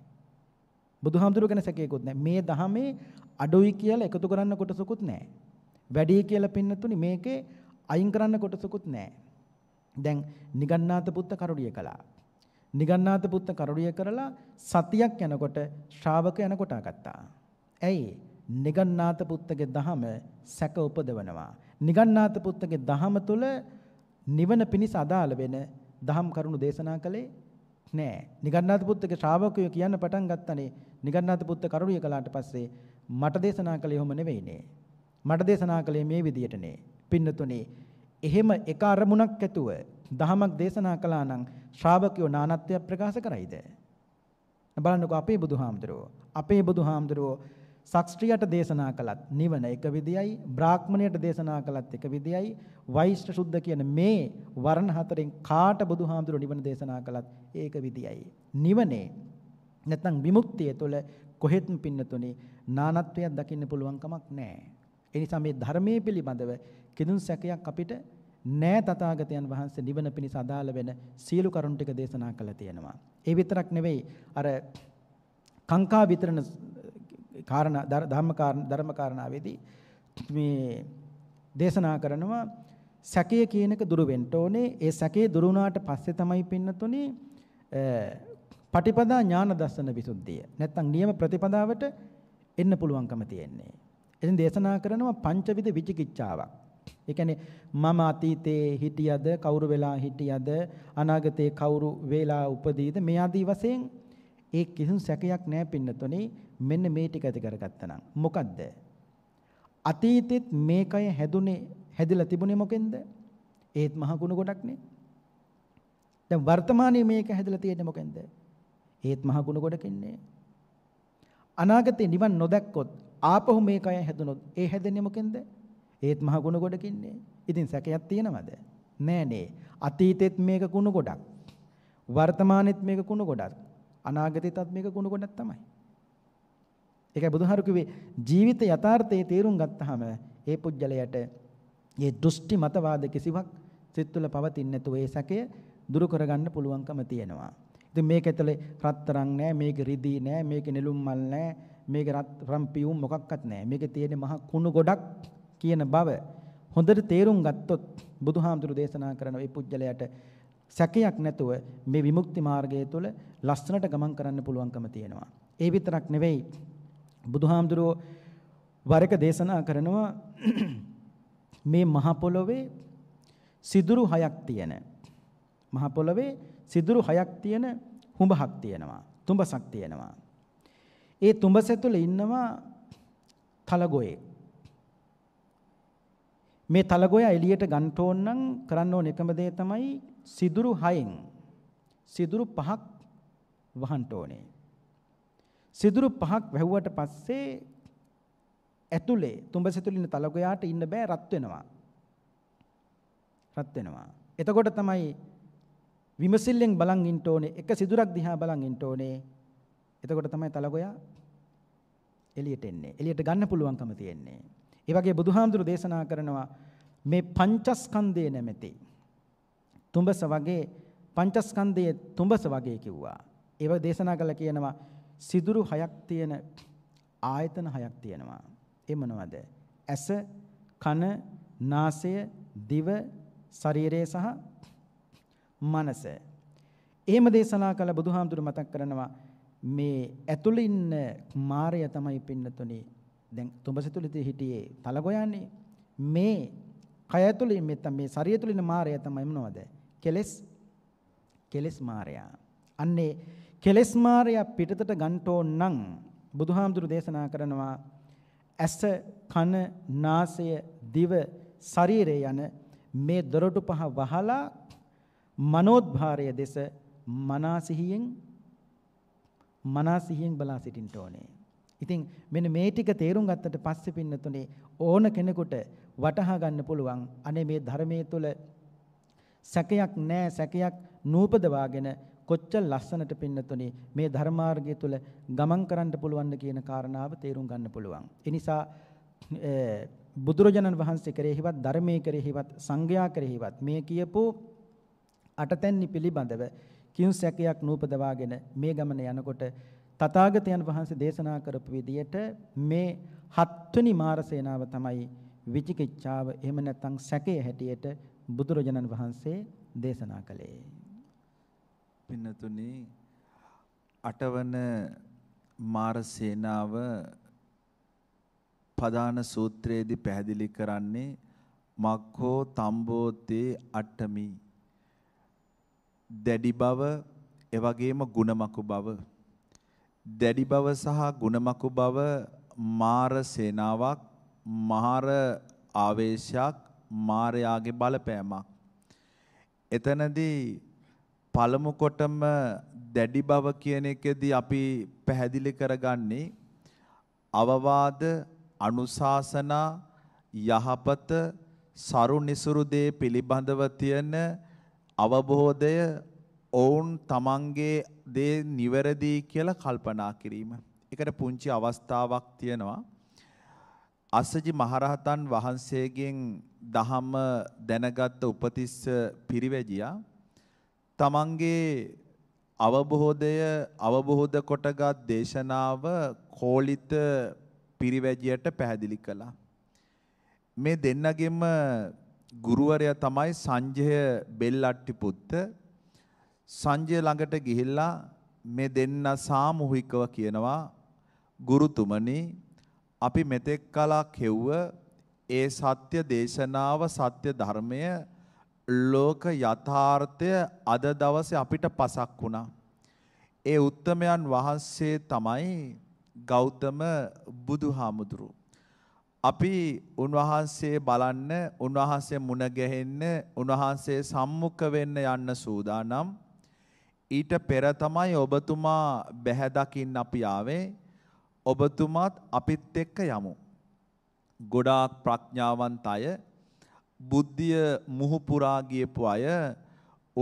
බුදුහාමුදුරුව ගැන සැකයකුත් නැහැ. මේ දහමේ අඩුයි කියලා එකතු කරන්න කොටසකුත් නැහැ. වැඩි කියලා පින්නතුනි මේකේ අයින් කරන්න කොටසකුත් නැහැ. දැන් නිගන්නාත පුත්ත කරුණිය කළා. නිගන්නාත පුත්ත කරුණිය කරලා සතියක් යනකොට ශ්‍රාවක යන කොටා ගත්තා. ඇයි? නිගන්නාත පුත්තගේ දහම සැක උපදවනවා. නිගන්නාත පුත්තගේ දහම තුල නිවන පිණිස අදාළ වෙන දහම් කරුණු දේශනා කළේ නෑ. නිගන්නාත පුත්තගේ ශ්‍රාවකයෝ කියන්න පටන් ගත්තනේ නිගන්නාත පුත්ත කරුණිය කළාට පස්සේ මට දේශනා කළේ එහෙම නෙවෙයිනේ. මට දේශනා කළේ මේ විදියටනේ. පින්නතුනේ එහෙම එක අරමුණක් ඇතුව දහමක් දේශනා කළා නම් ශ්‍රාවකයෝ නානත්වය ප්‍රකාශ කරයිද බලන්නකෝ අපේ බුදුහාමුදුරුවෝ අපේ බුදුහාමුදුරුවෝ ශාස්ත්‍රියට දේශනා කළත් නිවන එක විදියයි බ්‍රාහ්මණයට දේශනා කළත් එක විදියයි වෛශ්‍ර සුද්ධ කියන මේ වර්ණ හතරෙන් කාට බුදුහාමුදුරුවෝ නිවන දේශනා කළත් ඒක විදියයි නිවනේ නැත්නම් විමුක්තිය තුළ කොහෙත්ම පින්නතුනේ නානත්වයක් දකින්න පුළුවන් කමක් නැහැ ඒ නිසා මේ ධර්මයේ පිළිබඳව කිදුන් සැකයක් අපිට නෑ තථාගතයන් වහන්සේ නිවන පිණිස අදාළ වෙන සියලු කරුණු ටික දේශනා කළා තියෙනවා. ඒ විතරක් නෙවෙයි අර කාංකා විතරණ කාරණා ධර්ම ධර්ම කාරණාවේදී මේ දේශනා කරනවා සැකය කියන එක දුරු වෙන්න ඕනේ. ඒ සැකේ දුරු වුණාට පස්සේ තමයි පින්නතුනේ පටිපදා ඥාන දර්ශන විසුද්ධිය. නැත්තම් නියම ප්‍රතිපදාවට එන්න පුළුවන්කම තියෙන්නේ. එතින් දේශනා කරනවා පංචවිධ විචිකිච්ඡාවක්. ඒ කියන්නේ මම අතීතයේ හිටියද කවුරු වෙලා හිටියද අනාගතයේ කවුරු වෙලා උපදීද මේ ආදී වශයෙන් ඒ කිසිම සැකයක් නැහැ පින්නතොනේ මෙන්න මේ ටික ඇති කරගත්තා නම් මොකද්ද අතීතෙත් මේකය හැදුනේ හැදිලා තිබුණේ මොකෙන්ද ඒත් මහ ගුණ ගොඩක්නේ දැන් වර්තමානයේ මේක හැදිලා තියෙන්නේ මොකෙන්ද ඒත් මහ ගුණ ගොඩකින්නේ අනාගතේ නිවන් නොදැක්කොත් ආපහු මේකය හැදුනොත් ඒ හැදෙන්නේ මොකෙන්ද ඒත් මහ ගුණ ගොඩකින්නේ. ඉතින් සැකයක් තියෙනවද? නෑනේ. අතීතෙත් මේක ගුණ ගොඩක්. වර්තමානෙත් මේක ගුණ ගොඩක්. අනාගතෙත් මේක ගුණ ගොඩක් තමයි. ඒකයි බුදුහාරු කිව්වේ ජීවිත යථාර්ථයේ තේරුම් ගත්තාම ඒ පුජ්‍යලයට මේ දෘෂ්ටි මතවාද කිසිවක් සිත් තුළ පවතින්නේ නැතුව ඒ සැකය දුරු කරගන්න පුළුවන්කම තියෙනවා. ඉතින් මේක ඇතුලේ රත්තරන් නෑ, මේක රිදී නෑ, මේක නෙළුම් මල් නෑ, මේක රම් පියුම් මොකක්වත් නෑ. මේකේ තියෙන මහ කුණු ගොඩක් කියන බව හොඳට තේරුම් ගත්තොත් බුදුහාමුදුරු දේශනා කරන මේ පුජ්‍යලයට සැකයක් නැතුව මේ විමුක්ති මාර්ගය තුළ ලස්සනට ගමන් කරන්න පුළුවන්කම තියෙනවා. ඒ විතරක් නෙවෙයි බුදුහාමුදුරුව වරක දේශනා කරනවා මේ මහ පොළොවේ සිදුරු හයක් තියෙන මහ පොළොවේ සිදුරු හයක් තියෙන හුඹහක් තියෙනවා තුඹසක් තියෙනවා ඒ තුඹස තුළ ඉන්නවා තලගොයෙක් මේ තලගොය එළියට ගන්න ඕන නම් කරන්න ඕන එකම දේ තමයි සිදුරු 6න් සිදුරු 5ක් වහන්න ඕනේ. සිදුරු 5ක් වැහුවට පස්සේ ඇතුලේ තුඹසෙතුලින තලගොයාට ඉන්න බෑ රත් වෙනවා. රත් වෙනවා. එතකොට තමයි විමසිල්ලෙන් බලන් ඉන්න ඕනේ. එක සිදුරක් දිහා බලන් ඉන්න ඕනේ. එතකොට තමයි තලගොයා එළියට එන්නේ. එළියට ගන්න පුළුවන්කම තියෙන්නේ. ඒ වගේ බුදුහාමුදුරු දේශනා කරනවා මේ පංචස්කන්ධය නැමැති තුඹස වගේ පංචස්කන්ධයේ තුඹස වගේ කිව්වා. ඒව දේශනා කළා කියනවා සිදුරු හයක් තියෙන ආයතන හයක් තියෙනවා. ඒ මොනවද? ඇස, කන, නාසය, දිව, ශරීරය සහ මනස. එහෙම දේශනා කළ බුදුහාමුදුරු මතක් කරනවා මේ ඇතුළින් මාය තමයි පින්නතුනේ දැන් තුඹසිතුලිතේ හිටියේ තලගොයන්නේ මේ කය තුලින් මෙත්තම් මේ ශරීර තුලින මායя තමයි මොනවද? කෙලස් කෙලස් මායя. අන්නේ කෙලස් මායя පිටතට ගන්ටෝ නම් බුදුහාමුදුරු දේශනා කරනවා ඇස කන නාසය දිව ශරීරය යන මේ දොරටු පහ වහලා මනෝද්භාරය දෙස මනසිහියෙන් මනසිහියෙන් බලා සිටින්න ඕනේ. ඉතින් මෙන්න මේ ටික තේරුම් ගත්තට පස්සේ පින්නතුනේ ඕන කෙනෙකුට වටහා ගන්න පුළුවන් අනේ මේ ධර්මයේ තුල සැකයක් නැහැ සැකයක් නූපදවාගෙන කොච්චර ලස්සනට පින්නතුනේ මේ ධර්මාර්ගය තුල ගමන් කරන්න පුළුවන්ද කියන කාරණාව තේරුම් ගන්න පුළුවන්. ඒ නිසා බුදුරජාණන් වහන්සේ කරේහිවත් ධර්මයේ කරේහිවත් සංඝයා කරේහිවත් මේ කියපු අටතැන්නි පිළිබඳව කිං සැකයක් නූපදවාගෙන මේ ගමන යනකොට තථාගතයන් වහන්සේ දේශනා කරපු විදියට මේ හත්වෙනි මාර සේනාව තමයි විචිකිච්ඡාව එහෙම නැත්නම් සැකය හැටියට බුදුරජාණන් වහන්සේ දේශනා කළේ. පින්නතුනි අටවන මාර සේනාව පදාන සූත්‍රයේදී පැහැදිලි කරන්නේ මක්ඛෝ තම්බෝතේ අට්ඨමි දැඩි බව එවැගේම ගුණමකු බව දැඩි බව සහ ගුණමකු බව මාර සේනාවක් මාර ආවේශයක් මාරයාගේ බලපෑමක් එතනදී පළමු කොටම දැඩි බව කියන එකදී අපි පැහැදිලි කරගන්නේ අවවාද අනුශාසනා යහපත සරුනිසුරු දේ පිළිබඳව තියෙන අවබෝධය ඔවුන් තමන්ගේ දේ නිවැරදි කියලා කල්පනා කිරීම. එකට පුංචි අවස්ථාවක් තියෙනවා. අස්සජි මහරහතන් වහන්සේගෙන් දහම දැනගත් උපතිස්ස පිරිවැජියා තමන්ගේ අවබෝධය අවබෝධ කොටගත් දේශනාව කෝලිත පිරිවැජියට පැහැදිලි කළා. මේ දෙන්නගෙම ගුරුවරයා තමයි සංජය බෙල්ලට්ටිපුත්ත සංජය ළඟට ගිහිල්ලා මේ දෙන්න සාමූහිකව කියනවා ගුරුතුමනි අපි මෙතෙක් කලා කෙව්ව ඒ සත්‍ය දේශනාව සත්‍ය ධර්මය ලෝක යථාර්ථය අද දවසේ අපිට පසක් වුණා. ඒ උත්තමයන් වහන්සේ තමයි ගෞතම බුදුහාමුදුරු. අපි උන්වහන්සේ බලන්න, උන්වහන්සේ මුණ ගැහෙන්න, උන්වහන්සේ සම්මුඛ වෙන්න යන්න සූදානම්. ඊට පෙර තමයි ඔබතුමා බැහැ දකින්න අපි ආවේ. ඔබතුමාත් අපිත් එක්ක යමු. ගොඩාක් ප්‍රඥාවන්ත අය බුද්ධිය මුහු පුරා ගියපු අය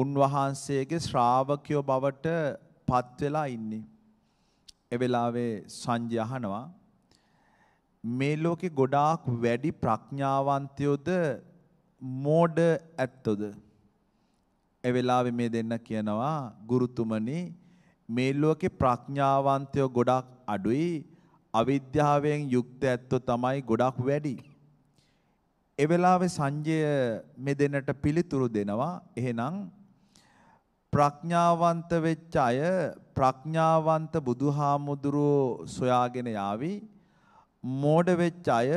උන්වහන්සේගේ ශ්‍රාවකයෝ බවට පත් වෙලා ඉන්නේ. ඒ වෙලාවේ සංජය අහනවා මේ ලෝකේ ගොඩාක් වැඩි ප්‍රඥාවන්තයෝද මෝඩ ඇත්තෝද? ඒ වෙලාවේ මේ දෙන්න කියනවා ගුරුතුමනි මේ ලෝකේ ප්‍රඥාවන්තයෝ ගොඩක් අඩුයි අවිද්‍යාවෙන් යුක්ත ඇත්තෝ තමයි ගොඩක් වැඩි. ඒ වෙලාවේ සංජය මේ දෙන්නට පිළිතුරු දෙනවා එහෙනම් ප්‍රඥාවන්ත වෙච්ච අය ප්‍රඥාවන්ත බුදුහාමුදුරුවෝ සොයාගෙන යාවි මෝඩ වෙච්ච අය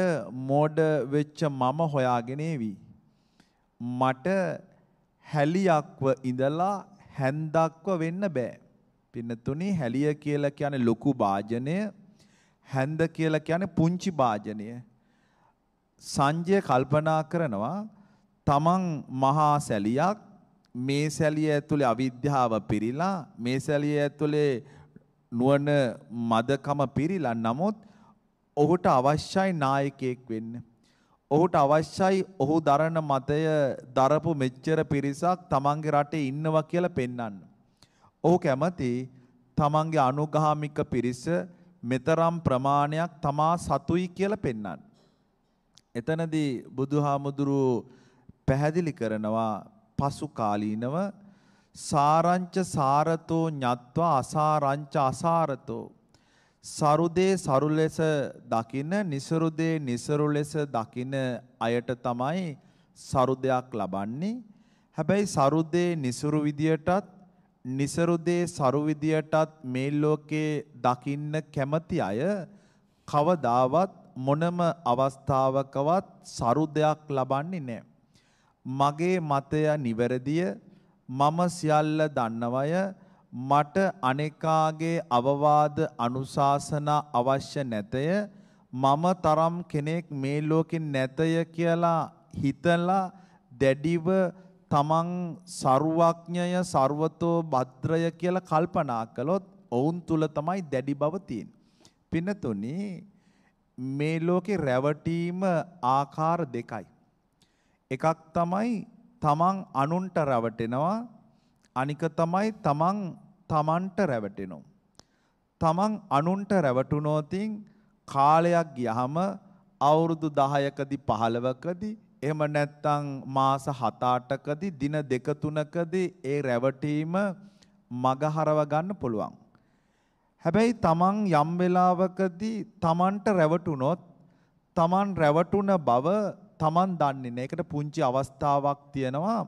මෝඩ වෙච්ච මම හොයාගෙන එවි මට හැලියක්ව ඉඳලා හැන්දක්ව වෙන්න බෑ. පින්නතුනි හැලිය කියලා කියන්නේ ලොකු වාජනය හැන්ද කියලා කියන්නේ පුංචි වාජනය. සංජය කල්පනා කරනවා තමන් මහා සැලියක් මේ සැලිය ඇතුලේ අවිද්‍යාව පිරීලා මේ සැලිය ඇතුලේ නුවණ මදකම පිරීලා නමුත් ඔහුට අවශ්‍යයි නායකයෙක් වෙන්න. ඔහුට අවශ්‍යයි ඔහු දරන මතය දරපු මෙච්චර පිරිසක් තමන්ගේ රටේ ඉන්නවා කියලා පෙන්වන්න. ඔහු කැමති තමන්ගේ අනුගාමික පිරිස මෙතරම් ප්‍රමාණයක් තමා සතුයි කියලා පෙන්වන්න. එතනදී බුදුහාමුදුරු පැහැදිලි කරනවා පසු කාලීනව සාරංච සාරතෝ ඤත්වා අසාරංච අසාරතෝ සරුදේ සරු ලෙස දකින නිසරුදේ නිසරු ලෙස දකින අයට තමයි සරුදයක් ලබන්නේ. හැබැයි සරුදේ නිසරු විදියටත් නිසරුදේ සරු විදියටත් මේ ලෝකේ දකින්න කැමති අය කවදාවත් මොනම අවස්ථාවකවත් සරුදයක් ලබන්නේ නැහැ. මගේ මතය නිවැරදිය මම සියල්ල දන්නවය මට අනේකාගේ අවවාද අනුශාසනා අවශ්‍ය නැතය මම තරම් කෙනෙක් මේ ලෝකෙන් නැතය කියලා හිතලා දැඩිව තමන් ਸਰුවඥය ਸਰවතෝ භද්‍රය කියලා කල්පනා කළොත් ඔවුන් තුල තමයි දැඩි බව තියෙන්නේ. පිනතුනි මේ ලෝකේ රැවටීම ආකාර දෙකයි. එකක් තමයි තමන් අනුන්ට රැවටෙනවා අනික තමයි තමන් තමන්ට රැවටෙනු. තමන් අනුන්ට රැවටුනෝතින් කාලයක් ගියහම අවුරුදු දහයකදි පහළවකදි එහෙම නැත්තං මාස හතාටකදි දින දෙකතුනකදී ඒ රැවටීම මගහරව ගන්න පුළුවන්. හැබැයි තමන් යම් වෙලාවකදී තමන්ට රැවටුනොත් තමන් රැවටුන බව තමන් දන්නේ නැහැ. ඒකට පුංචි අවස්ථාවක් තියෙනවා.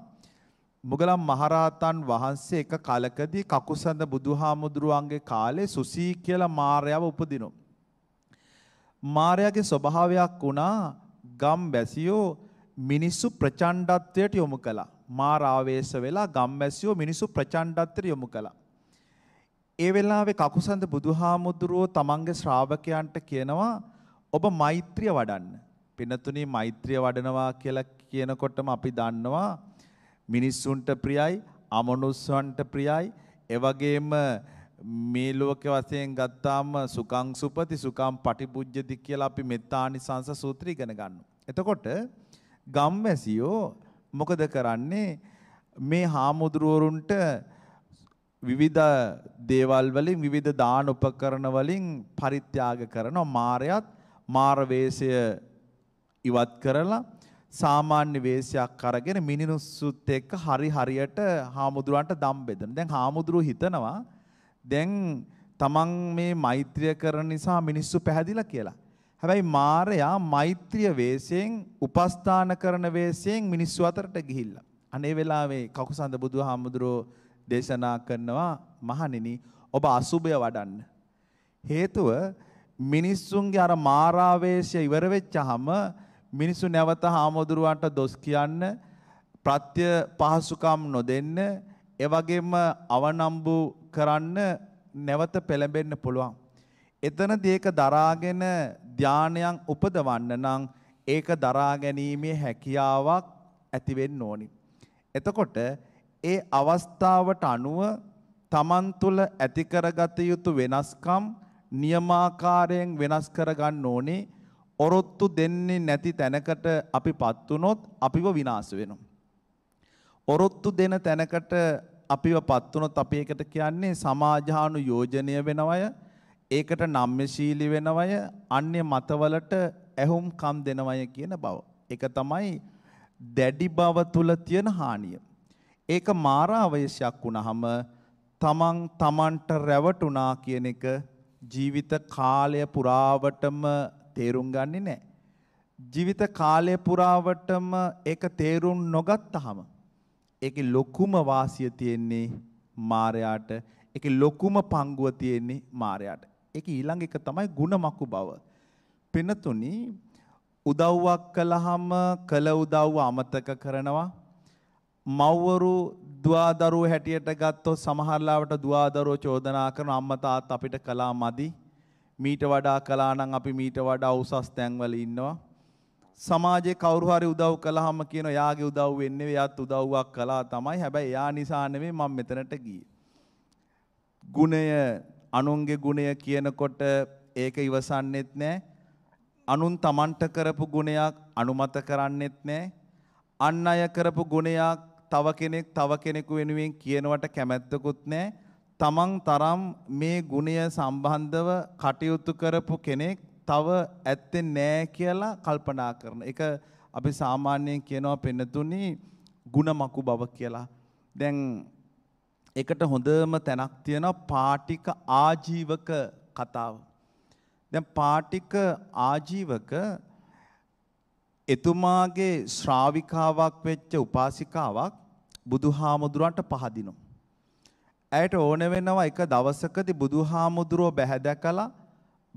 මුගලන් මහරහතන් වහන්සේ එක කලකදී කකුසඳ බුදුහාමුදුරුවන්ගේ කාලේ සුසී කියලා මාර්යාව උපදිනු. මාර්යාගේ ස්වභාවයක් වුණා ගම් බැසියෝ මිනිස්සු ප්‍රචණ්ඩත්වයට යොමු කළා. මාර ආවේශ වෙලා ගම් බැසියෝ මිනිස්සු ප්‍රචණ්ඩත්වයට යොමු කළා. ඒ වෙලාවේ කකුසඳ බුදුහාමුදුරුවෝ තමන්ගේ ශ්‍රාවකයන්ට කියනවා ඔබ මෛත්‍රිය වඩන්න. පිනතුණි මෛත්‍රිය වඩනවා කියලා කියනකොටම අපි දන්නවා මිනිස්සුන්ට ප්‍රියයි, අමනුස්සයන්ට ප්‍රියයි. එවැගේම මේ ලෝකයේ වශයෙන් ගත්තාම සුඛං සුපති සුඛං පටිපුජ්ජති කියලා අපි මෙත්තානිසංස සූත්‍රය ඉගෙන ගන්නවා. එතකොට ගම්වැසියෝ මොකද කරන්නේ මේ හාමුදුරුවරුන්ට විවිධ දේවල් වලින් විවිධ දාන උපකරණ වලින් පරිත්‍යාග කරනවා මාරයත් මාර වේශය ඉවත් කරලා සාමාන්‍ය වේශයක් අරගෙන මිනිනුස්සුත් එක්ක හරි හරියට හාමුදුරුවන්ට දම් බෙදන. දැන් හාමුදුරුව හිතනවා දැන් තමන් මේ මෛත්‍රිය කරන නිසා මිනිස්සු පැහැදිලා කියලා. හැබැයි මාරයා මෛත්‍රිය වේශයෙන් උපස්ථාන කරන වේශයෙන් මිනිස්සු අතරට ගිහිල්ලා. අනේ වෙලාවේ කකුසඳ බුදුහාමුදුරුව දේශනා කරනවා මහණෙනි ඔබ අසුභය වඩන්න. හේතුව මිනිස්සුන්ගේ අර මාරාවේශය ඉවර වෙච්චාම මිනිස්සු නැවත හාමුදුරුවන්ට දොස් කියන්න ප්‍රත්‍ය පහසුකම් නොදෙන්න ඒ වගේම අවනම්බු කරන්න නැවත පෙළඹෙන්න පුළුවන්. එතනදී ඒක දරාගෙන ධානයන් උපදවන්න නම් ඒක දරා ගැනීමේ හැකියාවක් ඇති වෙන්න ඕනි. එතකොට ඒ අවස්ථාවට අනුව තමන් තුළ ඇති කරගත යුතු වෙනස්කම් නියමාකාරයෙන් වෙනස් කරගන්න ඕනේ. ඔරොත්තු දෙන්නේ නැති තැනකට අපි පත් වුනොත් අපිව විනාශ වෙනවා. ඔරොත්තු දෙන තැනකට අපිව පත් වුනොත් අපි ඒකට කියන්නේ සමාජානු යෝජනය වෙනවය. ඒකට නම්‍යශීලී වෙනවය. අන්‍ය මතවලට ඇහුම්කම් දෙනවය කියන බව. ඒක තමයි දැඩි බව තුල තියෙන හානිය. ඒක මාරාවේශයක් වුණාම තමන් තමන්ට රැවටුණා කියන එක ජීවිත කාලය පුරාවටම තේරුම් ගන්නේ නැහැ. ජීවිත කාලය පුරාවටම ඒක තේරුම් නොගත්තාම ඒකේ ලොකුම වාසිය තියෙන්නේ මායයට. ඒකේ ලොකුම පංගුව තියෙන්නේ මායයට. ඒක ඊළඟ එක තමයි ಗುಣමකු බව. පිනතුනි උදව්වක් කළාම කළ උදව්ව අමතක කරනවා. මව්වරු දුවදරුවෝ හැටියට ගත්තොත් සමහරලාවට දුවදරුවෝ චෝදනා කරන අම්මා තාත්තා අපිට කළා මදි. මීට වඩා කළා නම් අපි මීට වඩා උසස් තැන්වල ඉන්නවා. සමාජයේ කවුරු හරි උදව් කළාම කියන යාගේ උදව් වෙන්නේ එයාත් උදව්වක් කළා තමයි. හැබැයි එයා නිසා නෙමෙයි මම මෙතනට ගියේ. ගුණය අනුන්ගේ ගුණය කියනකොට ඒක ඉවසන්නෙත් නෑ. අනුන් Tamanට කරපු ගුණයක් අනුමත කරන්නෙත් නෑ. අන් අය කරපු ගුණයක් තව කෙනෙක් තව කෙනෙකු වෙනුවෙන් කියනවට කැමැත්තකුත් නැහැ. තමන් තරම් මේ ගුණය සම්බන්ධව කටයුතු කරපු කෙනෙක් තව ඇත්තේ නෑ කියලා කල්පනා කරන. එක අපි සාමාන්‍යයෙන් කියනවා පෙන්නතුනි ಗುಣමකු බව කියලා. දැන් එකට හොඳම තැනක් තියෙනවා පාටික ආජීවක කතාව. දැන් පාටික ආජීවක එතුමාගේ ශ්‍රාවිකාවක් වෙච්ච උපාසිකාවක් බුදුහාමුදුරන්ට පහදිනවා. ඇයට ඕන වෙනවා එක දවසකදී බුදුහාමුදුරුව බැහැදකලා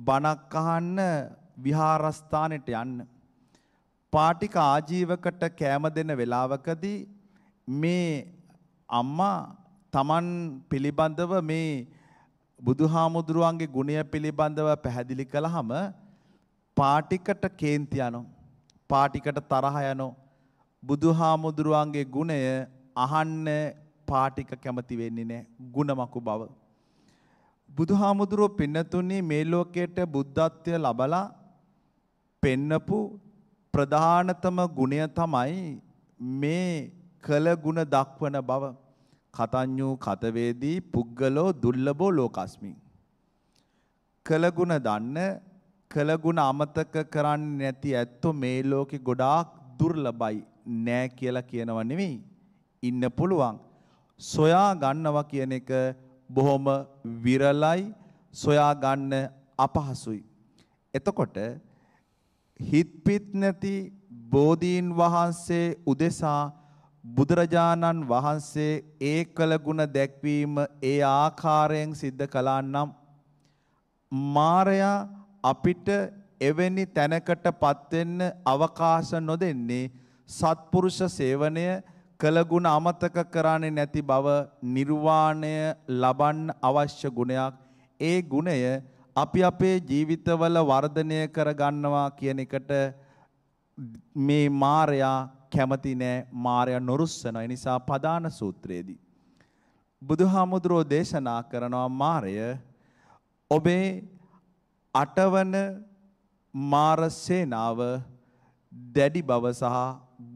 බණක් අහන්න විහාරස්ථානෙට යන්න. පාටික ආජීවකට කෑම දෙන වෙලාවකදී මේ අම්මා Taman පිළිබඳව මේ බුදුහාමුදුරුවන්ගේ ගුණය පිළිබඳව පැහැදිලි කළාම පාටිකට කේන්ති යනවා. පාටිකට තරහ යනවා. බුදුහාමුදුරුවන්ගේ ගුණය අහන්න පාටික කැමති වෙන්නේ නැහැ. ಗುಣමකු බව. බුදුහාමුදුරුව පින්නතුන්නේ මේ ලෝකයට බුද්ධත්වය ලබලා පෙන්නපු ප්‍රධානතම ගුණය තමයි මේ කළ ගුණ දක්වන බව. කතඤ්ඤූ කතවේදී පුද්ගලෝ දුර්ලභෝ ලෝකස්මින්. කළගුණ දන්න කළගුණ අමතක කරන්නේ නැති ඇත්තෝ මේ ලෝකේ ගොඩාක් දුර්ලභයි නෑ කියලා කියනව නෙවෙයි ඉන්න පුළුවන් සොයා ගන්නවා කියන එක බොහොම විරලයි සොයා ගන්න අපහසුයි. එතකොට හිත්පිත් නැති බෝධීන් වහන්සේ උදෙසා බුදුරජාණන් වහන්සේ ඒ කළ ගුණ දැක්වීම ඒ ආකාරයෙන් සිද්ධ කළා නම් මාරයා අපිට එවැනි තැනකටපත් වෙන්න අවකාශ නොදෙන්නේ සත්පුරුෂ සේවනය කළ ගුණ අමතක කරන්නේ නැති බව නිර්වාණය ලබන්න අවශ්‍ය ගුණයක්. ඒ ගුණය අපි අපේ ජීවිතවල වර්ධනය කරගන්නවා කියන එකට මේ මායයා කැමති නෑ මායයා නොරුස්සනවා. ඒ නිසා පදාන සූත්‍රයේදී බුදුහාමුදුරෝ දේශනා කරනවා මාය ඔබේ අටවන මාර සේනාව දැඩි බව සහ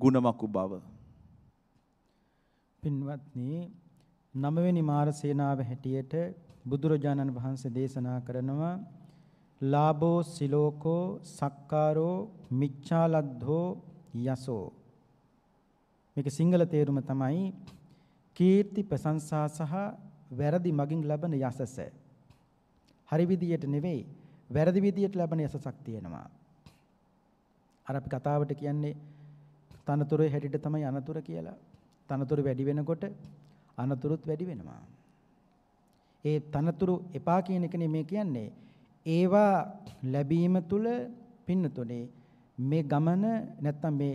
ගුණමකු බව පින්වත්නි නවවෙනි මාර සේනාව හැටියට බුදුරජාණන් වහන්සේ දේශනා කරනවා ලාභෝ සිලෝකෝ සක්කාරෝ මිච්ඡාලද්ධෝ යසෝ මේක සිංහල තේරුම තමයි කීර්ති ප්‍රශංසා සහ වැරදි මගින් ලබන යසස හරි විදියට නෙවෙයි වැරදි විදියට ලබන යසසක් තියෙනවා අර අපි කතාවට කියන්නේ තනතුරේ හැටියට තමයි අනතුර කියලා තනතුරු වැඩි වෙනකොට අනතුරුත් වැඩි වෙනවා. ඒ තනතුරු එපා කියන එකනේ මේ කියන්නේ. ඒවා ලැබීම තුල පින්නතුනේ මේ ගමන නැත්තම් මේ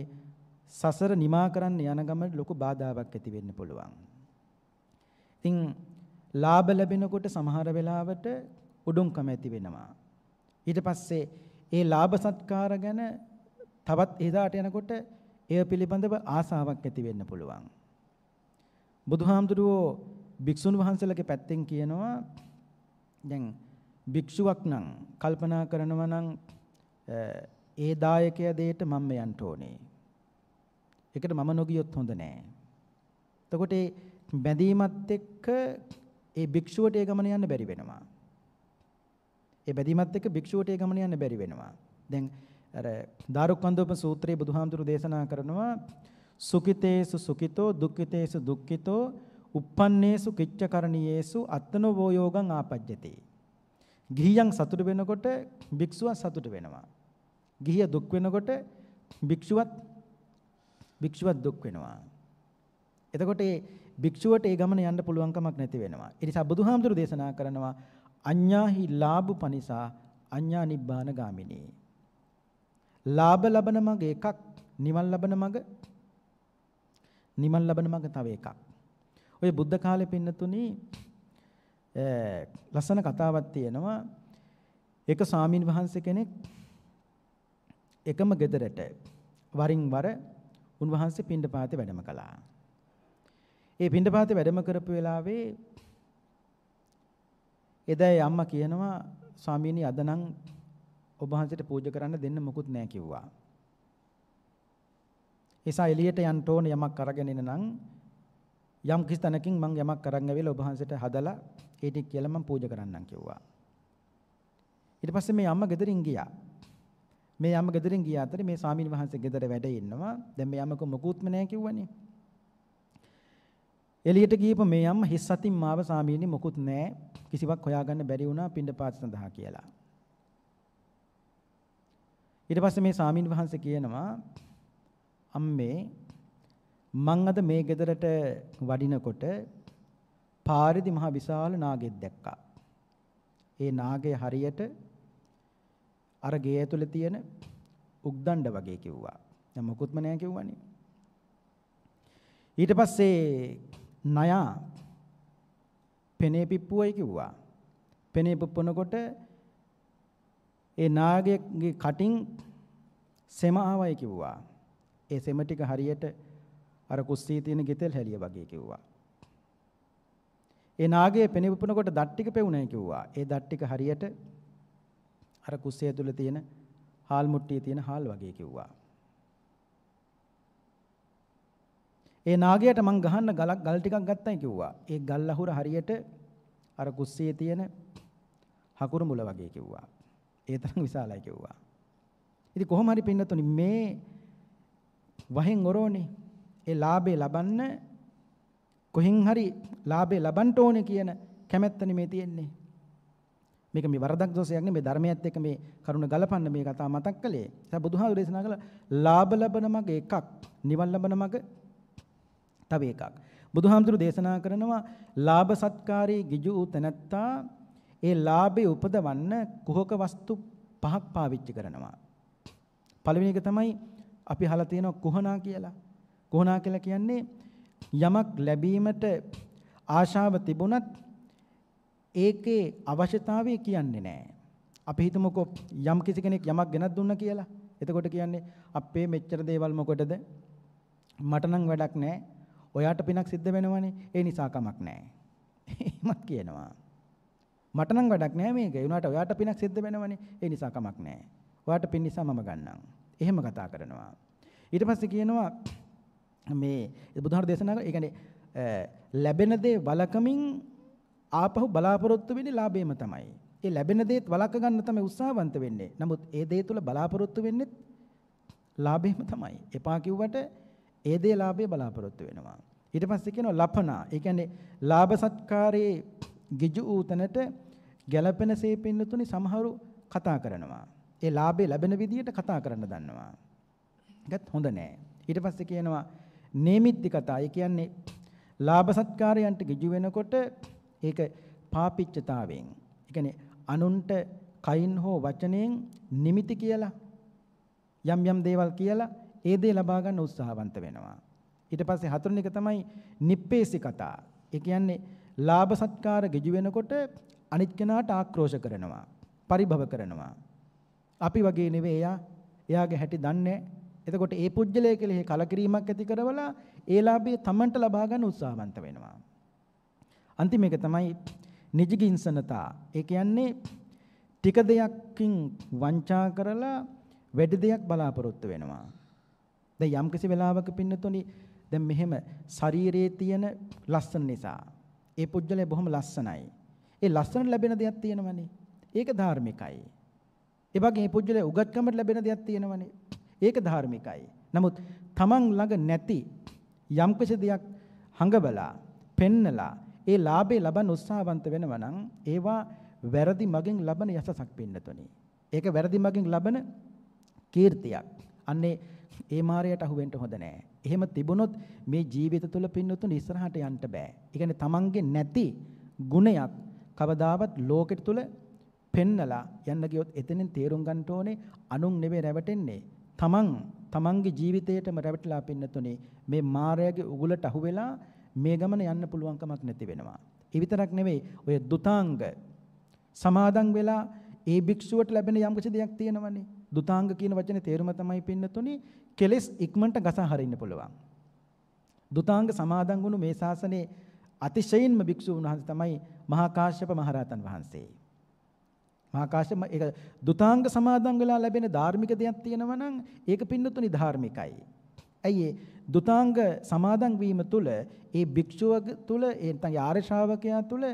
සසර නිමා කරන්න යන ගමන ලොකු බාධාවක් ඇති වෙන්න පුළුවන්. ඉතින් ලාභ ලැබෙනකොට සමහර වෙලාවට උඩුංකම ඇති වෙනවා. ඊට පස්සේ ඒ ලාභ සත්කාර ගැන තවත් එදාට යනකොට එය පිළිබඳව ආසාවක් ඇති වෙන්න පුළුවන්. බුදුහාමුදුරුවෝ භික්ෂුන් වහන්සේලගේ පැත්තෙන් කියනවා දැන් භික්ෂුවක් නම් කල්පනා කරනවා නම් ඒ දායකයා දෙයට මම යන්න ඕනේ. ඒකට මම නොගියොත් හොඳ නෑ. එතකොට ඒ බැඳීමත් එක්ක ඒ භික්ෂුවට ඒ ගමන යන්න බැරි වෙනවා. ඒ බැඳීමත් එක්ක භික්ෂුවට ඒ ගමන යන්න බැරි වෙනවා. දැන් අර දාරුක්කන්දෝප සූත්‍රයේ බුදුහාමුදුරු දේශනා කරනවා සුඛිතේසු සුඛිතෝ දුක්ඛිතේසු දුක්ඛිතෝ uppannēsu kiccakaranīyesu attanovo yogam āpajjate. ගිහියන් සතුට වෙනකොට භික්ෂුව සතුට වෙනවා. ගිහිය දුක් වෙනකොට භික්ෂුවත් භික්ෂුවත් දුක් වෙනවා. එතකොට ඒ භික්ෂුවට ඒ ගමන යන්න පුළුවන් කමක් නැති වෙනවා. ඒ නිසා බුදුහාමුදුරු දේශනා කරනවා අඤ්ඤාහි ලාභු පනිසා අඤ්ඤා නිබ්බාන ගාමිනී. ලාභ ලබන මඟ එකක් නිවන් ලබන මඟ නිමල් ලබන මඟ තව එකක්. ඔය බුද්ධ කාලේ පින්නතුණි ලස්සන කතාවක් තියෙනවා. එක සාමීන් වහන්සේ කෙනෙක් එකම ගෙදරට වරින් වර උන්වහන්සේ පින්ඩපාතේ වැඩම කළා. ඒ පින්ඩපාතේ වැඩම කරපු වෙලාවේ එදා අම්මා කියනවා ස්වාමීනි අද නම් ඔබ වහන්සේට පූජා කරන්න දෙන්න මොකුත් නැහැ කිව්වා. නිසා එළියට යන්න ඕන යමක් අරගෙන එන නම් යම් කිසි තැනකින් මම යමක් අරන් ඇවිල්ලා ඔබ වහන්සේට හදලා ඒ ටික කියලා මම පූජා කරන්නම් කිව්වා. ඊට පස්සේ මේ අම්මා ගෙදරින් ගියා. මේ අම්මා ගෙදරින් ගියා අතරේ මේ ස්වාමීන් වහන්සේ ගෙදර වැඩ ඉන්නවා. දැන් මේ අම්මක මොකුත්ම නැහැ කිව්වනේ. එළියට ගියප මේ අම්මා හිස් අතින් මාව ස්වාමීනි මොකුත් නැහැ. කිසිවක් හොයාගන්න බැරි වුණා පින්ඩපාත සඳහා කියලා. ඊට පස්සේ මේ ස්වාමීන් වහන්සේ කියනවා අම්මේ මං අද මේ ගෙදරට වඩිනකොට පාරේදී මහා විශාල නාගයෙක් දැක්කා. ඒ නාගය හරියට අර ගේ ඇතුලේ තියෙන උක්දණ්ඩ වගේ කිව්වා. දැන් මොකුත්ම නෑ කිව්වනේ. ඊට පස්සේ නයා පෙනේ පිප්පුවයි කිව්වා. පෙනේ පිප්පනකොට ඒ නාගයේ කටින් සෙම ආවයි කිව්වා. ඒ සෙම ටික හරියට අර කුස්සියේ තියෙන ගෙතෙල් හැලිය වගේ කිව්වා. ඒ නාගයේ පෙනෙපුනකොට දත් ටික පෙවුනේ කිව්වා. ඒ දත් ටික හරියට අර කුස්සිය තුල තියෙන හාල් මුට්ටියේ තියෙන හාල් වගේ කිව්වා. ඒ නාගයට මං ගහන්න ගලක් ගල් ටිකක් ගත්තයි කිව්වා. ඒ ගල් අහුර හරියට අර කුස්සියේ තියෙන හකුරු මුල වගේ කිව්වා. ඒ තරම් විශාලයි කිව්වා. ඉතින් කොහොම හරි පින්නතුනි මේ වහෙන් ඔරෝනේ. ඒ ලාභේ ලබන්න කොහෙන් හරි ලාභේ ලබන්න ඕනේ කියන කැමැත්තනේ මේ තියෙන්නේ. මේක මේ වරදක් දෝෂයක් නෙමෙයි ධර්මයේත් එක්ක මේ කරුණ ගලපන්න මේ කතාව මතක් කළේ. දැන් බුදුහාමුදුරේ දේශනා කළා ලාභ ලබන මග එකක්, නිවන් ලබන මග තව එකක්. බුදුහාමුදුරු දේශනා කරනවා ලාභ සත්කාරී ගිජු වූ තැනැත්තා ඒ ලාභේ උපදවන්න කුහක වස්තු පහක් පාවිච්චි කරනවා. පළවෙනි එක තමයි අපි අහලා තියෙනවා කොහනා කියලා. කොහනා කියලා කියන්නේ යමක් ලැබීමට ආශාව තිබුණත් ඒකේ අවශ්‍යතාවය කියන්නේ නැහැ. අපි හිතමුකෝ යම් කිසි කෙනෙක් යමක් ගෙනත් දුන්නා කියලා. එතකොට කියන්නේ අපේ මෙච්චර දේවල් මොකටද? මට නම් වැඩක් නැහැ. ඔයාට පිනක් සිද්ධ වෙනවනේ. ඒ නිසා කමක් නැහැ. එහෙමත් කියනවා. මට නම් වැඩක් නැහැ මේක. ඒ උනාට ඔයාට පිනක් සිද්ධ වෙනවනේ. ඒ නිසා කමක් නැහැ. ඔයාට පින් නිසා මම ගන්නම්. එහෙම කතා කරනවා. ඊට පස්සේ කියනවා මේ බුදුහාර දේශනා කරා ඒ කියන්නේ ලැබෙන දේ වලකමින් ආපහු බලාපොරොත්තු වෙන්නේ ලාභේම තමයි. ඒ ලැබෙන දේත් වලක ගන්න තමයි උත්සාහවන්ත වෙන්නේ. නමුත් ඒ දේ තුල බලාපොරොත්තු වෙන්නේ ලාභේම තමයි. එපා කිව්වට ඒ දේ ලාභේ බලාපොරොත්තු වෙනවා. ඊට පස්සේ කියනවා ලපනා. ඒ කියන්නේ ලාභ සත්කාරයේ ගිජු ඌතනට ගැළපෙනසේ පින්නතුනි සමහරු කතා කරනවා. ඒ ලාභය ලැබෙන විදියට කතා කරන්න දන්නවා. ඒකත් හොඳ නෑ. ඊට පස්සේ කියනවා නේමිත්ති කතා. ඒ කියන්නේ ලාභ සත්කාරයන්ට ගිජු වෙනකොට ඒක පාපිච්චතාවයෙන්. ඒ කියන්නේ අනුන්ට කයින් හෝ වචනයෙන් නිමිති කියලා යම් යම් දේවල් කියලා ඒ දේ ලබා ගන්න උත්සාහවන්ත වෙනවා. ඊට පස්සේ හතරවෙනි එක තමයි නිප්පේසි කතා. ඒ කියන්නේ ලාභ සත්කාර ගිජු වෙනකොට අනිත් කෙනාට ආක්‍රෝෂ කරනවා, පරිභව කරනවා. අපි වගේ නෙවෙයි එයා. එයාගේ හැටි දන්නේ එතකොට ඒ පුජ්‍යලය කෙරෙහි කලකිරීමක් ඇති කරවලා ඒ ලාභය තමන්ට ලබා ගන්න උත්සාහවන්ත වෙනවා. අන්තිම එක තමයි නිජගින්සනතා. ඒ කියන්නේ ටික දෙයක්කින් වංචා කරලා වැඩි දෙයක් බලාපොරොත්තු වෙනවා. දැන් යම්කිසි වෙලාවක පින්නතුනි දැන් මෙහෙම ශරීරයේ තියෙන ලස්සන නිසා ඒ පුජ්‍යලය බොහොම ලස්සනයි. ඒ ලස්සන ලැබෙන දෙයක් තියෙනවනේ. ඒක ධාර්මිකයි. ඒ වගේ මේ පුජ්‍යලේ උගත්කමට ලැබෙන දෙයක් තියෙනවනේ. ඒක ධාර්මිකයි. නමුත් තමන් ළඟ නැති යම් කිසි දෙයක් හඟබලා, පෙන්නලා, ඒ ලාභේ ලබන්න උත්සාහවන්ත වෙනවා නම් ඒවා වැරදි මගෙන් ලබන යසසක් පින්නතොනේ. ඒක වැරදි මගෙන් ලබන කීර්තියක්. අන්නේ ඒ මායයට අහු වෙන්න හොඳ නෑ. එහෙම තිබුණොත් මේ ජීවිත තුල පින්නතුන් ඉස්සරහට යන්න බෑ. ඒ කියන්නේ තමන්ගේ නැති ගුණයක් කවදාවත් ලෝකෙට තුල පෙන්නලා යන්න ගියොත් එතනින් තේරුම් ගන්න ඕනේ අනුන් නෙවෙයි රැවටෙන්නේ. තමන් තමන්ගේ ජීවිතේටම රැවටලා පින්නතුනේ මේ මායාවේ උගුලට අහු වෙලා මේ ගමන යන්න පුළුවන්කමක් නැති වෙනවා. ඒ විතරක් නෙවෙයි ඔය දුතාංග සමාදන් වෙලා ඒ භික්ෂුවට ලැබෙන යම් කිසි දෙයක් තියෙනවනේ. දුතාංග කියන වචනේ තේරුම තමයි පින්නතුනේ කෙලෙස් ඉක්මනට ගසා හරින්න පුළුවන්. දුතාංග සමාදන් වුණු මේ ශාසනයේ අතිශයින්ම භික්ෂු වුණාන්සේ තමයි මහා කාශ්‍යප මහරහතන් වහන්සේ. මහාකාශ්‍යප ඒක දුතාංග සමාදන් වෙලා ලැබෙන ධාර්මික දෙයක් තියෙනවා නම් ඒක පින්නතුනි ධාර්මිකයි. ඇයි ඒ දුතාංග සමාදන් වීම තුළ ඒ භික්ෂුව තුළ ඒ නැත්නම් ආර්ය ශ්‍රාවකයා තුළ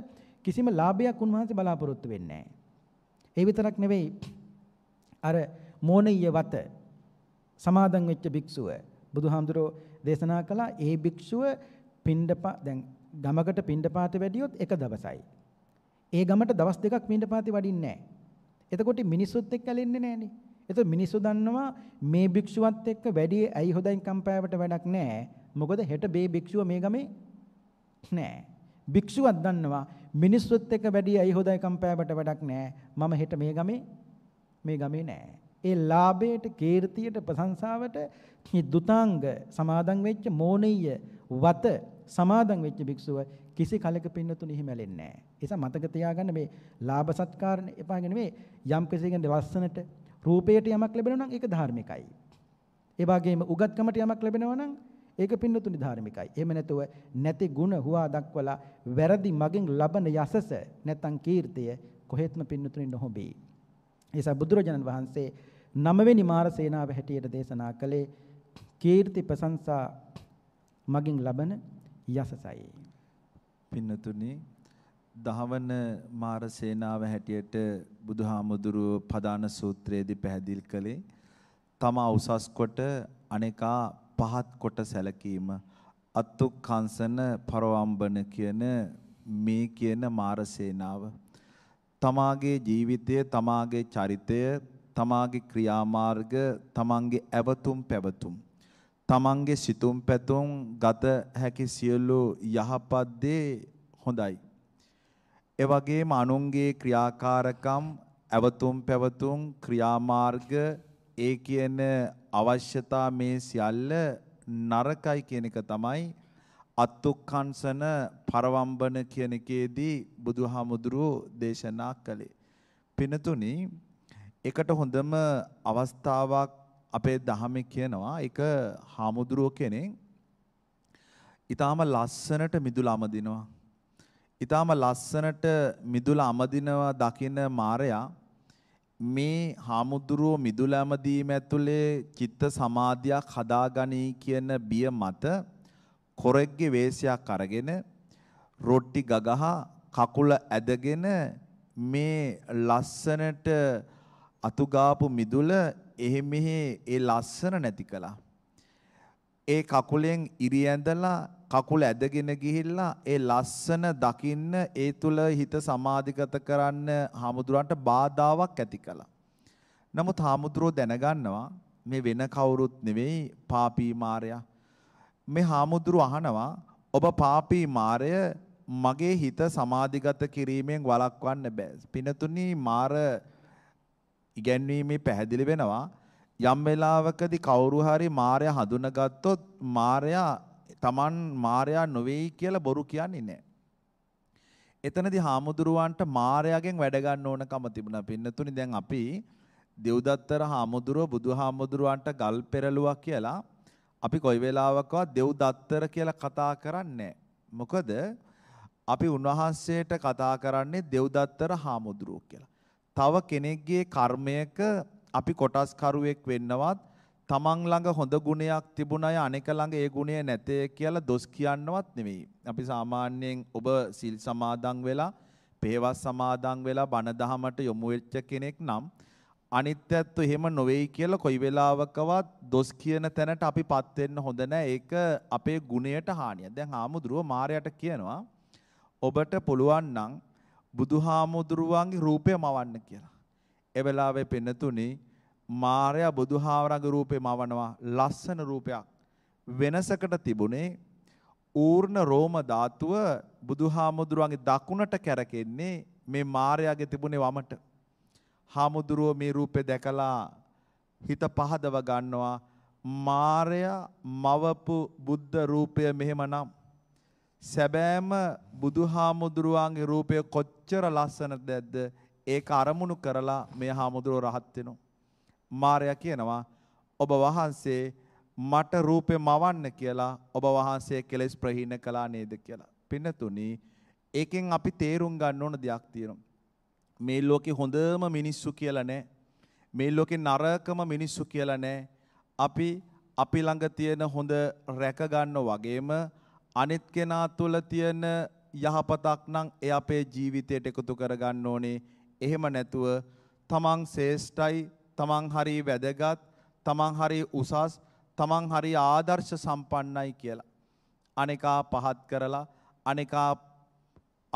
කිසිම ලාභයක් උන්වහන්සේ බලාපොරොත්තු වෙන්නේ නැහැ. ඒ විතරක් නෙවෙයි අර මෝනීය වත සමාදන් වෙච්ච භික්ෂුව බුදුහාමුදුරෝ දේශනා කළා ඒ භික්ෂුව පින්ඩපා දැන් ගමකට පින්ඩපාත වැඩියොත් එක දවසයි. ඒ ගමට දවස් දෙකක් පින්ඩපාතේ වඩින්නේ නැහැ. එතකොට මිනිස්සුත් එක්ක ඇලෙන්නේ නැහනේ. එතකොට මිනිස්සු දන්නවා මේ භික්ෂුවත් එක්ක වැඩි ඇයි හොඳින් කම්පෑවට වැඩක් නැහැ. මොකද හෙට මේ භික්ෂුව මේ ගමේ නැහැ. භික්ෂුවත් දන්නවා මිනිස්සුත් එක්ක වැඩි ඇයි හොඳින් කම්පෑවට වැඩක් නැහැ. මම හෙට මේ ගමේ මේ ගමේ නැහැ. ඒ ලාභයට, කීර්තියට, ප්‍රශංසාවට දුතාංග සමාදන් වෙච්ච මෝනීය වත සමාදන් වෙච්ච භික්ෂුව කිසි කලක පින්නතුණි හිමැලෙන්නේ නැහැ. නිසා මතක තියාගන්න මේ ලාභ සත්කාරණ එපා නෙමෙයි යම් කෙසේ කියන්නේ ලස්සනට රූපයට යමක් ලැබෙනවා නම් ඒක ධාර්මිකයි. ඒ වගේම උගත්කමට යමක් ලැබෙනවා නම් ඒක පින්නතුනි ධාර්මිකයි. එහෙම නැතුව නැති ಗುಣ හුවා දක්වලා වැරදි මගෙන් ලබන යසස නැත්නම් කීර්තිය කොහෙත්ම පින්නතුනි නොහොබේ. ඒසා බුදුරජාණන් වහන්සේ නවවෙනි මාර සේනාව හැටියට දේශනා කළේ කීර්ති ප්‍රශංසා මගින් ලබන යසසයි. පින්නතුනි දහවන මාර සේනාව හැටියට බුදුහාමුදුරුව පදාන සූත්‍රයේදී පැහැදිලි කළේ තමා උසස් කොට අනේකා පහත් කොට සැලකීම අත්තු කංශන පරවම්බන කියන මේ කියන මාර සේනාව තමාගේ ජීවිතය තමාගේ චරිතය තමාගේ ක්‍රියාමාර්ග තමන්ගේ ඇවතුම් පැවතුම් තමන්ගේ සිතුම් පැතුම් ගත හැකි සියලු යහපත් දේ හොඳයි ඒ වගේම අනුන්ගේ ක්‍රියාකාරකම්, ඇවතුම් පැවතුම්, ක්‍රියාමාර්ග, ඒ කියන අවශ්‍යතා මේ සියල්ල නරකයි කියන එක තමයි අත්තුක්ඛංශන පරවම්බන කියන එකේදී බුදුහාමුදුරුව දේශනා කළේ. පිනතුනි එකට හොඳම අවස්ථාවක් අපේ දහමේ කියනවා ඒක හාමුදුරුව කෙනෙක් ඊටාම ලස්සනට මිදුල අමදිනවා. ඊටාම ලස්සනට මිදුල අමදිනවා දකින මාරයා මේ හාමුදුරුවෝ මිදුල ඇමදීම ඇතුලේ චිත්ත සමාධියක් හදාගනී කියන බිය මත කොරෙක්ගේ වේශයක් අරගෙන රොට්ටි ගගහ කකුල ඇදගෙන මේ ලස්සනට අතුගාපු මිදුල එහෙ මෙහෙ ඒ ලස්සන නැති කළා. ඒ කකුලෙන් ඉරි ඇඳලා කකුල ඇදගෙන ගිහිල්ලා ඒ ලස්සන දකින්න ඒ තුල හිත සමාධිගත කරන්න හාමුදුරන්ට බාධාවක් ඇති කළා. නමුත් හාමුදුරෝ දැනගන්නවා මේ වෙන කවුරුත් නෙවෙයි පාපී මාරයා. මේ හාමුදුරු අහනවා ඔබ පාපී මාරය මගේ හිත සමාධිගත කිරීමෙන් වළක්වන්න බෑ. පිනතුනි මාර ඉගැන්වීමේ පැහැදිලි වෙනවා යම් වෙලාවකදී කවුරු හරි මාරය හඳුනගත්තොත් මාරයා තමන් මාරයා නොවේයි කියලා බොරු කියන්නේ නැහැ. එතනදී හාමුදුරුවන්ට මාරයාගෙන් වැඩ ගන්න ඕනකම තිබුණා. පින්නතුනි දැන් අපි දෙව්දත්තර හාමුදුරුව බුදු හාමුදුරුවන්ට ගල් පෙරළුවා කියලා අපි කොයි වෙලාවකවත් දෙව්දත්තර කියලා කතා කරන්නේ මොකද අපි උන්වහන්සේට කතා කරන්නේ දෙව්දත්තර හාමුදුරුව කියලා. තව කෙනෙක්ගේ කර්මයක අපි කොටස්කරුවෙක් වෙන්නවත් තමන් ළඟ හොඳ ගුණයක් තිබුණ අය අනෙක ළඟ ඒ ගුණය නැතේ කියලා දොස් කියන්නවත් නෙවෙයි. අපි සාමාන්‍යයෙන් ඔබ සිල් සමාදන් වෙලා, පේවස් සමාදන් වෙලා බණ දහමට යොමු වෙච්ච කෙනෙක් නම් අනිත් ඇත්තු එහෙම නොවේයි කියලා කොයි වෙලාවකවත් දොස් කියන තැනට අපිපත් වෙන්න හොඳ නැහැ. ඒක අපේ ගුණයට හානියක්. දැන් ආමුදුරුව මාරයට කියනවා ඔබට පුළුවන් නම් බුදුහාමුදුරුවන්ගේ රූපය මවන්න කියලා. ඒ වෙලාවේ පෙන්නතුනේ මාරයා බුදුහාවරගේ රූපේ මවනවා ලස්සන රූපයක් වෙනසකට තිබුණේ ඌර්ණ රෝම ධාතුව බුදුහාමුදුරුවන්ගේ දකුණට කැරකෙන්නේ මේ මාරයාගේ තිබුණේ වමට හාමුදුරුව මේ රූපේ දැකලා හිත පහදව ගන්නවා මාරයා මවපු බුද්ධ රූපය මෙහෙමනම් සැබෑම බුදුහාමුදුරුවන්ගේ රූපය කොච්චර ලස්සනද දැද්ද ඒක අරමුණු කරලා මේ හාමුදුරුව රහත් වෙනවා මාරයා කියනවා ඔබ වහන්සේ මට රූපේ මවන්න කියලා ඔබ වහන්සේ කෙලෙස් ප්‍රහීන කළා නේද කියලා. පින්නතුනි ඒකෙන් අපි තේරුම් ගන්න ඕන දෙයක් තියෙනවා. මේ ලෝකේ හොඳම මිනිස්සු කියලා නැහැ. මේ ලෝකේ නරකම මිනිස්සු කියලා නැහැ. අපි අපි ළඟ තියෙන හොඳ රැක ගන්න වගේම අනිත් කෙනා තුළ තියෙන යහපතක් නම් ඒ අපේ ජීවිතයට එකතු කර ගන්න ඕනේ. එහෙම නැතුව තමන් ශේෂ්ඨයි තමන් හරි වැදගත්, තමන් හරි උසස්, තමන් හරි ආදර්ශ සම්පන්නයි කියලා. අනිකා පහත් කරලා, අනිකා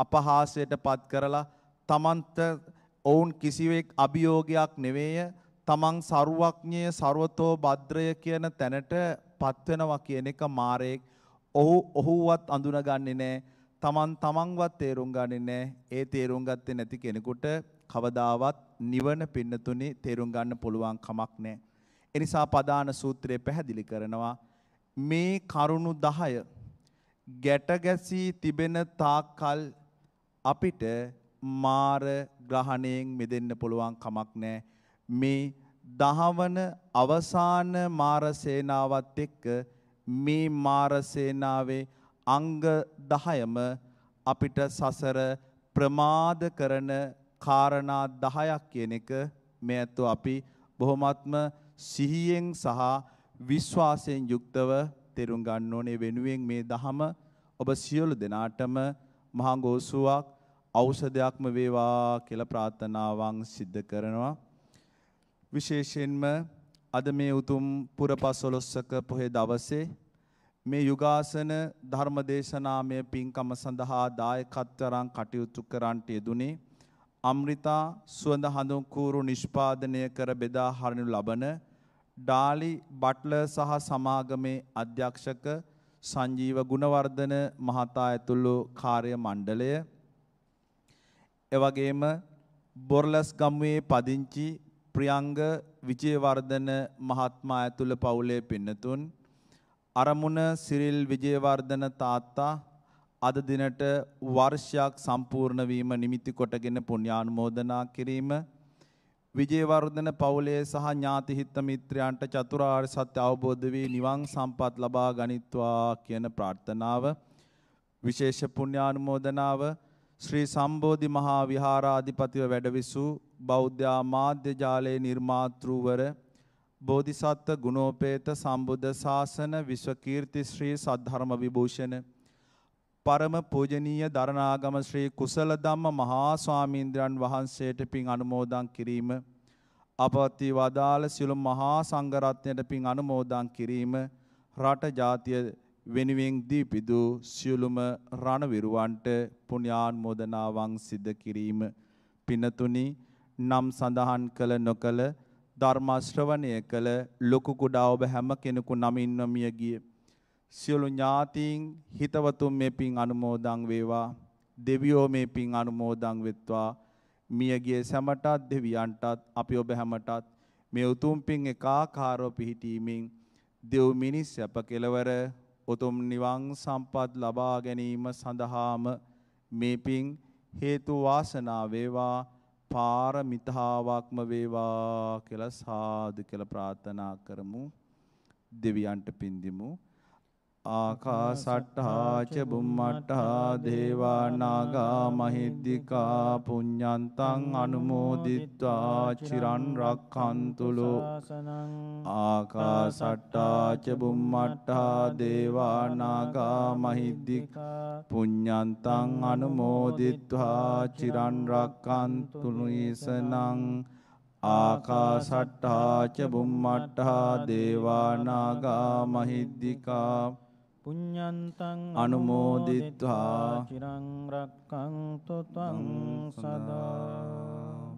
අපහාසයට පත් කරලා තමන්ට ඔවුන් කිසිවෙක් අභියෝගයක් නෙවෙය තමන් සරුවක්ඥය සර්වතෝ භද්‍රය කියන තැනට පත්වෙනවා කියන එක මාරයෙක් ඔහු ඔහුවත් අඳුනගන්නේ නෑ තමන් තමන්වත් තේරුම් ගන්නේ නෑ ඒ තේරුම් ගත්තේ නැති කෙනෙකුට කවදාවත් නිවන පින්නතුනේ තේරුම් ගන්න පුළුවන් කමක් නැහැ. ඒ නිසා පදාන සූත්‍රය පැහැදිලි කරනවා මේ කරුණු 10 ගැට ගැසී තිබෙන තාක්කල් අපිට මාර ග්‍රහණයෙන් මිදෙන්න පුළුවන් කමක් නැහැ. මේ දහවන අවසාන මාර සේනාවත් එක්ක මේ මාර සේනාවේ අංග 10ම අපිට සසර ප්‍රමාද කරන කාරණා 10ක් කියන එක මේ ඇත්තෝ අපි බොහොමත්ම සිහියෙන් සහ විශ්වාසයෙන් යුක්තව තේරුම් ගන්න ඕනේ වෙනුවෙන් මේ දහම ඔබ සියලු දෙනාටම මහා ගෝසුවක් ඖෂධයක්ම වේවා කියලා ප්‍රාර්ථනාවන් සිද්ධ කරනවා විශේෂයෙන්ම අද මේ උතුම් පුරපසොළොස්සක පොහේ දවසේ මේ යුගාසන ධර්මදේශනාමය පින්කම සඳහා දායකත්වරන් කටයුතු කරන්නට යෙදුනේ අම්රිතා සුවඳ හඳුන් කූරු නිෂ්පාදනය කර බෙදා හරිනු ලබන ඩාලි බට්ලර් සහ සමාගමේ අධ්‍යක්ෂක සංජීව ගුණවර්ධන මහතා ඇතුළු කාර්ය මණ්ඩලය එවැගේම බොරලස් ගම්මුවේ පදිංචි ප්‍රියංග විජේවර්ධන මහත්මයා ඇතුළු පවුලේ පින්නතුන් අරමුණ සිරිල් විජේවර්ධන තාත්තා අද දිනට වර්ෂයක් සම්පූර්ණ වීම නිමිති කොටගෙන පුණ්‍යානුමෝදනා කිරීම විජේවර්ධන පවුලේ සහ ඥාති හිත මිත්‍රයන්ට චතුරාර්ය සත්‍ය අවබෝධ වී නිවන් සම්පත් ලබා ගනිත්වා කියන ප්‍රාර්ථනාව විශේෂ පුණ්‍යානුමෝදනාව ශ්‍රී සම්බෝධි මහා විහාරාධිපතිව වැඩවිසූ බෞද්ධ මාධ්‍ය ජාලයේ නිර්මාතෘවර බෝධිසත්ව ගුණෝපේත සම්බුද්ධ ශාසන විශ්වකීර්ති ශ්‍රී සද්ධර්ම විභූෂණ පරම පූජනීය දරණාගම ශ්‍රී කුසල ධම්ම මහා ස්වාමීන්ද්‍රයන් වහන්සේට පින් අනුමෝදන් කිරීම අපවත්ී වදාළ සියලු මහා සංඝ රත්නයට පින් අනුමෝදන් කිරීම රට ජාතිය වෙනුවෙන් දීපිදු සියලුම රණවිරුවන්ට පුණ්‍යානුමෝදනාවන් සිද්ධ කිරීම පිනතුනි නම් සඳහන් කළ නොකළ ධර්ම ශ්‍රවණය කළ ලොකු කුඩා ඔබ හැම කෙනෙකු නමින්ම මිය ගියේ සියලු ඥාතීන් හිතවතුන් මේ පින් අනුමෝදන් වේවා දෙවියෝ මේ පින් අනුමෝදන් වෙත්වා මියගිය සැමටත් දෙවියන්ටත් අපි ඔබ හැමටත් මේ උතුම් පින් එකාකාරව පිහිටීමෙන් දෙව් මිනිස් සැප කෙලවර උතුම් නිවන් සම්පත් ලබා ගැනීම සඳහාම මේ පින් හේතු වාසනා වේවා පාරමිතාවක්ම වේවා කියලා සාදු කියලා ප්‍රාර්ථනා කරමු දෙවියන්ට පින් දෙමු ආකාසට්ඨාච බුම්මට්ඨා දේවා නාග මහිද්దికා පුඤ්ඤන්තං අනුමෝදිත්වා චිරන් රක්ඛන්තු ලෝසනං ආකාසට්ඨාච බුම්මට්ඨා දේවා නාග මහිද්దికා පුඤ්ඤන්තං අනුමෝදිත්වා චිරන් රක්ඛන්තු නිසනං ආකාසට්ඨාච බුම්මට්ඨා දේවා නාග මහිද්దికා පුඤ්ඤන්තං අනුමෝදිත්වා චිරං රක්ඛන්තු ත්වං සදා